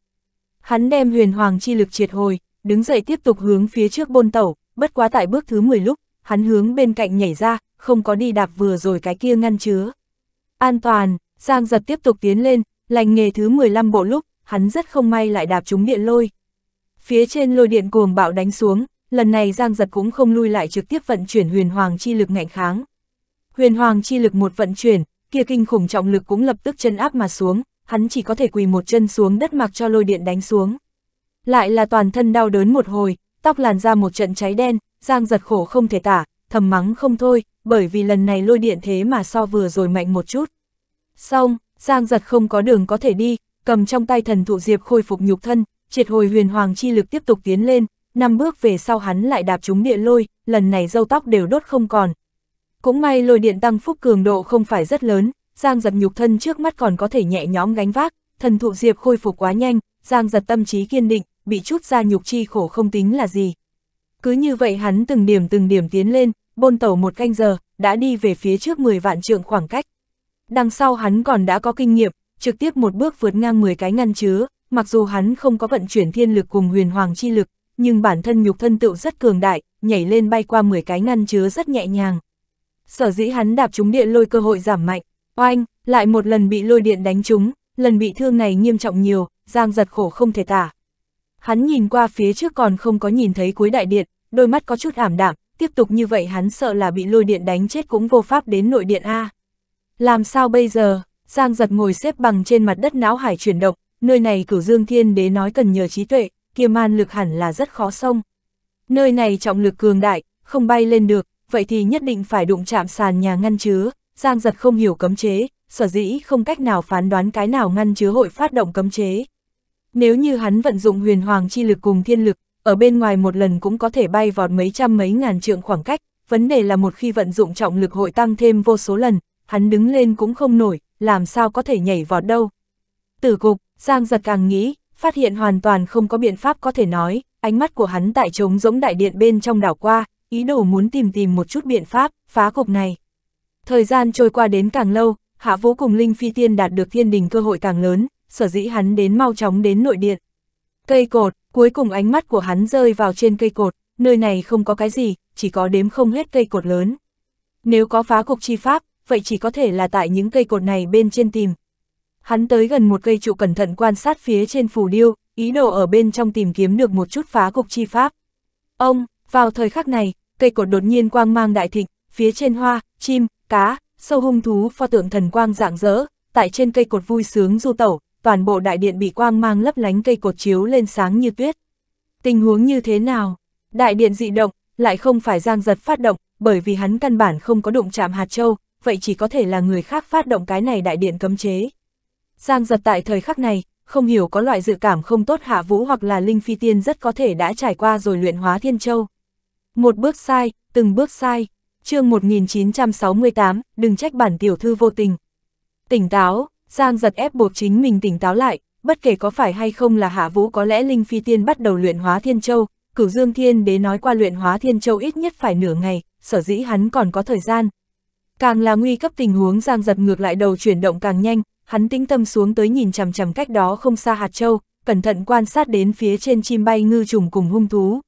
Hắn đem huyền hoàng chi lực triệt hồi, đứng dậy tiếp tục hướng phía trước bôn tẩu, bất quá tại bước thứ 10 lúc, hắn hướng bên cạnh nhảy ra, không có đi đạp vừa rồi cái kia ngăn chứa. An toàn, Giang giật tiếp tục tiến lên, lành nghề thứ 15 bộ lúc, hắn rất không may lại đạp trúng điện lôi. Phía trên lôi điện cuồng bạo đánh xuống, lần này Giang giật cũng không lui lại trực tiếp vận chuyển huyền hoàng chi lực ngạnh kháng. Huyền hoàng chi lực một vận chuyển, kia kinh khủng trọng lực cũng lập tức chân áp mà xuống, hắn chỉ có thể quỳ một chân xuống đất mặc cho lôi điện đánh xuống. Lại là toàn thân đau đớn một hồi, tóc làn ra một trận cháy đen, Giang giật khổ không thể tả, thầm mắng không thôi, bởi vì lần này lôi điện thế mà so vừa rồi mạnh một chút. Xong, Giang giật không có đường có thể đi, cầm trong tay thần thụ diệp khôi phục nhục thân, triệt hồi huyền hoàng chi lực tiếp tục tiến lên, năm bước về sau hắn lại đạp trúng địa lôi, lần này dâu tóc đều đốt không còn. Cũng may lôi điện tăng phúc cường độ không phải rất lớn, Giang giật nhục thân trước mắt còn có thể nhẹ nhóm gánh vác, thần thụ diệp khôi phục quá nhanh, Giang giật tâm trí kiên định, bị chút ra nhục chi khổ không tính là gì. Cứ như vậy hắn từng điểm từng điểm tiến lên, bôn tẩu một canh giờ, đã đi về phía trước 10 vạn trượng khoảng cách. Đằng sau hắn còn đã có kinh nghiệm, trực tiếp một bước vượt ngang 10 cái ngăn chứa, mặc dù hắn không có vận chuyển thiên lực cùng huyền hoàng chi lực, nhưng bản thân nhục thân tựu rất cường đại, nhảy lên bay qua 10 cái ngăn chứa rất nhẹ nhàng. Sở dĩ hắn đạp trúng điện lôi cơ hội giảm mạnh, oanh, lại một lần bị lôi điện đánh trúng, lần bị thương này nghiêm trọng nhiều, giang giật khổ không thể tả. Hắn nhìn qua phía trước còn không có nhìn thấy cuối đại điện, đôi mắt có chút ảm đạm, tiếp tục như vậy hắn sợ là bị lôi điện đánh chết cũng vô pháp đến nội điện A. Làm sao bây giờ, Giang giật ngồi xếp bằng trên mặt đất não hải chuyển động, nơi này cửu dương thiên đế nói cần nhờ trí tuệ, kia man lực hẳn là rất khó xông. Nơi này trọng lực cường đại, không bay lên được, vậy thì nhất định phải đụng chạm sàn nhà ngăn chứa, Giang giật không hiểu cấm chế, sở dĩ không cách nào phán đoán cái nào ngăn chứa hội phát động cấm chế. Nếu như hắn vận dụng huyền hoàng chi lực cùng thiên lực, ở bên ngoài một lần cũng có thể bay vọt mấy trăm mấy ngàn trượng khoảng cách, vấn đề là một khi vận dụng trọng lực hội tăng thêm vô số lần, hắn đứng lên cũng không nổi, làm sao có thể nhảy vọt đâu. Tử cục, Giang giật càng nghĩ, phát hiện hoàn toàn không có biện pháp có thể nói, ánh mắt của hắn tại trống rỗng đại điện bên trong đảo qua, ý đồ muốn tìm tìm một chút biện pháp, phá cục này. Thời gian trôi qua đến càng lâu, hạ vũ cùng Linh Phi Tiên đạt được thiên đình cơ hội càng lớn, sở dĩ hắn đến mau chóng đến nội điện. Cây cột, Cuối cùng ánh mắt của hắn rơi vào trên cây cột, nơi này không có cái gì, chỉ có đếm không hết cây cột lớn. Nếu có phá cục chi pháp, vậy chỉ có thể là tại những cây cột này bên trên tìm. Hắn tới gần một cây trụ cẩn thận quan sát phía trên phù điêu, ý đồ ở bên trong tìm kiếm được một chút phá cục chi pháp. Ông, vào thời khắc này, cây cột đột nhiên quang mang đại thịnh, phía trên hoa, chim, cá, sâu hung thú pho tượng thần quang dạng dỡ, tại trên cây cột vui sướng du tẩu, toàn bộ đại điện bị quang mang lấp lánh cây cột chiếu lên sáng như tuyết. Tình huống như thế nào? Đại điện dị động, lại không phải giang giật phát động, bởi vì hắn căn bản không có đụng chạm hạt châu, vậy chỉ có thể là người khác phát động cái này đại điện cấm chế. Giang giật tại thời khắc này, không hiểu có loại dự cảm không tốt hạ vũ hoặc là linh phi tiên rất có thể đã trải qua rồi luyện hóa thiên châu. Một bước sai, từng bước sai, chương 1968, đừng trách bản tiểu thư vô tình. Tỉnh táo, Giang giật ép buộc chính mình tỉnh táo lại, bất kể có phải hay không là Hạ Vũ có lẽ Linh Phi Tiên bắt đầu luyện hóa Thiên Châu, cửu Dương Thiên Đế nói qua luyện hóa Thiên Châu ít nhất phải nửa ngày, sở dĩ hắn còn có thời gian. Càng là nguy cấp tình huống Giang giật ngược lại đầu chuyển động càng nhanh, hắn tĩnh tâm xuống tới nhìn chằm chằm cách đó không xa hạt châu, cẩn thận quan sát đến phía trên chim bay ngư trùng cùng hung thú.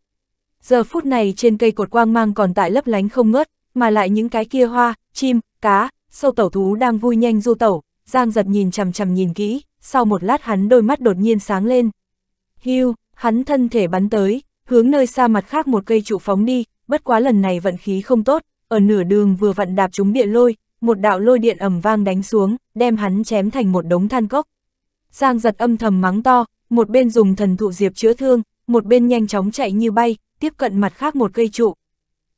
Giờ phút này trên cây cột quang mang còn tại lấp lánh không ngớt, mà lại những cái kia hoa, chim, cá, sâu tẩu thú đang vui nhanh du tẩu, Giang giật nhìn chằm chằm nhìn kỹ, sau một lát hắn đôi mắt đột nhiên sáng lên. Hưu, hắn thân thể bắn tới, hướng nơi xa mặt khác một cây trụ phóng đi, bất quá lần này vận khí không tốt, ở nửa đường vừa vặn đạp trúng địa lôi, một đạo lôi điện ầm vang đánh xuống, đem hắn chém thành một đống than cốc. Giang giật âm thầm mắng to, một bên dùng thần thụ diệp chữa thương, một bên nhanh chóng chạy như bay, tiếp cận mặt khác một cây trụ.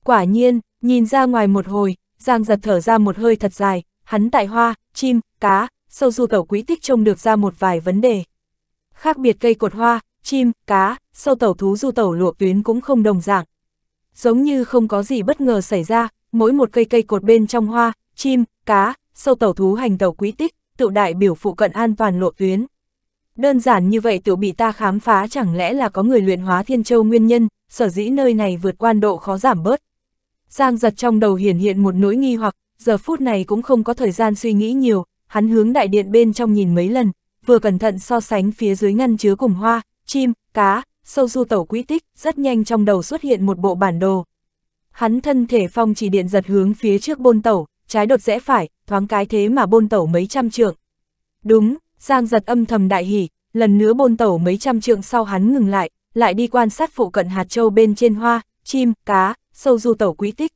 Quả nhiên, nhìn ra ngoài một hồi, Giang giật thở ra một hơi thật dài, hắn tại hoa, chim, cá, sâu du tẩu quý tích trông được ra một vài vấn đề. Khác biệt cây cột hoa, chim, cá, sâu tẩu thú du tẩu lụa tuyến cũng không đồng dạng. Giống như không có gì bất ngờ xảy ra, mỗi một cây cây cột bên trong hoa, chim, cá, sâu tẩu thú hành tẩu quý tích, tự đại biểu phụ cận an toàn lộ tuyến. Đơn giản như vậy tự bị ta khám phá chẳng lẽ là có người luyện hóa thiên châu nguyên nhân, sở dĩ nơi này vượt quan độ khó giảm bớt. Giang giật trong đầu hiển hiện một nỗi nghi hoặc, giờ phút này cũng không có thời gian suy nghĩ nhiều, hắn hướng đại điện bên trong nhìn mấy lần, vừa cẩn thận so sánh phía dưới ngăn chứa cùng hoa, chim, cá, sâu du tẩu quý tích, rất nhanh trong đầu xuất hiện một bộ bản đồ. Hắn thân thể phong chỉ điện giật hướng phía trước bôn tẩu, trái đột rẽ phải, thoáng cái thế mà bôn tẩu mấy trăm trượng. Đúng, Giang giật âm thầm đại hỉ, lần nữa bôn tẩu mấy trăm trượng sau hắn ngừng lại, lại đi quan sát phụ cận hạt châu bên trên hoa, chim, cá, sâu du tẩu quý tích.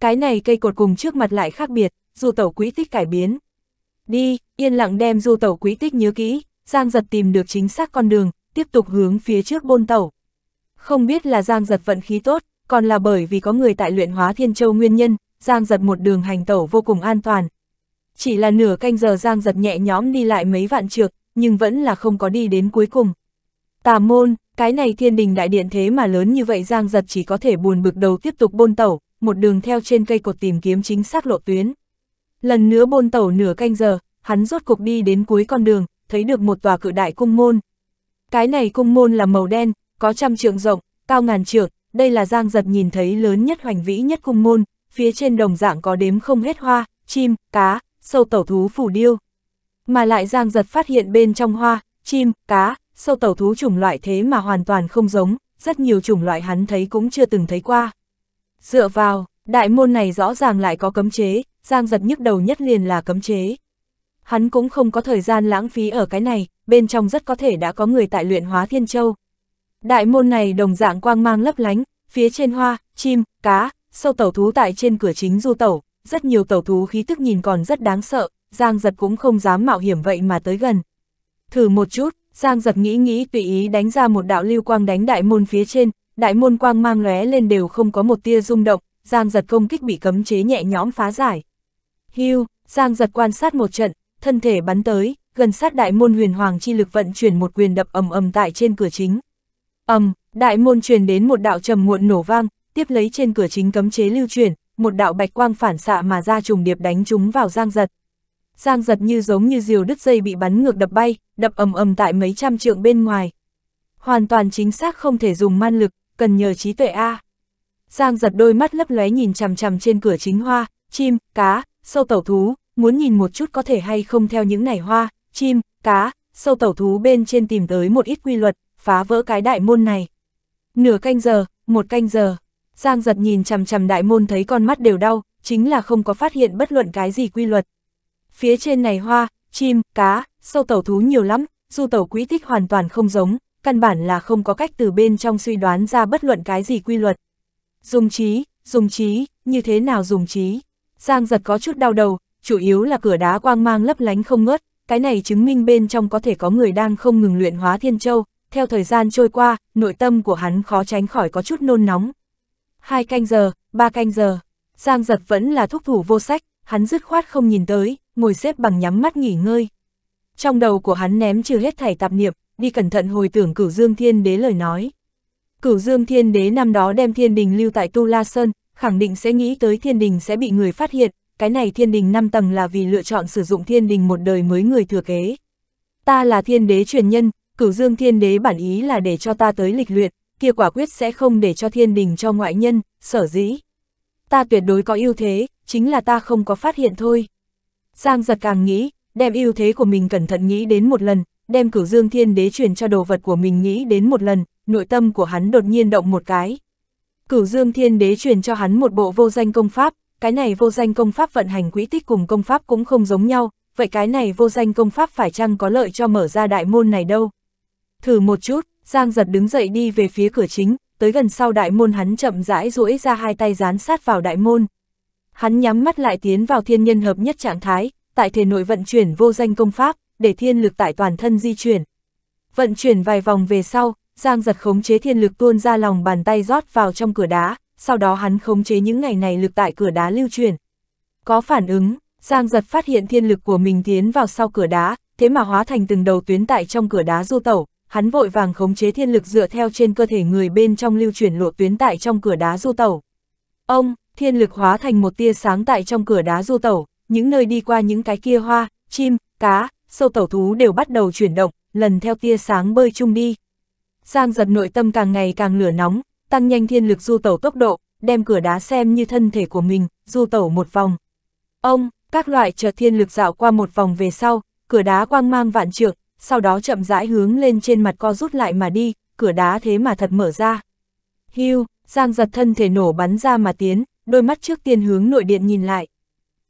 Cái này cây cột cùng trước mặt lại khác biệt, du tẩu quý tích cải biến. Đi, yên lặng đem du tẩu quý tích nhớ kỹ, Giang giật tìm được chính xác con đường, tiếp tục hướng phía trước bôn tẩu. Không biết là Giang giật vận khí tốt, còn là bởi vì có người tại luyện hóa thiên châu nguyên nhân, Giang giật một đường hành tẩu vô cùng an toàn. Chỉ là nửa canh giờ Giang giật nhẹ nhõm đi lại mấy vạn trượt, nhưng vẫn là không có đi đến cuối cùng. Tà môn, cái này thiên đình đại điện thế mà lớn như vậy Giang giật chỉ có thể buồn bực đầu tiếp tục bôn tẩu, một đường theo trên cây cột tìm kiếm chính xác lộ tuyến. Lần nữa bôn tẩu nửa canh giờ, hắn rốt cục đi đến cuối con đường, thấy được một tòa cự đại cung môn. Cái này cung môn là màu đen, có trăm trượng rộng, cao ngàn trượng, đây là giang giật nhìn thấy lớn nhất hoành vĩ nhất cung môn, phía trên đồng dạng có đếm không hết hoa, chim, cá, sâu tẩu thú phủ điêu. Mà lại giang giật phát hiện bên trong hoa, chim, cá, sâu tẩu thú chủng loại thế mà hoàn toàn không giống, rất nhiều chủng loại hắn thấy cũng chưa từng thấy qua. Dựa vào, đại môn này rõ ràng lại có cấm chế, Giang giật nhức đầu nhất liền là cấm chế. Hắn cũng không có thời gian lãng phí ở cái này, bên trong rất có thể đã có người tại luyện hóa thiên châu. Đại môn này đồng dạng quang mang lấp lánh, phía trên hoa, chim, cá, sâu tẩu thú tại trên cửa chính du tẩu, rất nhiều tẩu thú khí tức nhìn còn rất đáng sợ, Giang giật cũng không dám mạo hiểm vậy mà tới gần. Thử một chút, Giang giật nghĩ nghĩ tùy ý đánh ra một đạo lưu quang đánh đại môn phía trên, đại môn quang mang lóe lên đều không có một tia rung động, Giang giật công kích bị cấm chế nhẹ nhõm phá giải. Hưu, Giang giật quan sát một trận, thân thể bắn tới, gần sát đại môn huyền hoàng chi lực vận chuyển một quyền đập ầm ầm tại trên cửa chính. Ầm, đại môn truyền đến một đạo trầm muộn nổ vang, tiếp lấy trên cửa chính cấm chế lưu chuyển, một đạo bạch quang phản xạ mà ra trùng điệp đánh trúng vào Giang giật. Giang giật như giống như diều đứt dây bị bắn ngược đập bay, đập ầm ầm tại mấy trăm trượng bên ngoài. Hoàn toàn chính xác không thể dùng man lực, cần nhờ trí tuệ A. Giang giật đôi mắt lấp lóe nhìn chằm chằm trên cửa chính hoa, chim, cá, sâu tẩu thú, muốn nhìn một chút có thể hay không theo những nải hoa, chim, cá, sâu tẩu thú bên trên tìm tới một ít quy luật, phá vỡ cái đại môn này. Nửa canh giờ, một canh giờ, Giang giật nhìn chằm chằm đại môn thấy con mắt đều đau, chính là không có phát hiện bất luận cái gì quy luật. Phía trên này hoa, chim, cá, sâu tẩu thú nhiều lắm, dù tẩu quý tích hoàn toàn không giống, căn bản là không có cách từ bên trong suy đoán ra bất luận cái gì quy luật. Dùng trí, dùng trí, như thế nào dùng trí? Giang giật có chút đau đầu, chủ yếu là cửa đá quang mang lấp lánh không ngớt, cái này chứng minh bên trong có thể có người đang không ngừng luyện hóa thiên châu, theo thời gian trôi qua, nội tâm của hắn khó tránh khỏi có chút nôn nóng. Hai canh giờ, ba canh giờ, Giang giật vẫn là thúc thủ vô sách, hắn dứt khoát không nhìn tới, ngồi xếp bằng nhắm mắt nghỉ ngơi. Trong đầu của hắn ném trừ hết thảy tạp niệm, đi cẩn thận hồi tưởng cửu dương thiên đế lời nói. Cửu dương thiên đế năm đó đem thiên đình lưu tại Tu La Sơn, khẳng định sẽ nghĩ tới thiên đình sẽ bị người phát hiện, cái này thiên đình 5 tầng là vì lựa chọn sử dụng thiên đình một đời mới người thừa kế. Ta là thiên đế truyền nhân, cửu dương thiên đế bản ý là để cho ta tới lịch luyện, kia quả quyết sẽ không để cho thiên đình cho ngoại nhân, sở dĩ. Ta tuyệt đối có ưu thế, chính là ta không có phát hiện thôi. Giang giật càng nghĩ, đem ưu thế của mình cẩn thận nghĩ đến một lần, đem cửu dương thiên đế truyền cho đồ vật của mình nghĩ đến một lần, nội tâm của hắn đột nhiên động một cái. Cửu Dương Thiên Đế truyền cho hắn một bộ vô danh công pháp, cái này vô danh công pháp vận hành quỹ tích cùng công pháp cũng không giống nhau, vậy cái này vô danh công pháp phải chăng có lợi cho mở ra đại môn này đâu? Thử một chút, Giang giật đứng dậy đi về phía cửa chính, tới gần sau đại môn hắn chậm rãi duỗi ra hai tay dán sát vào đại môn. Hắn nhắm mắt lại tiến vào thiên nhân hợp nhất trạng thái, tại thể nội vận chuyển vô danh công pháp, để thiên lực tại toàn thân di chuyển. Vận chuyển vài vòng về sau, Giang giật khống chế thiên lực tuôn ra lòng bàn tay rót vào trong cửa đá, sau đó hắn khống chế những ngày này lực tại cửa đá lưu truyền. Có phản ứng, Giang giật phát hiện thiên lực của mình tiến vào sau cửa đá, thế mà hóa thành từng đầu tuyến tại trong cửa đá du tẩu, hắn vội vàng khống chế thiên lực dựa theo trên cơ thể người bên trong lưu chuyển lộ tuyến tại trong cửa đá du tẩu. Ông, thiên lực hóa thành một tia sáng tại trong cửa đá du tẩu, những nơi đi qua những cái kia hoa, chim, cá, sâu tẩu thú đều bắt đầu chuyển động, lần theo tia sáng bơi chung đi. Giang giật nội tâm càng ngày càng lửa nóng, tăng nhanh thiên lực du tẩu tốc độ, đem cửa đá xem như thân thể của mình, du tẩu một vòng. Ông, các loại chợt thiên lực dạo qua một vòng về sau, cửa đá quang mang vạn trượng, sau đó chậm rãi hướng lên trên mặt co rút lại mà đi, cửa đá thế mà thật mở ra. Hưu, Giang giật thân thể nổ bắn ra mà tiến, đôi mắt trước tiên hướng nội điện nhìn lại.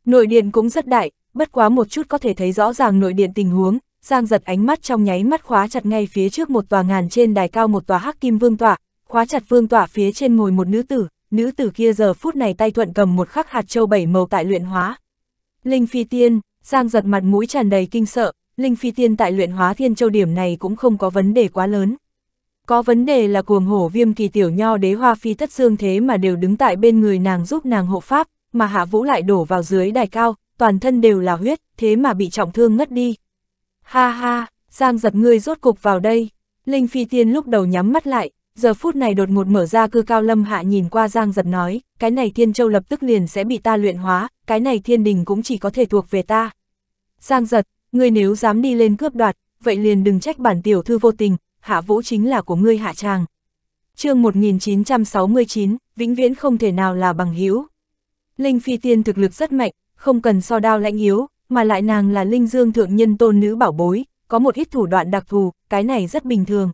Nội điện cũng rất đại, bất quá một chút có thể thấy rõ ràng nội điện tình huống, Giang giật ánh mắt trong nháy mắt khóa chặt ngay phía trước một tòa ngàn trên đài cao một tòa hắc kim vương tọa, khóa chặt vương tọa phía trên ngồi một nữ tử, nữ tử kia giờ phút này tay thuận cầm một khắc hạt châu bảy màu tại luyện hóa. Linh Phi Tiên, Giang giật mặt mũi tràn đầy kinh sợ, Linh Phi Tiên tại luyện hóa thiên châu điểm này cũng không có vấn đề quá lớn. Có vấn đề là cuồng hổ viêm kỳ tiểu nho đế hoa phi thất dương thế mà đều đứng tại bên người nàng giúp nàng hộ pháp, mà hạ vũ lại đổ vào dưới đài cao, toàn thân đều là huyết, thế mà bị trọng thương ngất đi. Ha ha, Giang giật ngươi rốt cục vào đây. Linh Phi Tiên lúc đầu nhắm mắt lại, giờ phút này đột ngột mở ra cư cao lâm hạ nhìn qua Giang giật nói, cái này thiên châu lập tức liền sẽ bị ta luyện hóa, cái này thiên đình cũng chỉ có thể thuộc về ta. Giang giật, ngươi nếu dám đi lên cướp đoạt, vậy liền đừng trách bản tiểu thư vô tình, hạ vũ chính là của ngươi hạ tràng. chương 1969, vĩnh viễn không thể nào là bằng hữu Linh Phi Tiên thực lực rất mạnh, không cần so đao lãnh yếu, mà lại nàng là linh dương thượng nhân tôn nữ bảo bối, có một ít thủ đoạn đặc thù, cái này rất bình thường.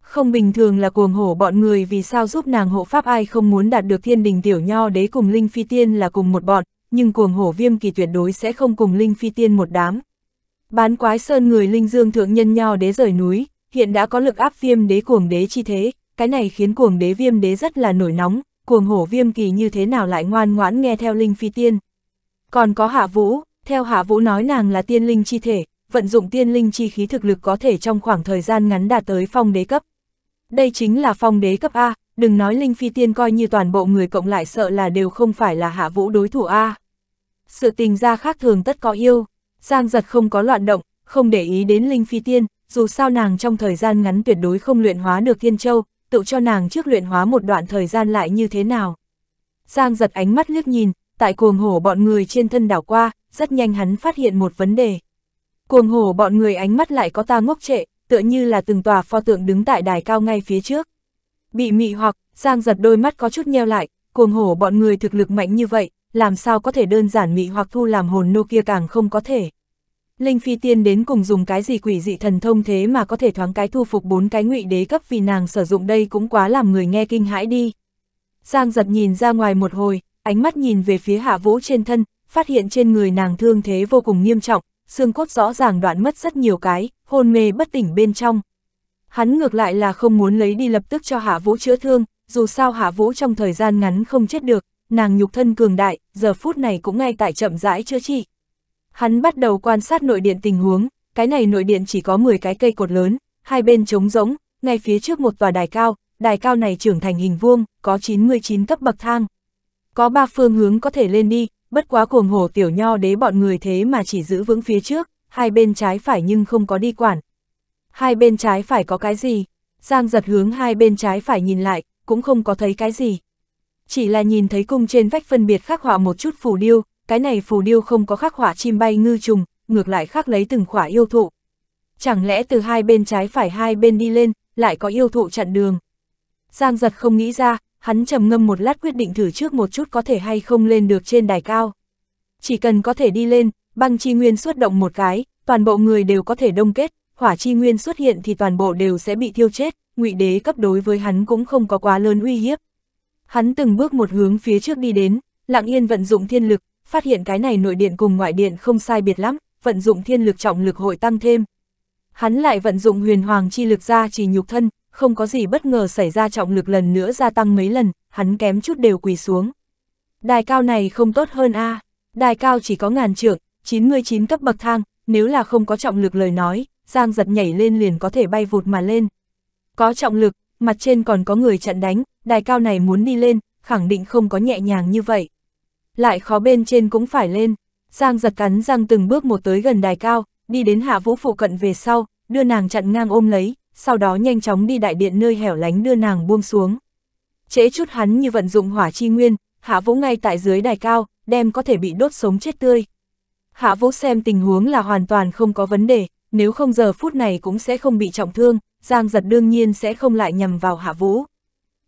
Không bình thường là cuồng hổ bọn người vì sao giúp nàng hộ pháp ai không muốn đạt được thiên đình tiểu nho đế cùng Linh Phi Tiên là cùng một bọn, nhưng cuồng hổ viêm kỳ tuyệt đối sẽ không cùng Linh Phi Tiên một đám. Bán quái sơn người Linh Dương thượng nhân nho đế rời núi, hiện đã có lực áp viêm đế cuồng đế chi thế, cái này khiến cuồng đế viêm đế rất là nổi nóng, cuồng hổ viêm kỳ như thế nào lại ngoan ngoãn nghe theo Linh Phi Tiên. Còn có hạ vũ, theo Hạ Vũ nói nàng là tiên linh chi thể, vận dụng tiên linh chi khí thực lực có thể trong khoảng thời gian ngắn đạt tới phong đế cấp. Đây chính là phong đế cấp A, đừng nói linh phi tiên coi như toàn bộ người cộng lại sợ là đều không phải là Hạ Vũ đối thủ A. Sự tình ra khác thường tất có yêu, Giang giật không có loạn động, không để ý đến linh phi tiên, dù sao nàng trong thời gian ngắn tuyệt đối không luyện hóa được thiên châu, tự cho nàng trước luyện hóa một đoạn thời gian lại như thế nào. Giang giật ánh mắt liếc nhìn, tại cuồng hổ bọn người trên thân đảo qua, rất nhanh hắn phát hiện một vấn đề. Cuồng hổ bọn người ánh mắt lại có ta ngốc trệ, tựa như là từng tòa pho tượng đứng tại đài cao ngay phía trước. Bị mị hoặc, Giang giật đôi mắt có chút nheo lại, cuồng hổ bọn người thực lực mạnh như vậy, làm sao có thể đơn giản mị hoặc thu làm hồn nô kia càng không có thể. Linh Phi Tiên đến cùng dùng cái gì quỷ dị thần thông thế mà có thể thoáng cái thu phục bốn cái ngụy đế cấp vì nàng sử dụng đây cũng quá làm người nghe kinh hãi đi. Giang giật nhìn ra ngoài một hồi, ánh mắt nhìn về phía hạ vũ trên thân, phát hiện trên người nàng thương thế vô cùng nghiêm trọng, xương cốt rõ ràng đoạn mất rất nhiều cái, hôn mê bất tỉnh bên trong. Hắn ngược lại là không muốn lấy đi lập tức cho Hạ Vũ chữa thương, dù sao Hạ Vũ trong thời gian ngắn không chết được, nàng nhục thân cường đại, giờ phút này cũng ngay tại chậm rãi chữa trị. Hắn bắt đầu quan sát nội điện tình huống, cái này nội điện chỉ có 10 cái cây cột lớn, hai bên trống rỗng, ngay phía trước một tòa đài cao, đài cao này trưởng thành hình vuông, có 99 cấp bậc thang. Có ba phương hướng có thể lên đi, bất quá cuồng hổ tiểu nho đế bọn người thế mà chỉ giữ vững phía trước, hai bên trái phải nhưng không có đi quản. Hai bên trái phải có cái gì? Giang giật hướng hai bên trái phải nhìn lại, cũng không có thấy cái gì. Chỉ là nhìn thấy cung trên vách phân biệt khắc họa một chút phù điêu, cái này phù điêu không có khắc họa chim bay ngư trùng, ngược lại khắc lấy từng khỏa yêu thụ. Chẳng lẽ từ hai bên trái phải hai bên đi lên, lại có yêu thụ chặn đường. Giang giật không nghĩ ra, hắn trầm ngâm một lát quyết định thử trước một chút có thể hay không lên được trên đài cao. Chỉ cần có thể đi lên, băng chi nguyên xuất động một cái, toàn bộ người đều có thể đông kết, hỏa chi nguyên xuất hiện thì toàn bộ đều sẽ bị thiêu chết, ngụy đế cấp đối với hắn cũng không có quá lớn uy hiếp. Hắn từng bước một hướng phía trước đi đến, lặng yên vận dụng thiên lực, phát hiện cái này nội điện cùng ngoại điện không sai biệt lắm, vận dụng thiên lực trọng lực hội tăng thêm. Hắn lại vận dụng huyền hoàng chi lực ra chỉ nhục thân, không có gì bất ngờ xảy ra trọng lực lần nữa gia tăng mấy lần, hắn kém chút đều quỳ xuống. Đài cao này không tốt hơn a à. đài cao chỉ có ngàn trượng, 99 cấp bậc thang, nếu là không có trọng lực lời nói, Giang giật nhảy lên liền có thể bay vụt mà lên. Có trọng lực, mặt trên còn có người chặn đánh, đài cao này muốn đi lên, khẳng định không có nhẹ nhàng như vậy. Lại khó bên trên cũng phải lên, Giang giật cắn răng từng bước một tới gần đài cao, đi đến hạ vũ phụ cận về sau, đưa nàng chặn ngang ôm lấy, sau đó nhanh chóng đi đại điện nơi hẻo lánh đưa nàng buông xuống. Trễ chút hắn như vận dụng hỏa chi nguyên, hạ vũ ngay tại dưới đài cao, đem có thể bị đốt sống chết tươi. Hạ vũ xem tình huống là hoàn toàn không có vấn đề, nếu không giờ phút này cũng sẽ không bị trọng thương, Giang giật đương nhiên sẽ không lại nhầm vào hạ vũ.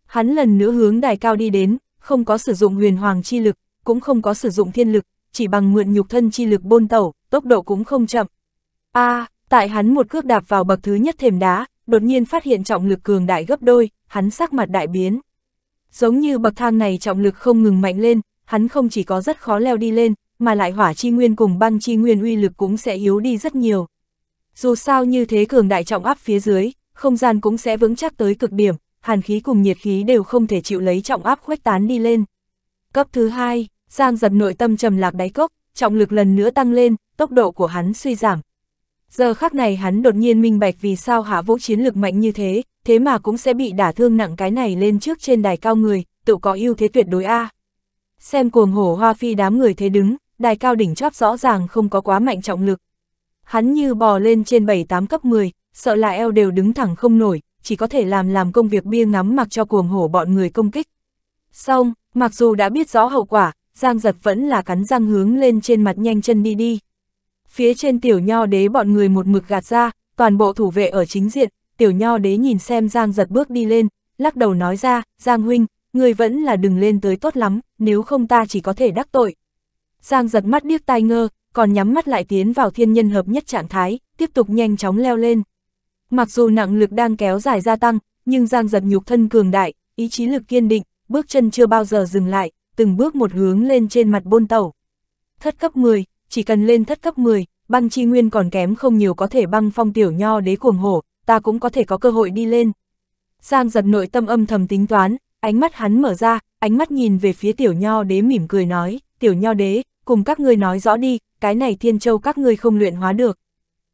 Hắn lần nữa hướng đài cao đi đến, không có sử dụng huyền hoàng chi lực, cũng không có sử dụng thiên lực, chỉ bằng mượn nhục thân chi lực bôn tẩu, tốc độ cũng không chậm. a à, tại hắn một cước đạp vào bậc thứ nhất thềm đá, đột nhiên phát hiện trọng lực cường đại gấp đôi, hắn sắc mặt đại biến. Giống như bậc thang này trọng lực không ngừng mạnh lên, hắn không chỉ có rất khó leo đi lên, mà lại hỏa chi nguyên cùng băng chi nguyên uy lực cũng sẽ yếu đi rất nhiều. Dù sao như thế cường đại trọng áp phía dưới, không gian cũng sẽ vững chắc tới cực điểm, hàn khí cùng nhiệt khí đều không thể chịu lấy trọng áp khuếch tán đi lên. Cấp thứ hai, Giang giật nội tâm trầm lạc đáy cốc, trọng lực lần nữa tăng lên, tốc độ của hắn suy giảm, Giờ khắc này hắn đột nhiên minh bạch vì sao hạ vũ chiến lực mạnh như thế, thế mà cũng sẽ bị đả thương nặng cái này lên trước trên đài cao người, tự có ưu thế tuyệt đối A. Xem cuồng hổ hoa phi đám người thế đứng, đài cao đỉnh chóp rõ ràng không có quá mạnh trọng lực. Hắn như bò lên trên 7-8 cấp 10, sợ là eo đều đứng thẳng không nổi, chỉ có thể làm làm công việc bia ngắm mặc cho cuồng hổ bọn người công kích. Xong, mặc dù đã biết rõ hậu quả, Giang giật vẫn là cắn răng hướng lên trên mặt nhanh chân đi đi phía trên tiểu nho đế bọn người một mực gạt ra, toàn bộ thủ vệ ở chính diện, tiểu nho đế nhìn xem Giang giật bước đi lên, lắc đầu nói ra, Giang huynh, người vẫn là đừng lên tới tốt lắm, nếu không ta chỉ có thể đắc tội. Giang giật mắt điếc tai ngơ, còn nhắm mắt lại tiến vào thiên nhân hợp nhất trạng thái, tiếp tục nhanh chóng leo lên. Mặc dù nặng lực đang kéo dài gia tăng, nhưng Giang giật nhục thân cường đại, ý chí lực kiên định, bước chân chưa bao giờ dừng lại, từng bước một hướng lên trên mặt bôn tẩu. Thất cấp 10, chỉ cần lên thất cấp 10, băng chi nguyên còn kém không nhiều có thể băng phong tiểu nho đế cuồng hổ, ta cũng có thể có cơ hội đi lên. Giang giật nội tâm âm thầm tính toán, ánh mắt hắn mở ra, ánh mắt nhìn về phía tiểu nho đế mỉm cười nói, tiểu nho đế, cùng các ngươi nói rõ đi, cái này thiên châu các ngươi không luyện hóa được.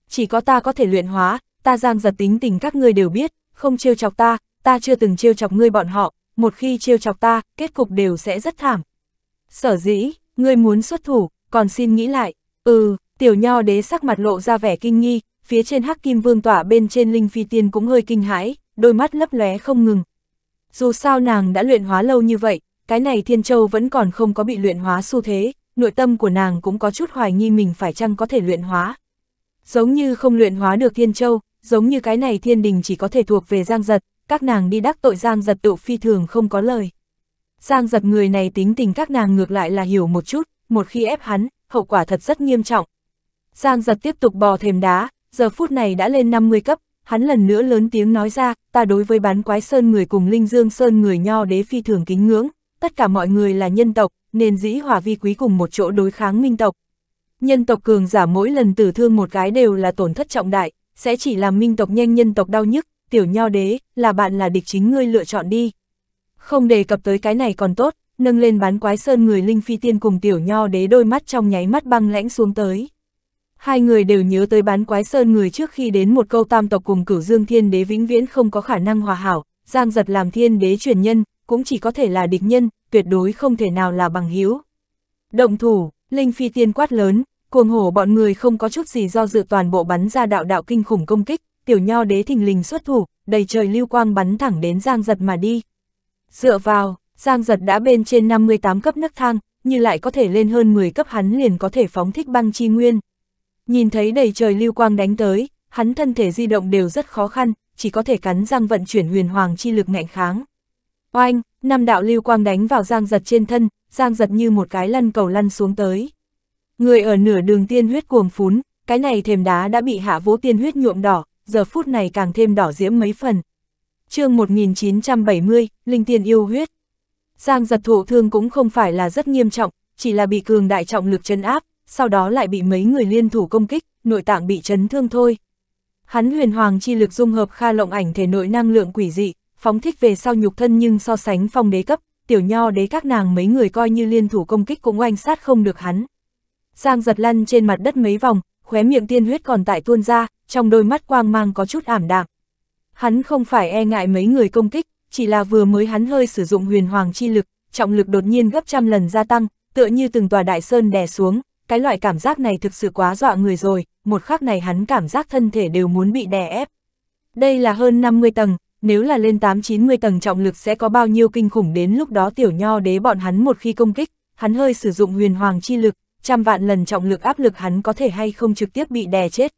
Chỉ có ta có thể luyện hóa, ta giang giật tính tình các ngươi đều biết, không trêu chọc ta, ta chưa từng trêu chọc ngươi bọn họ, một khi trêu chọc ta, kết cục đều sẽ rất thảm. Sở dĩ, ngươi muốn xuất thủ, còn xin nghĩ lại, ừ, tiểu nho đế sắc mặt lộ ra vẻ kinh nghi, phía trên hắc kim vương tỏa bên trên linh phi tiên cũng hơi kinh hãi, đôi mắt lấp lóe không ngừng. Dù sao nàng đã luyện hóa lâu như vậy, cái này thiên châu vẫn còn không có bị luyện hóa xu thế, nội tâm của nàng cũng có chút hoài nghi mình phải chăng có thể luyện hóa. Giống như không luyện hóa được thiên châu, giống như cái này thiên đình chỉ có thể thuộc về giang giật, các nàng đi đắc tội giang giật tự phi thường không có lời. Giang giật người này tính tình các nàng ngược lại là hiểu một chút, một khi ép hắn, hậu quả thật rất nghiêm trọng. Giang giật tiếp tục bò thềm đá, giờ phút này đã lên 50 cấp, hắn lần nữa lớn tiếng nói ra, ta đối với bán quái sơn người cùng linh dương sơn người nho đế phi thường kính ngưỡng, tất cả mọi người là nhân tộc, nên dĩ hòa vi quý cùng một chỗ đối kháng minh tộc. Nhân tộc cường giả mỗi lần tử thương một cái đều là tổn thất trọng đại, sẽ chỉ làm minh tộc nhanh nhân tộc đau nhức, tiểu nho đế, là bạn là địch chính ngươi lựa chọn đi. Không đề cập tới cái này còn tốt, nâng lên bán quái sơn người Linh Phi Tiên cùng tiểu nho đế đôi mắt trong nháy mắt băng lãnh xuống tới. Hai người đều nhớ tới bán quái sơn người trước khi đến một câu tam tộc cùng cửu dương thiên đế vĩnh viễn không có khả năng hòa hảo, giang giật làm thiên đế truyền nhân, cũng chỉ có thể là địch nhân, tuyệt đối không thể nào là bằng hữu Động thủ, Linh Phi Tiên quát lớn, cuồng hổ bọn người không có chút gì do dự toàn bộ bắn ra đạo đạo kinh khủng công kích, tiểu nho đế thình lình xuất thủ, đầy trời lưu quang bắn thẳng đến giang giật mà đi. Dựa vào, Giang giật đã bên trên 58 cấp nấc thang, như lại có thể lên hơn 10 cấp hắn liền có thể phóng thích băng chi nguyên. Nhìn thấy đầy trời lưu quang đánh tới, hắn thân thể di động đều rất khó khăn, chỉ có thể cắn răng vận chuyển huyền hoàng chi lực ngạnh kháng. Oanh, năm đạo lưu quang đánh vào giang giật trên thân, giang giật như một cái lăn cầu lăn xuống tới. Người ở nửa đường tiên huyết cuồng phún, cái này thềm đá đã bị hạ vỗ tiên huyết nhuộm đỏ, giờ phút này càng thêm đỏ diễm mấy phần. chương 1970, Linh Tiên yêu huyết. Giang giật thụ thương cũng không phải là rất nghiêm trọng, chỉ là bị cường đại trọng lực chân áp, sau đó lại bị mấy người liên thủ công kích, nội tạng bị chấn thương thôi. Hắn huyền hoàng chi lực dung hợp kha lộng ảnh thể nội năng lượng quỷ dị, phóng thích về sau nhục thân nhưng so sánh phong đế cấp, tiểu nho đế các nàng mấy người coi như liên thủ công kích cũng oanh sát không được hắn. Giang giật lăn trên mặt đất mấy vòng, khóe miệng tiên huyết còn tại tuôn ra, trong đôi mắt quang mang có chút ảm đạm. Hắn không phải e ngại mấy người công kích, chỉ là vừa mới hắn hơi sử dụng huyền hoàng chi lực, trọng lực đột nhiên gấp trăm lần gia tăng, tựa như từng tòa đại sơn đè xuống, cái loại cảm giác này thực sự quá dọa người rồi, một khắc này hắn cảm giác thân thể đều muốn bị đè ép. Đây là hơn 50 tầng, nếu là lên 8-90 tầng trọng lực sẽ có bao nhiêu kinh khủng đến lúc đó tiểu nho đế bọn hắn một khi công kích, hắn hơi sử dụng huyền hoàng chi lực, trăm vạn lần trọng lực áp lực hắn có thể hay không trực tiếp bị đè chết.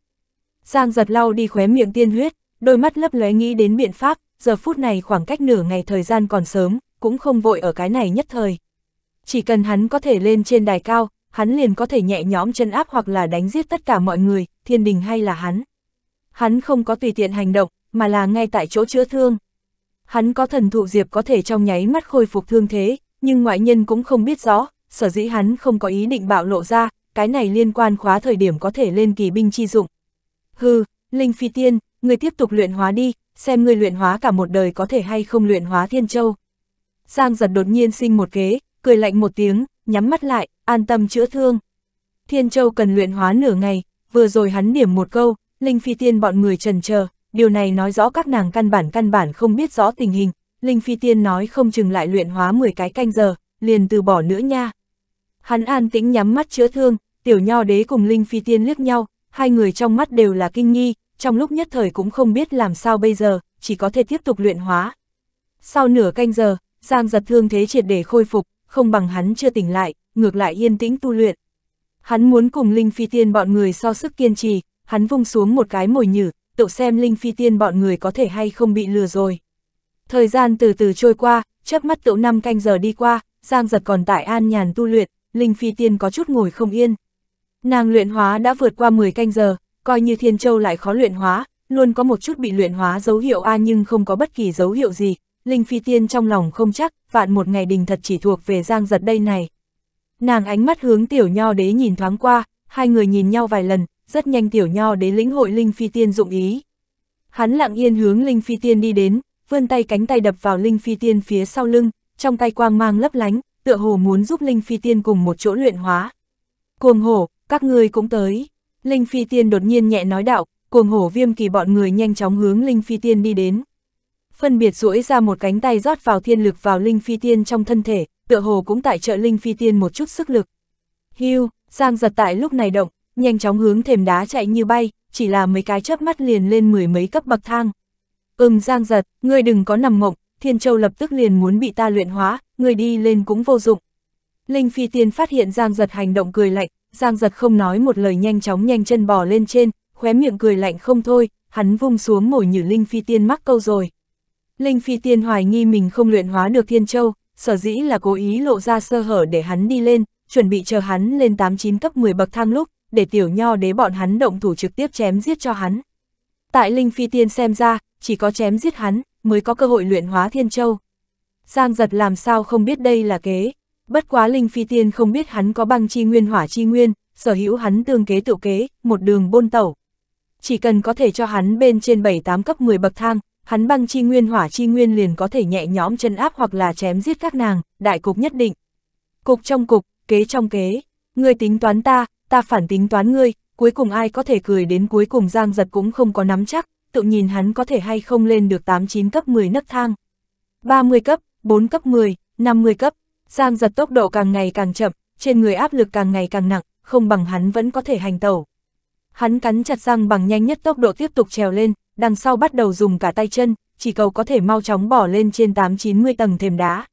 Giang giật lau đi khóe miệng tiên huyết, đôi mắt lấp lóe nghĩ đến biện pháp, giờ phút này khoảng cách nửa ngày thời gian còn sớm, cũng không vội ở cái này nhất thời. Chỉ cần hắn có thể lên trên đài cao, hắn liền có thể nhẹ nhõm chân áp hoặc là đánh giết tất cả mọi người, thiên đình hay là hắn. Hắn không có tùy tiện hành động, mà là ngay tại chỗ chữa thương. Hắn có thần thụ diệp có thể trong nháy mắt khôi phục thương thế, nhưng ngoại nhân cũng không biết rõ, sở dĩ hắn không có ý định bạo lộ ra, cái này liên quan khóa thời điểm có thể lên kỳ binh chi dụng. Hừ, Linh Phi Tiên, người tiếp tục luyện hóa đi, xem ngươi luyện hóa cả một đời có thể hay không luyện hóa thiên châu. Giang giật đột nhiên sinh một kế, cười lạnh một tiếng, nhắm mắt lại, an tâm chữa thương. Thiên châu cần luyện hóa nửa ngày, vừa rồi hắn điểm một câu, Linh Phi Tiên bọn người trần chờ điều này nói rõ các nàng căn bản căn bản không biết rõ tình hình, Linh Phi Tiên nói không chừng lại luyện hóa 10 cái canh giờ, liền từ bỏ nữa nha. Hắn an tĩnh nhắm mắt chữa thương, tiểu nho đế cùng Linh Phi Tiên liếc nhau, hai người trong mắt đều là kinh nghi, trong lúc nhất thời cũng không biết làm sao bây giờ, chỉ có thể tiếp tục luyện hóa. Sau nửa canh giờ, Giang giật thương thế triệt để khôi phục, không bằng hắn chưa tỉnh lại, ngược lại yên tĩnh tu luyện. Hắn muốn cùng Linh Phi Tiên bọn người so sức kiên trì, hắn vung xuống một cái mồi nhử, tự xem Linh Phi Tiên bọn người có thể hay không bị lừa rồi. Thời gian từ từ trôi qua, chớp mắt tựu năm canh giờ đi qua, Giang giật còn tại an nhàn tu luyện, Linh Phi Tiên có chút ngồi không yên. Nàng luyện hóa đã vượt qua 10 canh giờ, coi như Thiên Châu lại khó luyện hóa, luôn có một chút bị luyện hóa dấu hiệu A nhưng không có bất kỳ dấu hiệu gì, Linh Phi Tiên trong lòng không chắc, vạn một ngày đình thật chỉ thuộc về Giang Giật đây này. Nàng ánh mắt hướng Tiểu Nho Đế nhìn thoáng qua, hai người nhìn nhau vài lần, rất nhanh Tiểu Nho Đế lĩnh hội Linh Phi Tiên dụng ý. Hắn lặng yên hướng Linh Phi Tiên đi đến, vươn tay cánh tay đập vào Linh Phi Tiên phía sau lưng, trong tay quang mang lấp lánh, tựa hồ muốn giúp Linh Phi Tiên cùng một chỗ luyện hóa. Cuồng hổ, các ngươi cũng tới. Linh Phi Tiên đột nhiên nhẹ nói đạo, cuồng hổ viêm kỳ bọn người nhanh chóng hướng Linh Phi Tiên đi đến. Phân biệt duỗi ra một cánh tay rót vào thiên lực vào Linh Phi Tiên trong thân thể, tựa hồ cũng tại trợ Linh Phi Tiên một chút sức lực. Hưu, Giang giật tại lúc này động, nhanh chóng hướng thềm đá chạy như bay, chỉ là mấy cái chớp mắt liền lên mười mấy cấp bậc thang. Ừm Giang giật, ngươi đừng có nằm mộng, Thiên Châu lập tức liền muốn bị ta luyện hóa, ngươi đi lên cũng vô dụng. Linh Phi Tiên phát hiện Giang giật hành động cười lạnh, Giang giật không nói một lời nhanh chóng nhanh chân bò lên trên, khóe miệng cười lạnh không thôi, hắn vung xuống mồi như Linh Phi Tiên mắc câu rồi. Linh Phi Tiên hoài nghi mình không luyện hóa được Thiên Châu, sở dĩ là cố ý lộ ra sơ hở để hắn đi lên, chuẩn bị chờ hắn lên 8-9 cấp 10 bậc thang lúc, để tiểu nho đế bọn hắn động thủ trực tiếp chém giết cho hắn. Tại Linh Phi Tiên xem ra, chỉ có chém giết hắn, mới có cơ hội luyện hóa Thiên Châu. Giang giật làm sao không biết đây là kế. Bất quá Linh Phi Tiên không biết hắn có băng chi nguyên hỏa chi nguyên, sở hữu hắn tương kế tự kế, một đường bôn tẩu. Chỉ cần có thể cho hắn bên trên 7-8 cấp 10 bậc thang, hắn băng chi nguyên hỏa chi nguyên liền có thể nhẹ nhõm chân áp hoặc là chém giết các nàng, đại cục nhất định. Cục trong cục, kế trong kế, ngươi tính toán ta, ta phản tính toán ngươi, cuối cùng ai có thể cười đến cuối cùng giang giật cũng không có nắm chắc, tự nhìn hắn có thể hay không lên được 8-9 cấp 10 nấc thang. 30 cấp, 4 cấp 10, 50 cấp, Giang giật tốc độ càng ngày càng chậm, trên người áp lực càng ngày càng nặng, không bằng hắn vẫn có thể hành tẩu. Hắn cắn chặt răng bằng nhanh nhất tốc độ tiếp tục trèo lên, đằng sau bắt đầu dùng cả tay chân, chỉ cầu có thể mau chóng bỏ lên trên 8-90 tầng thềm đá.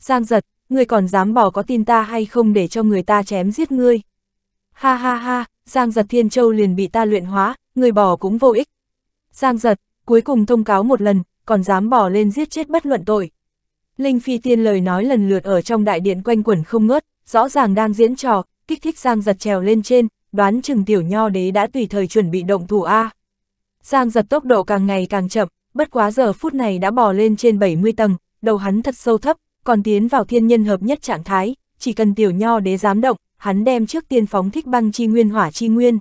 Giang giật, ngươi còn dám bỏ có tin ta hay không để cho người ta chém giết ngươi. Ha ha ha, Giang giật Thiên Châu liền bị ta luyện hóa, người bỏ cũng vô ích. Giang giật, cuối cùng thông cáo một lần, còn dám bỏ lên giết chết bất luận tội, Linh Phi Tiên lời nói lần lượt ở trong đại điện quanh quẩn không ngớt, rõ ràng đang diễn trò, kích thích Giang giật trèo lên trên, đoán chừng tiểu nho đế đã tùy thời chuẩn bị động thủ A. Giang giật tốc độ càng ngày càng chậm, bất quá giờ phút này đã bò lên trên 70 tầng, đầu hắn thật sâu thấp, còn tiến vào thiên nhân hợp nhất trạng thái, chỉ cần tiểu nho đế dám động, hắn đem trước tiên phóng thích băng chi nguyên hỏa chi nguyên.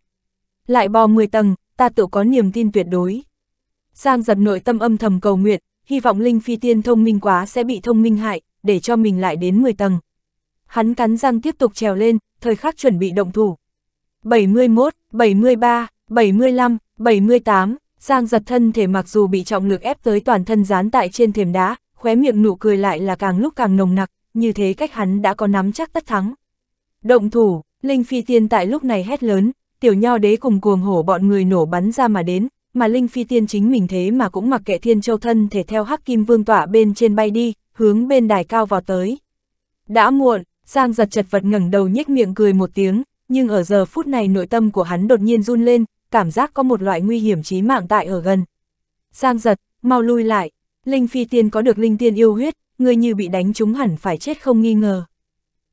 Lại bò 10 tầng, ta tự có niềm tin tuyệt đối. Giang giật nội tâm âm thầm cầu nguyện, hy vọng Linh Phi Tiên thông minh quá sẽ bị thông minh hại, để cho mình lại đến 10 tầng. Hắn cắn răng tiếp tục trèo lên, thời khắc chuẩn bị động thủ. 71, 73, 75, 78, Giang giật thân thể mặc dù bị trọng lực ép tới toàn thân dán tại trên thềm đá, khóe miệng nụ cười lại là càng lúc càng nồng nặc, như thế cách hắn đã có nắm chắc tất thắng. Động thủ, Linh Phi Tiên tại lúc này hét lớn, tiểu nho đế cùng cuồng hổ bọn người nổ bắn ra mà đến, mà Linh Phi Tiên chính mình thế mà cũng mặc kệ Thiên Châu thân thể theo Hắc Kim Vương tỏa bên trên bay đi, hướng bên đài cao vào tới. Đã muộn, Giang giật chật vật ngẩng đầu nhếch miệng cười một tiếng, nhưng ở giờ phút này nội tâm của hắn đột nhiên run lên, cảm giác có một loại nguy hiểm chí mạng tại ở gần. Giang giật, mau lui lại, Linh Phi Tiên có được Linh Tiên yêu huyết, người như bị đánh trúng hẳn phải chết không nghi ngờ.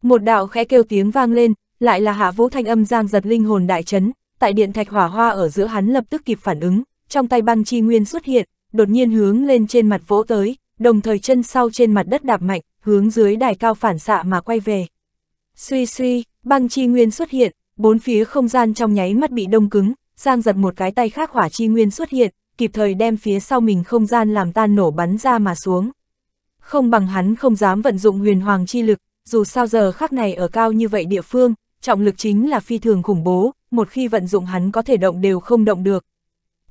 Một đạo khẽ kêu tiếng vang lên, lại là hạ vũ thanh âm Giang giật linh hồn đại chấn, tại điện thạch hỏa hoa ở giữa hắn lập tức kịp phản ứng, trong tay băng chi nguyên xuất hiện, đột nhiên hướng lên trên mặt vỗ tới, đồng thời chân sau trên mặt đất đạp mạnh, hướng dưới đài cao phản xạ mà quay về. Suy suy, băng chi nguyên xuất hiện, bốn phía không gian trong nháy mắt bị đông cứng, Giang giật một cái tay khác hỏa chi nguyên xuất hiện, kịp thời đem phía sau mình không gian làm tan nổ bắn ra mà xuống. Không bằng hắn không dám vận dụng huyền hoàng chi lực, dù sao giờ khắc này ở cao như vậy địa phương, trọng lực chính là phi thường khủng bố, một khi vận dụng hắn có thể động đều không động được,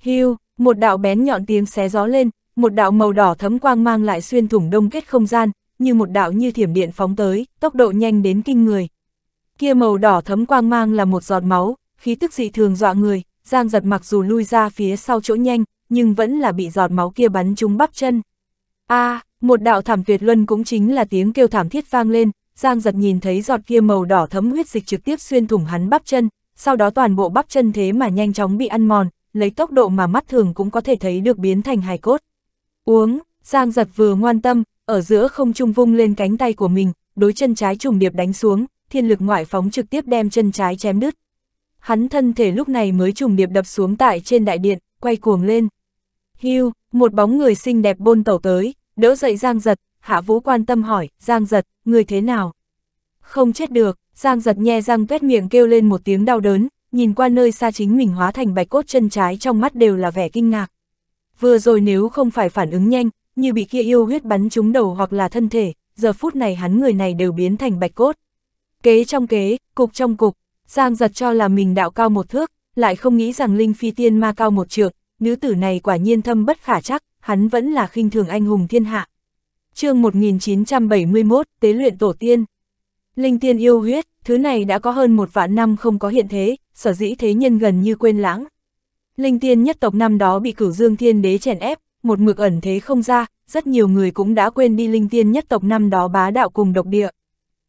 Hưu, một đạo bén nhọn tiếng xé gió lên, một đạo màu đỏ thấm quang mang lại xuyên thủng đông kết không gian, như một đạo như thiểm điện phóng tới, tốc độ nhanh đến kinh người. Kia màu đỏ thấm quang mang là một giọt máu, khí tức dị thường dọa người, Giang giật mặc dù lui ra phía sau chỗ nhanh, nhưng vẫn là bị giọt máu kia bắn trúng bắp chân. A, một đạo thảm tuyệt luân cũng chính là tiếng kêu thảm thiết vang lên, Giang giật nhìn thấy giọt kia màu đỏ thấm huyết dịch trực tiếp xuyên thủng hắn bắp chân, sau đó toàn bộ bắp chân thế mà nhanh chóng bị ăn mòn, lấy tốc độ mà mắt thường cũng có thể thấy được biến thành hài cốt. Uống, Giang giật vừa ngoan tâm, ở giữa không trung vung lên cánh tay của mình, đối chân trái trùng điệp đánh xuống, thiên lực ngoại phóng trực tiếp đem chân trái chém đứt. Hắn thân thể lúc này mới trùng điệp đập xuống tại trên đại điện, quay cuồng lên. Hưu, một bóng người xinh đẹp bôn tẩu tới, đỡ dậy Giang giật, Hạ Vũ quan tâm hỏi, Giang giật, người thế nào? Không chết được, Giang giật nhe răng tuét miệng kêu lên một tiếng đau đớn, nhìn qua nơi xa chính mình hóa thành bạch cốt chân trái trong mắt đều là vẻ kinh ngạc. Vừa rồi nếu không phải phản ứng nhanh, như bị kia yêu huyết bắn trúng đầu hoặc là thân thể, giờ phút này hắn người này đều biến thành bạch cốt. Kế trong kế, cục trong cục, Giang giật cho là mình đạo cao một thước, lại không nghĩ rằng Linh Phi Tiên ma cao một trượng, nữ tử này quả nhiên thâm bất khả chắc, hắn vẫn là khinh thường anh hùng thiên hạ. chương 1971, Tế luyện Tổ Tiên Linh tiên yêu huyết, thứ này đã có hơn một vạn năm không có hiện thế, sở dĩ thế nhân gần như quên lãng. Linh tiên nhất tộc năm đó bị cửu dương thiên đế chèn ép, một mực ẩn thế không ra, rất nhiều người cũng đã quên đi linh tiên nhất tộc năm đó bá đạo cùng độc địa.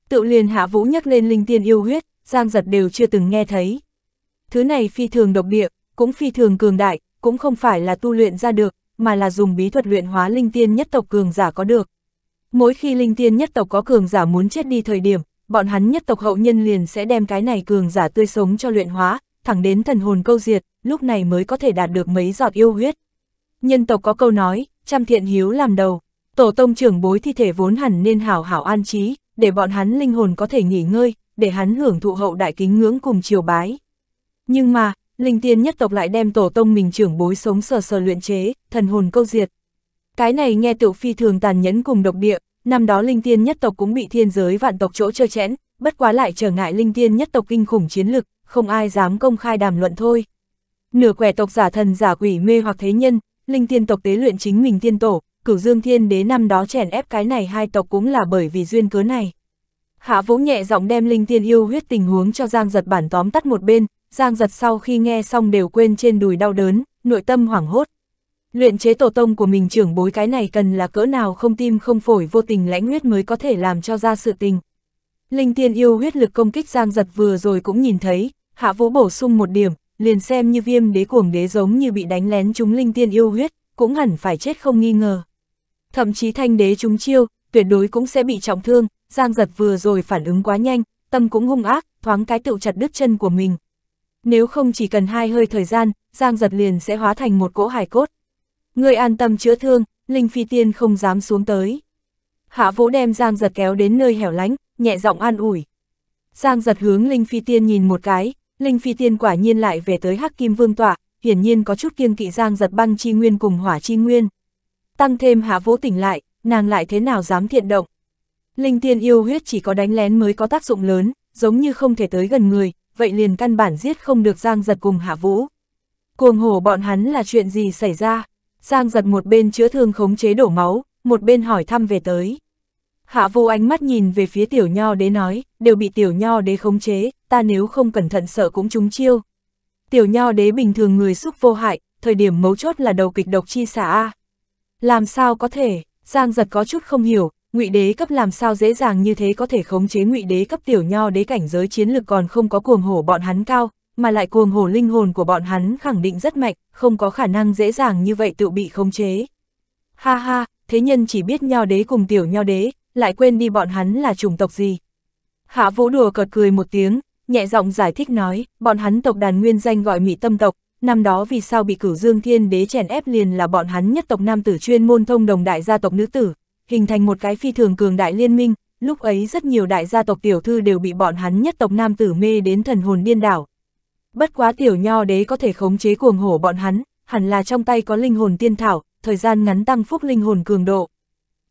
Tự liền hạ vũ nhắc lên linh tiên yêu huyết, giang giật đều chưa từng nghe thấy. Thứ này phi thường độc địa, cũng phi thường cường đại, cũng không phải là tu luyện ra được, mà là dùng bí thuật luyện hóa linh tiên nhất tộc cường giả có được. Mỗi khi linh tiên nhất tộc có cường giả muốn chết đi thời điểm, bọn hắn nhất tộc hậu nhân liền sẽ đem cái này cường giả tươi sống cho luyện hóa, thẳng đến thần hồn câu diệt, lúc này mới có thể đạt được mấy giọt yêu huyết. Nhân tộc có câu nói, trăm thiện hiếu làm đầu, tổ tông trưởng bối thi thể vốn hẳn nên hảo hảo an trí, để bọn hắn linh hồn có thể nghỉ ngơi, để hắn hưởng thụ hậu đại kính ngưỡng cùng chiều bái. Nhưng mà, linh tiên nhất tộc lại đem tổ tông mình trưởng bối sống sờ sờ luyện chế, thần hồn câu diệt. Cái này nghe tiểu phi thường tàn nhẫn cùng độc địa, năm đó linh tiên nhất tộc cũng bị thiên giới vạn tộc chỗ chơi chẽn, bất quá lại trở ngại linh tiên nhất tộc kinh khủng chiến lực, không ai dám công khai đàm luận thôi. Nửa quẻ tộc giả thần giả quỷ mê hoặc thế nhân, linh tiên tộc tế luyện chính mình tiên tổ, cửu dương thiên đế năm đó chèn ép cái này hai tộc cũng là bởi vì duyên cớ này. Hạ Vũ nhẹ giọng đem linh tiên yêu huyết tình huống cho Giang Giật bản tóm tắt một bên, Giang Giật sau khi nghe xong đều quên trên đùi đau đớn, nội tâm hoảng hốt. Luyện chế tổ tông của mình trưởng bối cái này cần là cỡ nào không tim không phổi vô tình lãnh huyết mới có thể làm cho ra sự tình. Linh tiên yêu huyết lực công kích giang giật vừa rồi cũng nhìn thấy, hạ vũ bổ sung một điểm, liền xem như viêm đế cuồng đế giống như bị đánh lén chúng linh tiên yêu huyết, cũng hẳn phải chết không nghi ngờ. Thậm chí thanh đế chúng chiêu, tuyệt đối cũng sẽ bị trọng thương, giang giật vừa rồi phản ứng quá nhanh, tâm cũng hung ác, thoáng cái tựu chặt đứt chân của mình. Nếu không chỉ cần hai hơi thời gian, giang giật liền sẽ hóa thành một cỗ hài cốt. Người an tâm chữa thương, Linh Phi Tiên không dám xuống tới. Hạ Vũ đem Giang Giật kéo đến nơi hẻo lánh, nhẹ giọng an ủi. Giang Giật hướng Linh Phi Tiên nhìn một cái, Linh Phi Tiên quả nhiên lại về tới Hắc Kim Vương tọa, hiển nhiên có chút kiêng kỵ Giang Giật băng chi nguyên cùng hỏa chi nguyên. Tăng thêm Hạ Vũ tỉnh lại, nàng lại thế nào dám thiện động. Linh Tiên yêu huyết chỉ có đánh lén mới có tác dụng lớn, giống như không thể tới gần người, vậy liền căn bản giết không được Giang Giật cùng Hạ Vũ. Cuồng hổ bọn hắn là chuyện gì xảy ra? Giang giật một bên chữa thương khống chế đổ máu, một bên hỏi thăm về tới. Hạ vô ánh mắt nhìn về phía tiểu nho đế nói, đều bị tiểu nho đế khống chế, ta nếu không cẩn thận sợ cũng trúng chiêu. Tiểu nho đế bình thường người xúc vô hại, thời điểm mấu chốt là đầu kịch độc chi xả A. Làm sao có thể, Giang giật có chút không hiểu, ngụy đế cấp làm sao dễ dàng như thế có thể khống chế ngụy đế cấp tiểu nho đế cảnh giới chiến lực còn không có cuồng hổ bọn hắn cao, mà lại cuồng hổ linh hồn của bọn hắn khẳng định rất mạnh, không có khả năng dễ dàng như vậy tự bị khống chế. Ha ha, thế nhân chỉ biết nho đế cùng tiểu nho đế, lại quên đi bọn hắn là chủng tộc gì. Hạ vũ đùa cợt cười một tiếng, nhẹ giọng giải thích nói, bọn hắn tộc đàn nguyên danh gọi mỹ tâm tộc, năm đó vì sao bị cửu dương thiên đế chèn ép liền là bọn hắn nhất tộc nam tử chuyên môn thông đồng đại gia tộc nữ tử, hình thành một cái phi thường cường đại liên minh, lúc ấy rất nhiều đại gia tộc tiểu thư đều bị bọn hắn nhất tộc nam tử mê đến thần hồn điên đảo, Bất quá tiểu nho đế có thể khống chế cuồng hổ bọn hắn, hẳn là trong tay có linh hồn tiên thảo, thời gian ngắn tăng phúc linh hồn cường độ.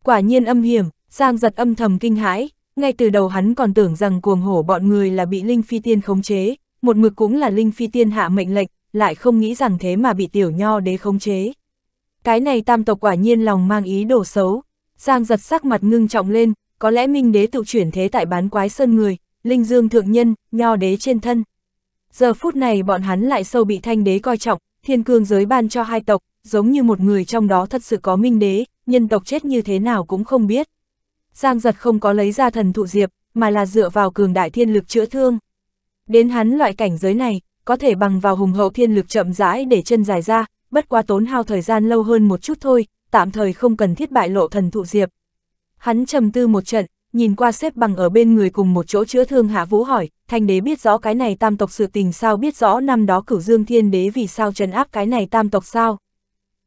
Quả nhiên âm hiểm, Giang giật âm thầm kinh hãi, ngay từ đầu hắn còn tưởng rằng cuồng hổ bọn người là bị linh phi tiên khống chế, một mực cũng là linh phi tiên hạ mệnh lệnh, lại không nghĩ rằng thế mà bị tiểu nho đế khống chế. Cái này tam tộc quả nhiên lòng mang ý đồ xấu, Giang giật sắc mặt ngưng trọng lên, có lẽ minh đế tự chuyển thế tại bán quái sơn người, linh dương thượng nhân, nho đế trên thân, Giờ phút này bọn hắn lại sâu bị thanh đế coi trọng, thiên cương giới ban cho hai tộc, giống như một người trong đó thật sự có minh đế, nhân tộc chết như thế nào cũng không biết. Giang giật không có lấy ra thần thụ diệp, mà là dựa vào cường đại thiên lực chữa thương. Đến hắn loại cảnh giới này, có thể bằng vào hùng hậu thiên lực chậm rãi để chân dài ra, bất quá tốn hao thời gian lâu hơn một chút thôi, tạm thời không cần thiết bại lộ thần thụ diệp. Hắn trầm tư một trận, nhìn qua xếp bằng ở bên người cùng một chỗ chữa thương Hạ Vũ hỏi, thanh đế biết rõ cái này tam tộc sự tình sao biết rõ năm đó cửu dương thiên đế vì sao trấn áp cái này tam tộc sao?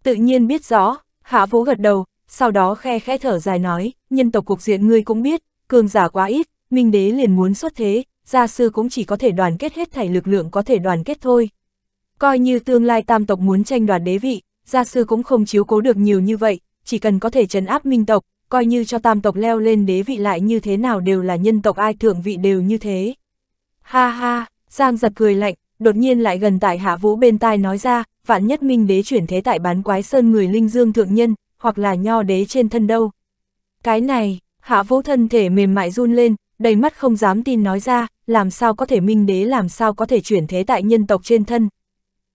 Tự nhiên biết rõ, Hạ Vũ gật đầu, sau đó khe khẽ thở dài nói, nhân tộc cục diện ngươi cũng biết, cường giả quá ít, minh đế liền muốn xuất thế, gia sư cũng chỉ có thể đoàn kết hết thảy lực lượng có thể đoàn kết thôi. Coi như tương lai tam tộc muốn tranh đoạt đế vị, gia sư cũng không chiếu cố được nhiều như vậy, chỉ cần có thể trấn áp minh tộc, coi như cho tam tộc leo lên đế vị lại như thế nào đều là nhân tộc ai thượng vị đều như thế. Ha ha, Giang giật cười lạnh, đột nhiên lại gần tại hạ vũ bên tai nói ra, vạn nhất minh đế chuyển thế tại bán quái sơn người linh dương thượng nhân, hoặc là nho đế trên thân đâu. Cái này, hạ vũ thân thể mềm mại run lên, đầy mắt không dám tin nói ra, làm sao có thể minh đế làm sao có thể chuyển thế tại nhân tộc trên thân.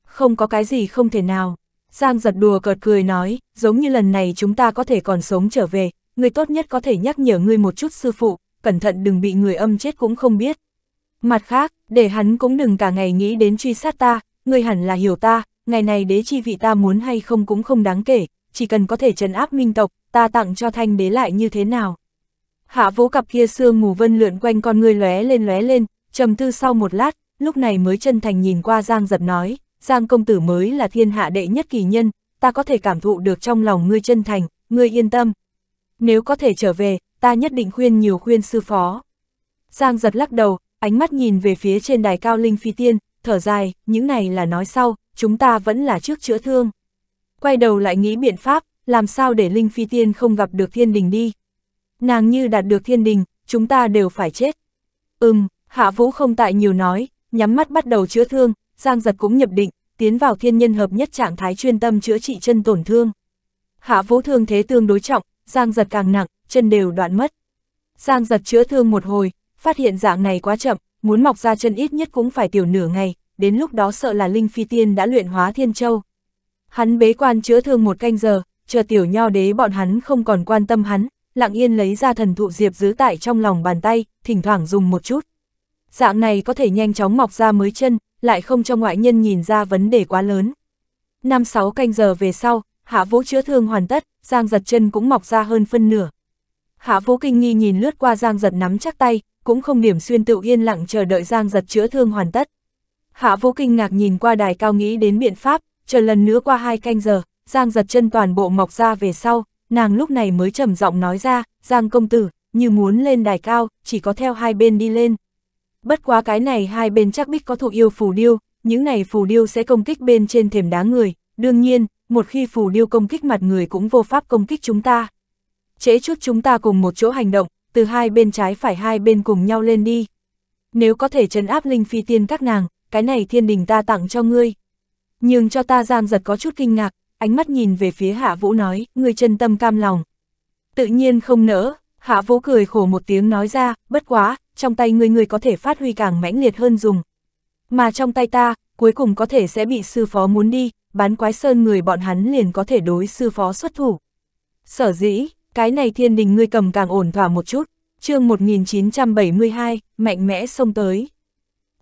Không có cái gì không thể nào. Giang giật đùa cợt cười nói, giống như lần này chúng ta có thể còn sống trở về, Ngươi tốt nhất có thể nhắc nhở ngươi một chút sư phụ, cẩn thận đừng bị người âm chết cũng không biết. Mặt khác, để hắn cũng đừng cả ngày nghĩ đến truy sát ta, ngươi hẳn là hiểu ta, ngày này đế chi vị ta muốn hay không cũng không đáng kể, chỉ cần có thể trấn áp minh tộc, ta tặng cho thanh đế lại như thế nào. Hạ vũ cặp kia sương mù vân lượn quanh con ngươi lóe lên lóe lên, trầm tư sau một lát, lúc này mới chân thành nhìn qua Giang giật nói, Giang công tử mới là thiên hạ đệ nhất kỳ nhân, ta có thể cảm thụ được trong lòng ngươi chân thành, ngươi yên tâm, nếu có thể trở về, ta nhất định khuyên nhiều khuyên sư phó. Giang giật lắc đầu, ánh mắt nhìn về phía trên đài cao linh phi tiên, thở dài, những này là nói sau, chúng ta vẫn là trước chữa thương. Quay đầu lại nghĩ biện pháp, làm sao để linh phi tiên không gặp được thiên đình đi. Nàng như đạt được thiên đình, chúng ta đều phải chết. Ừm, hạ vũ không tại nhiều nói, nhắm mắt bắt đầu chữa thương, Giang giật cũng nhập định, tiến vào thiên nhân hợp nhất trạng thái chuyên tâm chữa trị chân tổn thương. Hạ vũ thương thế tương đối trọng, Giang giật càng nặng, chân đều đoạn mất. Giang giật chữa thương một hồi, phát hiện dạng này quá chậm, muốn mọc ra chân ít nhất cũng phải tiểu nửa ngày, đến lúc đó sợ là Linh Phi Tiên đã luyện hóa Thiên Châu. Hắn bế quan chữa thương một canh giờ, chờ tiểu nho đế bọn hắn không còn quan tâm hắn, lặng yên lấy ra thần thụ diệp giữ tại trong lòng bàn tay, thỉnh thoảng dùng một chút. Dạng này có thể nhanh chóng mọc ra mới chân, lại không cho ngoại nhân nhìn ra vấn đề quá lớn. Năm sáu canh giờ về sau, hạ vũ chữa thương hoàn tất, giang giật chân cũng mọc ra hơn phân nửa. Hạ vũ kinh nghi nhìn lướt qua giang giật nắm chắc tay, cũng không điểm xuyên tự yên lặng chờ đợi giang giật chữa thương hoàn tất. Hạ vũ kinh ngạc nhìn qua đài cao nghĩ đến biện pháp, chờ lần nữa qua hai canh giờ, giang giật chân toàn bộ mọc ra về sau, nàng lúc này mới trầm giọng nói ra, giang công tử, như muốn lên đài cao, chỉ có theo hai bên đi lên. Bất quá cái này hai bên chắc biết có thụ yêu phù điêu, những này phù điêu sẽ công kích bên trên thềm đá người, đương nhiên, một khi phù điêu công kích mặt người cũng vô pháp công kích chúng ta. Trễ chút chúng ta cùng một chỗ hành động, từ hai bên trái phải hai bên cùng nhau lên đi. Nếu có thể trấn áp linh phi tiên các nàng, cái này thiên đình ta tặng cho ngươi. Nhưng cho ta giang giật có chút kinh ngạc, ánh mắt nhìn về phía hạ vũ nói, ngươi chân tâm cam lòng. Tự nhiên không nỡ, hạ vũ cười khổ một tiếng nói ra, bất quá, trong tay ngươi ngươi có thể phát huy càng mãnh liệt hơn dùng. Mà trong tay ta, cuối cùng có thể sẽ bị sư phó muốn đi, bán quái sơn người bọn hắn liền có thể đối sư phó xuất thủ. Sở dĩ, cái này thiên đình ngươi cầm càng ổn thỏa một chút, chương 1972, mạnh mẽ xông tới.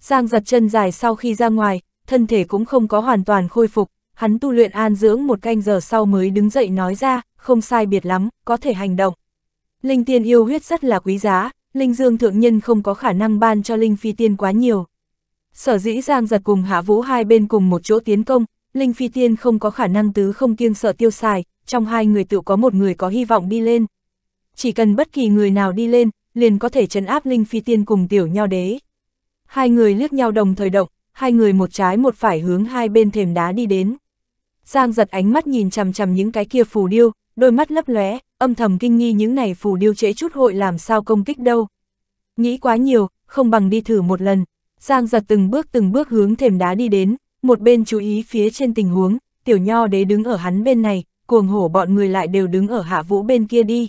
Giang giật chân dài sau khi ra ngoài, thân thể cũng không có hoàn toàn khôi phục, hắn tu luyện an dưỡng một canh giờ sau mới đứng dậy nói ra, không sai biệt lắm, có thể hành động. Linh tiên yêu huyết rất là quý giá, linh dương thượng nhân không có khả năng ban cho linh phi tiên quá nhiều. Sở dĩ Giang giật cùng Hạ Vũ hai bên cùng một chỗ tiến công, Linh Phi Tiên không có khả năng tứ không kiêng sợ tiêu xài, trong hai người tự có một người có hy vọng đi lên. Chỉ cần bất kỳ người nào đi lên, liền có thể trấn áp Linh Phi Tiên cùng tiểu nho đế. Hai người liếc nhau đồng thời động, hai người một trái một phải hướng hai bên thềm đá đi đến. Giang giật ánh mắt nhìn chằm chằm những cái kia phù điêu, đôi mắt lấp lóe, âm thầm kinh nghi những này phù điêu trễ chút hội làm sao công kích đâu. Nghĩ quá nhiều, không bằng đi thử một lần. Giang giật từng bước từng bước hướng thềm đá đi đến, một bên chú ý phía trên tình huống, tiểu nho đế đứng ở hắn bên này, cuồng hổ bọn người lại đều đứng ở hạ vũ bên kia đi.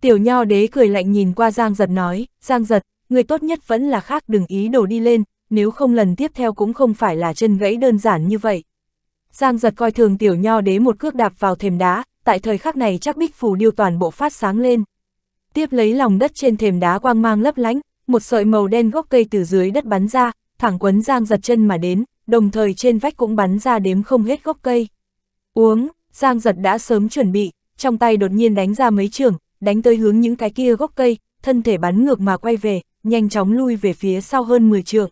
Tiểu nho đế cười lạnh nhìn qua Giang Giật nói, Giang Giật, người tốt nhất vẫn là khác đừng ý đồ đi lên, nếu không lần tiếp theo cũng không phải là chân gãy đơn giản như vậy. Giang Giật coi thường tiểu nho đế một cước đạp vào thềm đá, tại thời khắc này chắc bích phù điêu toàn bộ phát sáng lên. Tiếp lấy lòng đất trên thềm đá quang mang lấp lánh, một sợi màu đen gốc cây từ dưới đất bắn ra, thẳng quấn Giang Giật chân mà đến, đồng thời trên vách cũng bắn ra đếm không hết gốc cây. Uống, Giang giật đã sớm chuẩn bị, trong tay đột nhiên đánh ra mấy trường, đánh tới hướng những cái kia gốc cây, thân thể bắn ngược mà quay về, nhanh chóng lui về phía sau hơn 10 trường.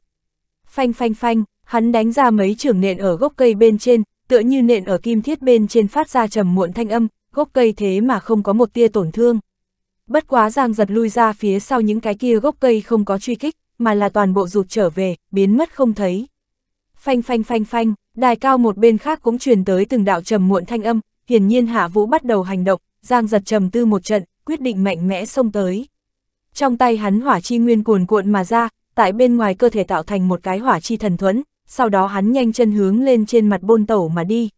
Phanh phanh phanh, hắn đánh ra mấy trường nện ở gốc cây bên trên, tựa như nện ở kim thiết bên trên phát ra trầm muộn thanh âm, gốc cây thế mà không có một tia tổn thương. Bất quá Giang giật lui ra phía sau những cái kia gốc cây không có truy kích, mà là toàn bộ rụt trở về, biến mất không thấy. Phanh phanh phanh phanh, đài cao một bên khác cũng truyền tới từng đạo trầm muộn thanh âm, hiển nhiên Hạ Vũ bắt đầu hành động, Giang giật trầm tư một trận, quyết định mạnh mẽ xông tới. Trong tay hắn hỏa chi nguyên cuồn cuộn mà ra, tại bên ngoài cơ thể tạo thành một cái hỏa chi thần thuẫn, sau đó hắn nhanh chân hướng lên trên mặt bôn tẩu mà đi.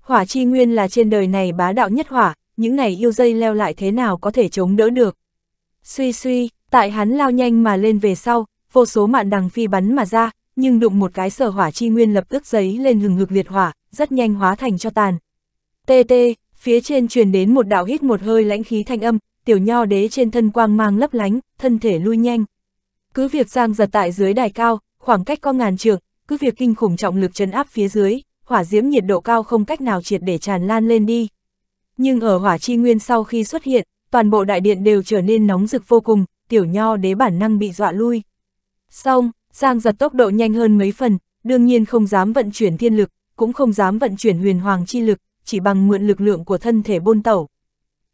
Hỏa chi nguyên là trên đời này bá đạo nhất hỏa, những này yêu dây leo lại thế nào có thể chống đỡ được. Suy suy, tại hắn lao nhanh mà lên về sau, vô số mạn đằng phi bắn mà ra, nhưng đụng một cái sở hỏa chi nguyên lập tức giấy lên hừng hực liệt hỏa, rất nhanh hóa thành cho tàn. Tê tê, phía trên truyền đến một đạo hít một hơi lãnh khí thanh âm, tiểu nho đế trên thân quang mang lấp lánh, thân thể lui nhanh. Cứ việc giang giật tại dưới đài cao, khoảng cách có ngàn trượng, cứ việc kinh khủng trọng lực chấn áp phía dưới, hỏa diễm nhiệt độ cao không cách nào triệt để tràn lan lên đi. Nhưng ở hỏa chi nguyên sau khi xuất hiện, toàn bộ đại điện đều trở nên nóng rực vô cùng, tiểu nho đế bản năng bị dọa lui. Xong, Giang giật tốc độ nhanh hơn mấy phần, đương nhiên không dám vận chuyển thiên lực, cũng không dám vận chuyển huyền hoàng chi lực, chỉ bằng mượn lực lượng của thân thể bôn tẩu.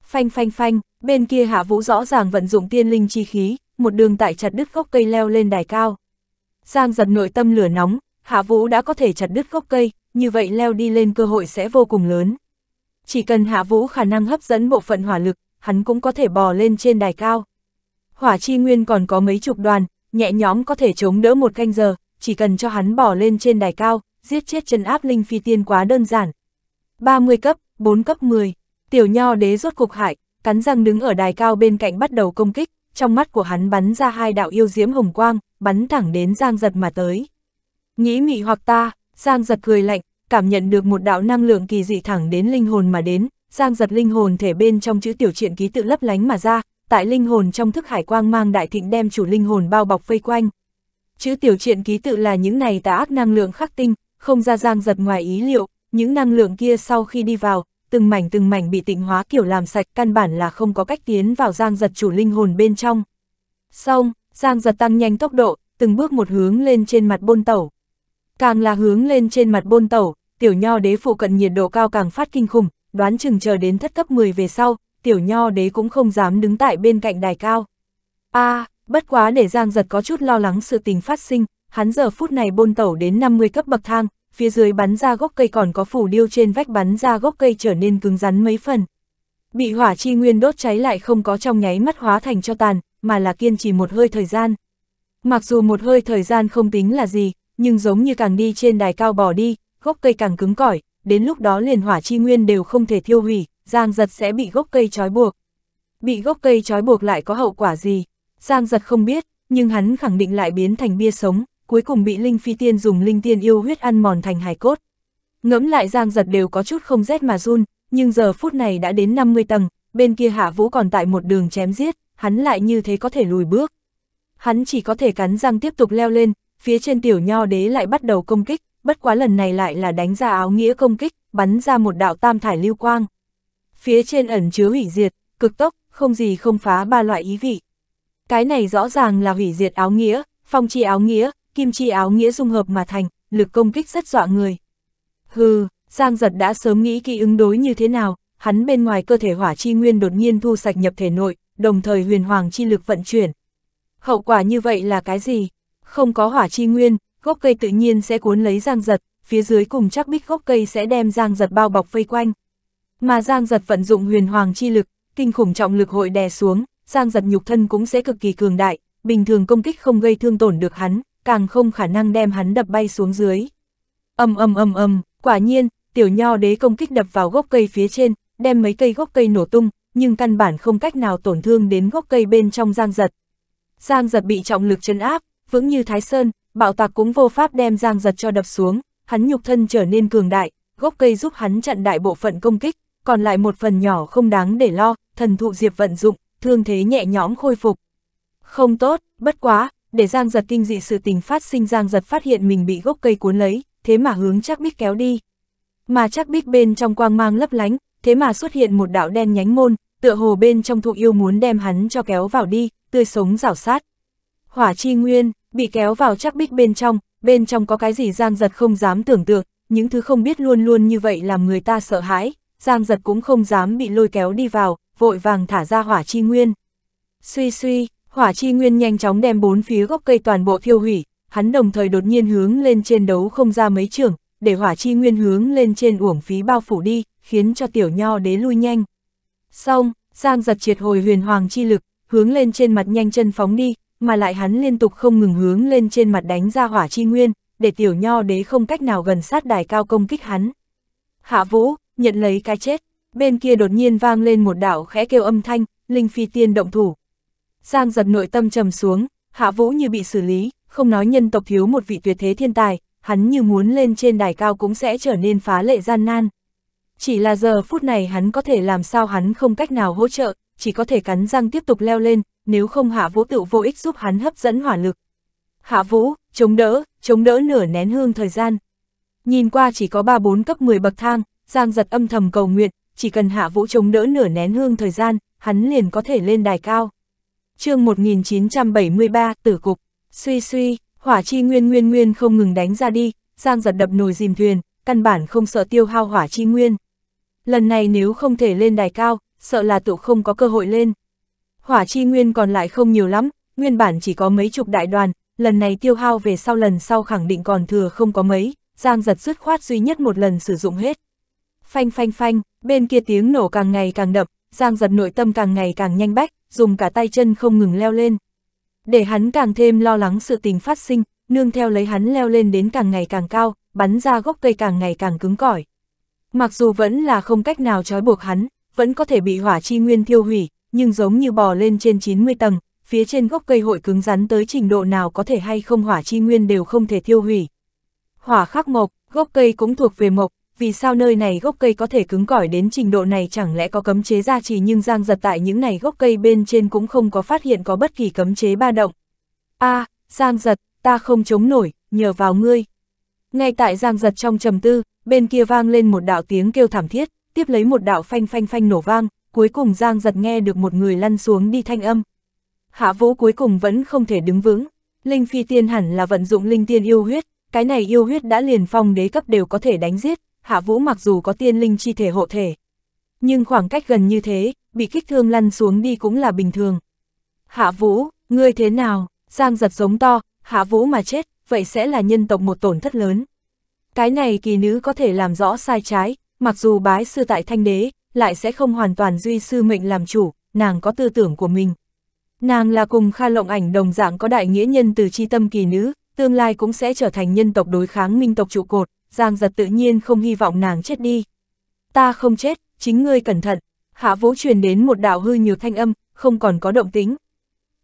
Phanh phanh phanh, bên kia hạ vũ rõ ràng vận dụng tiên linh chi khí, một đường tại chặt đứt gốc cây leo lên đài cao. Giang giật nội tâm lửa nóng, hạ vũ đã có thể chặt đứt gốc cây, như vậy leo đi lên cơ hội sẽ vô cùng lớn. Chỉ cần hạ vũ khả năng hấp dẫn bộ phận hỏa lực, hắn cũng có thể bò lên trên đài cao. Hỏa chi nguyên còn có mấy chục đoàn, nhẹ nhóm có thể chống đỡ một canh giờ, chỉ cần cho hắn bỏ lên trên đài cao, giết chết chân áp linh phi tiên quá đơn giản. 30 cấp, 4 cấp 10, tiểu nho đế rốt cục hại, cắn răng đứng ở đài cao bên cạnh bắt đầu công kích, trong mắt của hắn bắn ra hai đạo yêu diễm hồng quang, bắn thẳng đến Giang Giật mà tới. Nghĩ mị hoặc ta, Giang Giật cười lạnh, cảm nhận được một đạo năng lượng kỳ dị thẳng đến linh hồn mà đến, Giang Giật linh hồn thể bên trong chữ tiểu truyện ký tự lấp lánh mà ra, tại linh hồn trong thức hải quang mang đại thịnh đem chủ linh hồn bao bọc vây quanh. Chữ tiểu truyện ký tự là những này tà ác năng lượng khắc tinh, không ra giang giật ngoài ý liệu, những năng lượng kia sau khi đi vào, từng mảnh từng mảnh bị tịnh hóa kiểu làm sạch căn bản là không có cách tiến vào giang giật chủ linh hồn bên trong. Xong, giang giật tăng nhanh tốc độ, từng bước một hướng lên trên mặt bôn tẩu. Càng là hướng lên trên mặt bôn tẩu, tiểu nho đế phụ cận nhiệt độ cao càng phát kinh khủng, đoán chừng chờ đến thất cấp 10 về sau, tiểu nho đế cũng không dám đứng tại bên cạnh đài cao. a à, bất quá để Giang Giật có chút lo lắng sự tình phát sinh, hắn giờ phút này bôn tẩu đến 50 cấp bậc thang, phía dưới bắn ra gốc cây còn có phủ điêu trên vách bắn ra gốc cây trở nên cứng rắn mấy phần. Bị hỏa chi nguyên đốt cháy lại không có trong nháy mắt hóa thành cho tàn, mà là kiên trì một hơi thời gian. Mặc dù một hơi thời gian không tính là gì, nhưng giống như càng đi trên đài cao bỏ đi, gốc cây càng cứng cỏi, đến lúc đó liền hỏa chi nguyên đều không thể thiêu hủy, Giang giật sẽ bị gốc cây trói buộc. Bị gốc cây trói buộc lại có hậu quả gì? Giang giật không biết, nhưng hắn khẳng định lại biến thành bia sống, cuối cùng bị Linh Phi Tiên dùng Linh Tiên yêu huyết ăn mòn thành hài cốt. Ngẫm lại Giang giật đều có chút không rét mà run, nhưng giờ phút này đã đến 50 tầng, bên kia hạ vũ còn tại một đường chém giết, hắn lại như thế có thể lùi bước. Hắn chỉ có thể cắn răng tiếp tục leo lên, phía trên tiểu nho đế lại bắt đầu công kích, bất quá lần này lại là đánh ra áo nghĩa công kích, bắn ra một đạo tam thải lưu quang phía trên ẩn chứa hủy diệt, cực tốc, không gì không phá ba loại ý vị. Cái này rõ ràng là hủy diệt áo nghĩa, phong chi áo nghĩa, kim chi áo nghĩa dung hợp mà thành, lực công kích rất dọa người. Hừ, Giang Giật đã sớm nghĩ kỹ ứng đối như thế nào, hắn bên ngoài cơ thể hỏa chi nguyên đột nhiên thu sạch nhập thể nội, đồng thời huyền hoàng chi lực vận chuyển. Hậu quả như vậy là cái gì? Không có hỏa chi nguyên, gốc cây tự nhiên sẽ cuốn lấy Giang Giật, phía dưới cùng chắc bích gốc cây sẽ đem Giang Giật bao bọc vây quanh, mà Giang Giật vận dụng huyền hoàng chi lực, kinh khủng trọng lực hội đè xuống, Giang Giật nhục thân cũng sẽ cực kỳ cường đại, bình thường công kích không gây thương tổn được hắn, càng không khả năng đem hắn đập bay xuống dưới. Âm âm âm âm, quả nhiên, tiểu nho đế công kích đập vào gốc cây phía trên, đem mấy cây gốc cây nổ tung, nhưng căn bản không cách nào tổn thương đến gốc cây bên trong Giang Giật. Giang Giật bị trọng lực chấn áp, vững như Thái Sơn, bạo tạc cũng vô pháp đem Giang Giật cho đập xuống, hắn nhục thân trở nên cường đại, gốc cây giúp hắn chặn đại bộ phận công kích, còn lại một phần nhỏ không đáng để lo, thần thụ diệp vận dụng, thương thế nhẹ nhõm khôi phục. Không tốt, bất quá, để Giang Giật kinh dị sự tình phát sinh Giang Giật phát hiện mình bị gốc cây cuốn lấy, thế mà hướng chắc bích kéo đi. Mà chắc bích bên trong quang mang lấp lánh, thế mà xuất hiện một đạo đen nhánh môn, tựa hồ bên trong thụ yêu muốn đem hắn cho kéo vào đi, tươi sống rảo sát. Hỏa chi nguyên, bị kéo vào chắc bích bên trong, bên trong có cái gì Giang Giật không dám tưởng tượng, những thứ không biết luôn luôn như vậy làm người ta sợ hãi, Giang giật cũng không dám bị lôi kéo đi vào, vội vàng thả ra hỏa chi nguyên. Suy suy, hỏa chi nguyên nhanh chóng đem bốn phía gốc cây toàn bộ thiêu hủy, hắn đồng thời đột nhiên hướng lên trên đấu không ra mấy trường, để hỏa chi nguyên hướng lên trên uổng phí bao phủ đi, khiến cho tiểu nho đế lui nhanh. Xong, Giang giật triệt hồi huyền hoàng chi lực, hướng lên trên mặt nhanh chân phóng đi, mà lại hắn liên tục không ngừng hướng lên trên mặt đánh ra hỏa chi nguyên, để tiểu nho đế không cách nào gần sát đài cao công kích hắn. Hạ vũ, nhận lấy cái chết, bên kia đột nhiên vang lên một đạo khẽ kêu âm thanh, Linh Phi Tiên động thủ. Giang giật nội tâm trầm xuống, Hạ Vũ như bị xử lý, không nói nhân tộc thiếu một vị tuyệt thế thiên tài, hắn như muốn lên trên đài cao cũng sẽ trở nên phá lệ gian nan. Chỉ là giờ phút này hắn có thể làm sao hắn không cách nào hỗ trợ, chỉ có thể cắn răng tiếp tục leo lên, nếu không Hạ Vũ tự vô ích giúp hắn hấp dẫn hỏa lực. Hạ Vũ, chống đỡ, chống đỡ nửa nén hương thời gian. Nhìn qua chỉ có 3-4 cấp 10 bậc thang, Giang giật âm thầm cầu nguyện, chỉ cần hạ vũ chống đỡ nửa nén hương thời gian, hắn liền có thể lên đài cao. chương 1973, tử cục, suy suy, hỏa chi nguyên nguyên nguyên không ngừng đánh ra đi, Giang giật đập nồi dìm thuyền, căn bản không sợ tiêu hao hỏa chi nguyên. Lần này nếu không thể lên đài cao, sợ là tụ không có cơ hội lên. Hỏa chi nguyên còn lại không nhiều lắm, nguyên bản chỉ có mấy chục đại đoàn, lần này tiêu hao về sau lần sau khẳng định còn thừa không có mấy, Giang giật dứt khoát duy nhất một lần sử dụng hết. Phanh phanh phanh, bên kia tiếng nổ càng ngày càng đậm, Giang giật nội tâm càng ngày càng nhanh bách, dùng cả tay chân không ngừng leo lên. Để hắn càng thêm lo lắng sự tình phát sinh, nương theo lấy hắn leo lên đến càng ngày càng cao, bắn ra gốc cây càng ngày càng cứng cỏi. Mặc dù vẫn là không cách nào trói buộc hắn, vẫn có thể bị hỏa chi nguyên thiêu hủy, nhưng giống như bò lên trên 90 tầng, phía trên gốc cây hội cứng rắn tới trình độ nào có thể hay không hỏa chi nguyên đều không thể thiêu hủy. Hỏa khắc mộc, gốc cây cũng thuộc về mộc, vì sao nơi này gốc cây có thể cứng cỏi đến trình độ này chẳng lẽ có cấm chế gia trì nhưng Giang giật tại những này gốc cây bên trên cũng không có phát hiện có bất kỳ cấm chế ba động. a à, Giang giật, ta không chống nổi, nhờ vào ngươi. Ngay tại Giang giật trong trầm tư, bên kia vang lên một đạo tiếng kêu thảm thiết, tiếp lấy một đạo phanh phanh phanh nổ vang, cuối cùng Giang giật nghe được một người lăn xuống đi thanh âm. Hạ vũ cuối cùng vẫn không thể đứng vững, Linh Phi Tiên hẳn là vận dụng Linh Tiên yêu huyết, cái này yêu huyết đã liền phong đế cấp đều có thể đánh giết, Hạ Vũ mặc dù có tiên linh chi thể hộ thể, nhưng khoảng cách gần như thế, bị kích thương lăn xuống đi cũng là bình thường. Hạ Vũ, ngươi thế nào? Giang giật giống to, Hạ Vũ mà chết, vậy sẽ là nhân tộc một tổn thất lớn. Cái này kỳ nữ có thể làm rõ sai trái, mặc dù bái sư tại thanh đế, lại sẽ không hoàn toàn duy sư mệnh làm chủ, nàng có tư tưởng của mình. Nàng là cùng Kha Lộng Ảnh đồng dạng có đại nghĩa nhân từ chi tâm kỳ nữ, tương lai cũng sẽ trở thành nhân tộc đối kháng minh tộc trụ cột. Giang giật tự nhiên không hy vọng nàng chết đi. Ta không chết, chính ngươi cẩn thận. Hạ vũ truyền đến một đạo hư nhược thanh âm, không còn có động tính.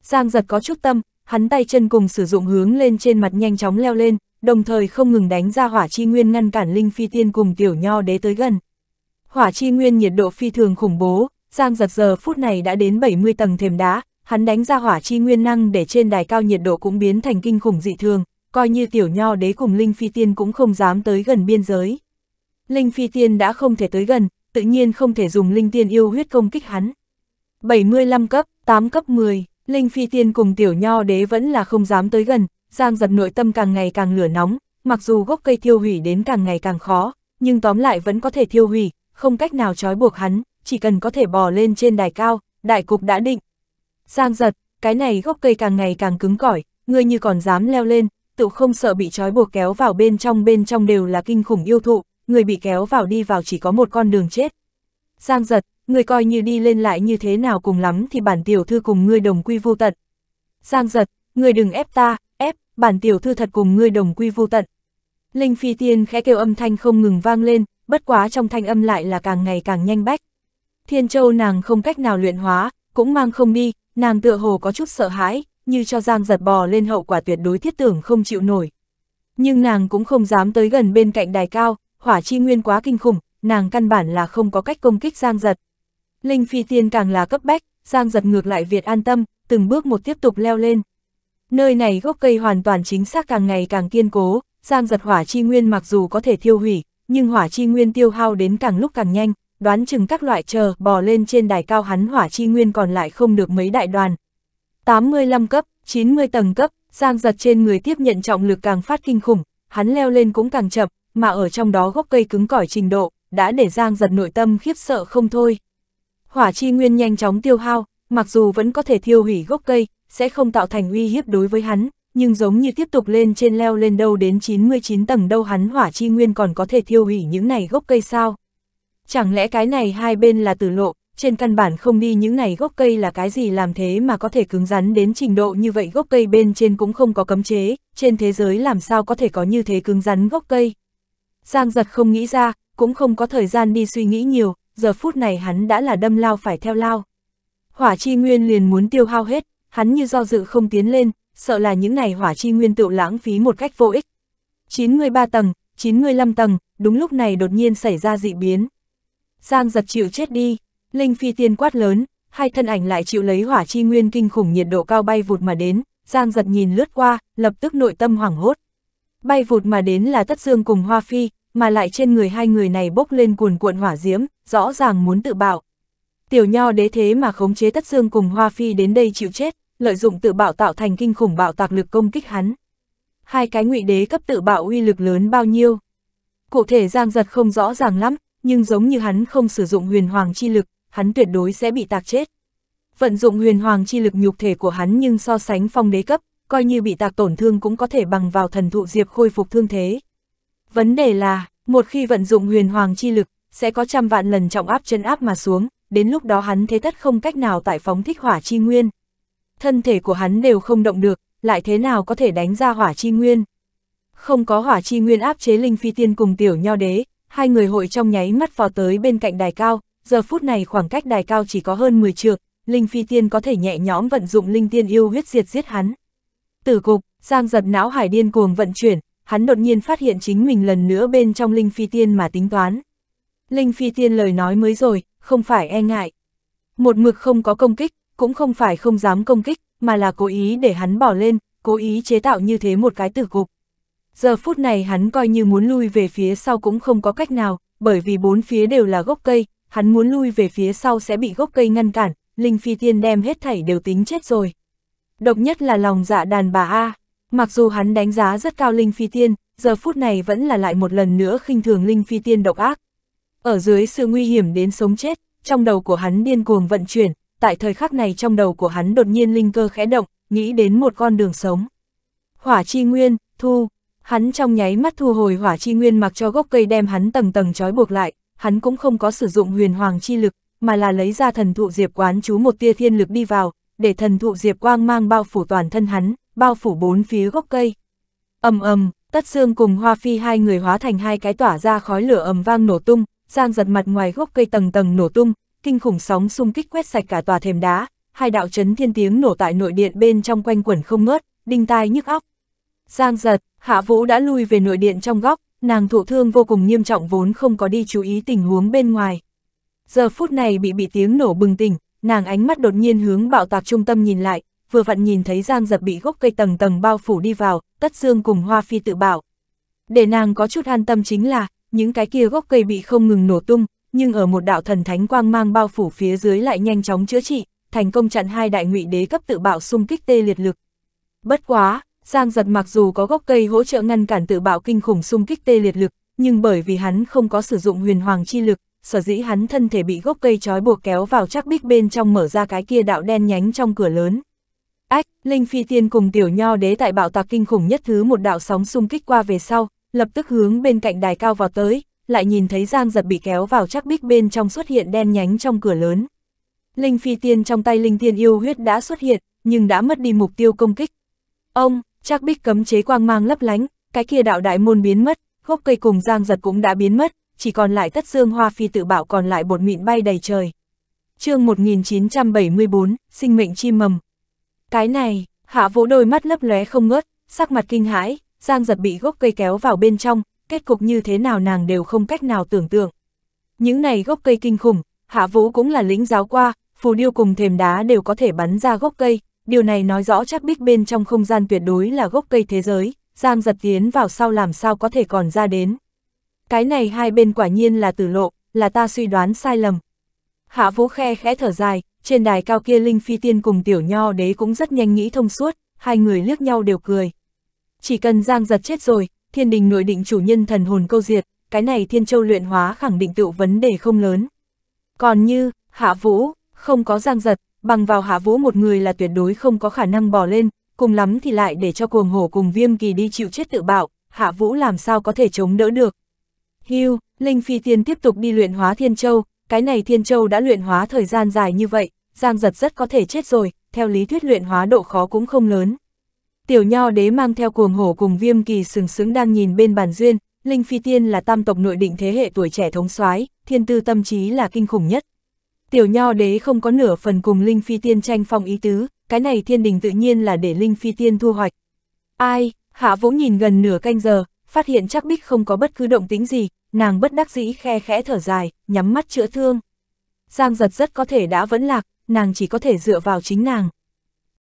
Giang giật có chút tâm, hắn tay chân cùng sử dụng hướng lên trên mặt nhanh chóng leo lên, đồng thời không ngừng đánh ra hỏa chi nguyên ngăn cản linh phi tiên cùng tiểu nho đế tới gần. Hỏa chi nguyên nhiệt độ phi thường khủng bố, Giang giật giờ phút này đã đến 70 tầng thềm đá, hắn đánh ra hỏa chi nguyên năng để trên đài cao nhiệt độ cũng biến thành kinh khủng dị thường, coi như tiểu nho đế cùng Linh Phi Tiên cũng không dám tới gần biên giới. Linh Phi Tiên đã không thể tới gần, tự nhiên không thể dùng Linh Tiên yêu huyết công kích hắn. 75 cấp, 8 cấp 10, Linh Phi Tiên cùng tiểu nho đế vẫn là không dám tới gần, Giang giật nội tâm càng ngày càng lửa nóng, mặc dù gốc cây thiêu hủy đến càng ngày càng khó, nhưng tóm lại vẫn có thể thiêu hủy, không cách nào trói buộc hắn, chỉ cần có thể bò lên trên đài cao, đại cục đã định. Giang giật, cái này gốc cây càng ngày càng cứng cỏi, ngươi như còn dám leo lên, tự không sợ bị trói buộc kéo vào bên trong bên trong đều là kinh khủng yêu thụ, người bị kéo vào đi vào chỉ có một con đường chết. Giang giật, người coi như đi lên lại như thế nào cùng lắm thì bản tiểu thư cùng ngươi đồng quy vô tận. Giang giật, người đừng ép ta, ép, bản tiểu thư thật cùng ngươi đồng quy vô tận. Linh Phi Tiên khẽ kêu âm thanh không ngừng vang lên, bất quá trong thanh âm lại là càng ngày càng nhanh bách. Thiên Châu nàng không cách nào luyện hóa, cũng mang không đi, nàng tựa hồ có chút sợ hãi, như cho Giang giật bò lên hậu quả tuyệt đối thiết tưởng không chịu nổi. Nhưng nàng cũng không dám tới gần bên cạnh đài cao, hỏa chi nguyên quá kinh khủng, nàng căn bản là không có cách công kích Giang giật. Linh phi tiên càng là cấp bách, Giang giật ngược lại Việt an tâm, từng bước một tiếp tục leo lên. Nơi này gốc cây hoàn toàn chính xác càng ngày càng kiên cố, Giang giật hỏa chi nguyên mặc dù có thể thiêu hủy, nhưng hỏa chi nguyên tiêu hao đến càng lúc càng nhanh, đoán chừng các loại chờ bò lên trên đài cao hắn hỏa chi nguyên còn lại không được mấy đại đoàn, 85 cấp, 90 tầng cấp, Giang giật trên người tiếp nhận trọng lực càng phát kinh khủng, hắn leo lên cũng càng chậm, mà ở trong đó gốc cây cứng cỏi trình độ, đã để Giang giật nội tâm khiếp sợ không thôi. Hỏa chi nguyên nhanh chóng tiêu hao, mặc dù vẫn có thể thiêu hủy gốc cây, sẽ không tạo thành uy hiếp đối với hắn, nhưng giống như tiếp tục lên trên leo lên đâu đến 99 tầng đâu hắn hỏa chi nguyên còn có thể thiêu hủy những này gốc cây sao. Chẳng lẽ cái này hai bên là tử lộ, trên căn bản không đi những này gốc cây là cái gì làm thế mà có thể cứng rắn đến trình độ như vậy gốc cây bên trên cũng không có cấm chế, trên thế giới làm sao có thể có như thế cứng rắn gốc cây. Giang giật không nghĩ ra, cũng không có thời gian đi suy nghĩ nhiều, giờ phút này hắn đã là đâm lao phải theo lao. Hỏa chi nguyên liền muốn tiêu hao hết, hắn như do dự không tiến lên, sợ là những này hỏa chi nguyên tự lãng phí một cách vô ích. 93 tầng, 95 tầng, đúng lúc này đột nhiên xảy ra dị biến. Giang giật chịu chết đi, Linh phi tiên quát lớn, hai thân ảnh lại chịu lấy hỏa chi nguyên kinh khủng nhiệt độ cao bay vụt mà đến, Giang giật nhìn lướt qua, lập tức nội tâm hoảng hốt. Bay vụt mà đến là Tất Dương cùng Hoa Phi, mà lại trên người hai người này bốc lên cuồn cuộn hỏa diễm, rõ ràng muốn tự bạo. Tiểu nho đế thế mà khống chế Tất Dương cùng Hoa Phi đến đây chịu chết, lợi dụng tự bạo tạo thành kinh khủng bạo tạc lực công kích hắn. Hai cái ngụy đế cấp tự bạo uy lực lớn bao nhiêu? Cụ thể Giang giật không rõ ràng lắm, nhưng giống như hắn không sử dụng huyền hoàng chi lực, hắn tuyệt đối sẽ bị tạc chết. Vận dụng huyền hoàng chi lực nhục thể của hắn nhưng so sánh phong đế cấp, coi như bị tạc tổn thương cũng có thể bằng vào thần thụ diệp khôi phục thương thế. Vấn đề là, một khi vận dụng huyền hoàng chi lực, sẽ có trăm vạn lần trọng áp chân áp mà xuống, đến lúc đó hắn thế tất không cách nào tại phóng thích hỏa chi nguyên. Thân thể của hắn đều không động được, lại thế nào có thể đánh ra hỏa chi nguyên. Không có hỏa chi nguyên áp chế linh phi tiên cùng tiểu nho đế, hai người hội trong nháy mắt vào tới bên cạnh đài cao, giờ phút này khoảng cách đài cao chỉ có hơn 10 trượng, Linh Phi Tiên có thể nhẹ nhõm vận dụng Linh Tiên yêu huyết diệt giết hắn. Tử cục, Giang giật não hải điên cuồng vận chuyển, hắn đột nhiên phát hiện chính mình lần nữa bên trong Linh Phi Tiên mà tính toán. Linh Phi Tiên lời nói mới rồi, không phải e ngại. Một mực không có công kích, cũng không phải không dám công kích, mà là cố ý để hắn bỏ lên, cố ý chế tạo như thế một cái tử cục. Giờ phút này hắn coi như muốn lui về phía sau cũng không có cách nào, bởi vì bốn phía đều là gốc cây, hắn muốn lui về phía sau sẽ bị gốc cây ngăn cản, Linh Phi Tiên đem hết thảy đều tính chết rồi. Độc nhất là lòng dạ đàn bà A, mặc dù hắn đánh giá rất cao Linh Phi Tiên, giờ phút này vẫn là lại một lần nữa khinh thường Linh Phi Tiên độc ác. Ở dưới sự nguy hiểm đến sống chết, trong đầu của hắn điên cuồng vận chuyển, tại thời khắc này trong đầu của hắn đột nhiên linh cơ khẽ động, nghĩ đến một con đường sống. Hỏa chi nguyên, thu, hắn trong nháy mắt thu hồi hỏa chi nguyên mặc cho gốc cây đem hắn tầng tầng trói buộc lại, hắn cũng không có sử dụng huyền hoàng chi lực, mà là lấy ra thần thụ diệp quán chú một tia thiên lực đi vào, để thần thụ diệp quang mang bao phủ toàn thân hắn, bao phủ bốn phía gốc cây. ầm ầm, tất xương cùng hoa phi hai người hóa thành hai cái tỏa ra khói lửa ầm vang nổ tung, giang giật mặt ngoài gốc cây tầng tầng nổ tung, kinh khủng sóng xung kích quét sạch cả tòa thềm đá, hai đạo chấn thiên tiếng nổ tại nội điện bên trong quanh quẩn không ngớt, đinh tai nhức óc. Giang giật, hạ vũ đã lui về nội điện trong góc, nàng thụ thương vô cùng nghiêm trọng vốn không có đi chú ý tình huống bên ngoài. Giờ phút này bị bị tiếng nổ bừng tỉnh, nàng ánh mắt đột nhiên hướng bạo tạc trung tâm nhìn lại, vừa vặn nhìn thấy Giang Giật bị gốc cây tầng tầng bao phủ đi vào, tất dương cùng Hoa Phi tự bảo. Để nàng có chút an tâm chính là, những cái kia gốc cây bị không ngừng nổ tung, nhưng ở một đạo thần thánh quang mang bao phủ phía dưới lại nhanh chóng chữa trị, thành công chặn hai đại ngụy đế cấp tự bạo xung kích tê liệt lực. Bất quá, Giang giật mặc dù có gốc cây hỗ trợ ngăn cản tự bạo kinh khủng xung kích tê liệt lực, nhưng bởi vì hắn không có sử dụng huyền hoàng chi lực, sở dĩ hắn thân thể bị gốc cây trói buộc kéo vào chắc bích bên trong mở ra cái kia đạo đen nhánh trong cửa lớn. Ách, Linh Phi Tiên cùng tiểu nho đế tại bạo tạc kinh khủng nhất thứ một đạo sóng xung kích qua về sau, lập tức hướng bên cạnh đài cao vào tới, lại nhìn thấy Giang giật bị kéo vào chắc bích bên trong xuất hiện đen nhánh trong cửa lớn. Linh Phi Tiên trong tay Linh Tiên yêu huyết đã xuất hiện, nhưng đã mất đi mục tiêu công kích. Ông, Trác bích cấm chế quang mang lấp lánh, cái kia đạo đại môn biến mất, gốc cây cùng giang giật cũng đã biến mất, chỉ còn lại tất dương hoa phi tự bảo còn lại bột mịn bay đầy trời. chương 1974, sinh mệnh chim mầm. Cái này, hạ vỗ đôi mắt lấp lóe không ngớt, sắc mặt kinh hãi, giang giật bị gốc cây kéo vào bên trong, kết cục như thế nào nàng đều không cách nào tưởng tượng. Những này gốc cây kinh khủng, hạ vũ cũng là lĩnh giáo qua, phù điêu cùng thềm đá đều có thể bắn ra gốc cây, điều này nói rõ chắc bích bên trong không gian tuyệt đối là gốc cây thế giới, Giang giật tiến vào sau làm sao có thể còn ra đến. Cái này hai bên quả nhiên là tử lộ, là ta suy đoán sai lầm. Hạ vũ khe khẽ thở dài, trên đài cao kia Linh Phi Tiên cùng tiểu nho đế cũng rất nhanh nghĩ thông suốt, hai người liếc nhau đều cười. Chỉ cần Giang giật chết rồi, thiên đình nội định chủ nhân thần hồn câu diệt, cái này thiên châu luyện hóa khẳng định tự vấn đề không lớn. Còn như, hạ vũ, không có Giang giật, bằng vào hạ vũ một người là tuyệt đối không có khả năng bỏ lên, cùng lắm thì lại để cho cuồng hổ cùng viêm kỳ đi chịu chết tự bạo, hạ vũ làm sao có thể chống đỡ được. Hưu, Linh Phi Tiên tiếp tục đi luyện hóa Thiên Châu, cái này Thiên Châu đã luyện hóa thời gian dài như vậy, Giang giật rất có thể chết rồi, theo lý thuyết luyện hóa độ khó cũng không lớn. Tiểu Nho Đế mang theo cuồng hổ cùng viêm kỳ sừng sững đang nhìn bên bàn duyên, Linh Phi Tiên là tam tộc nội định thế hệ tuổi trẻ thống soái thiên tư tâm trí là kinh khủng nhất. Tiểu nho đế không có nửa phần cùng Linh Phi Tiên tranh phong ý tứ, cái này thiên đình tự nhiên là để Linh Phi Tiên thu hoạch. Ai, hạ vũ nhìn gần nửa canh giờ, phát hiện chắc bích không có bất cứ động tính gì, nàng bất đắc dĩ khe khẽ thở dài, nhắm mắt chữa thương. Giang giật rất có thể đã vẫn lạc, nàng chỉ có thể dựa vào chính nàng,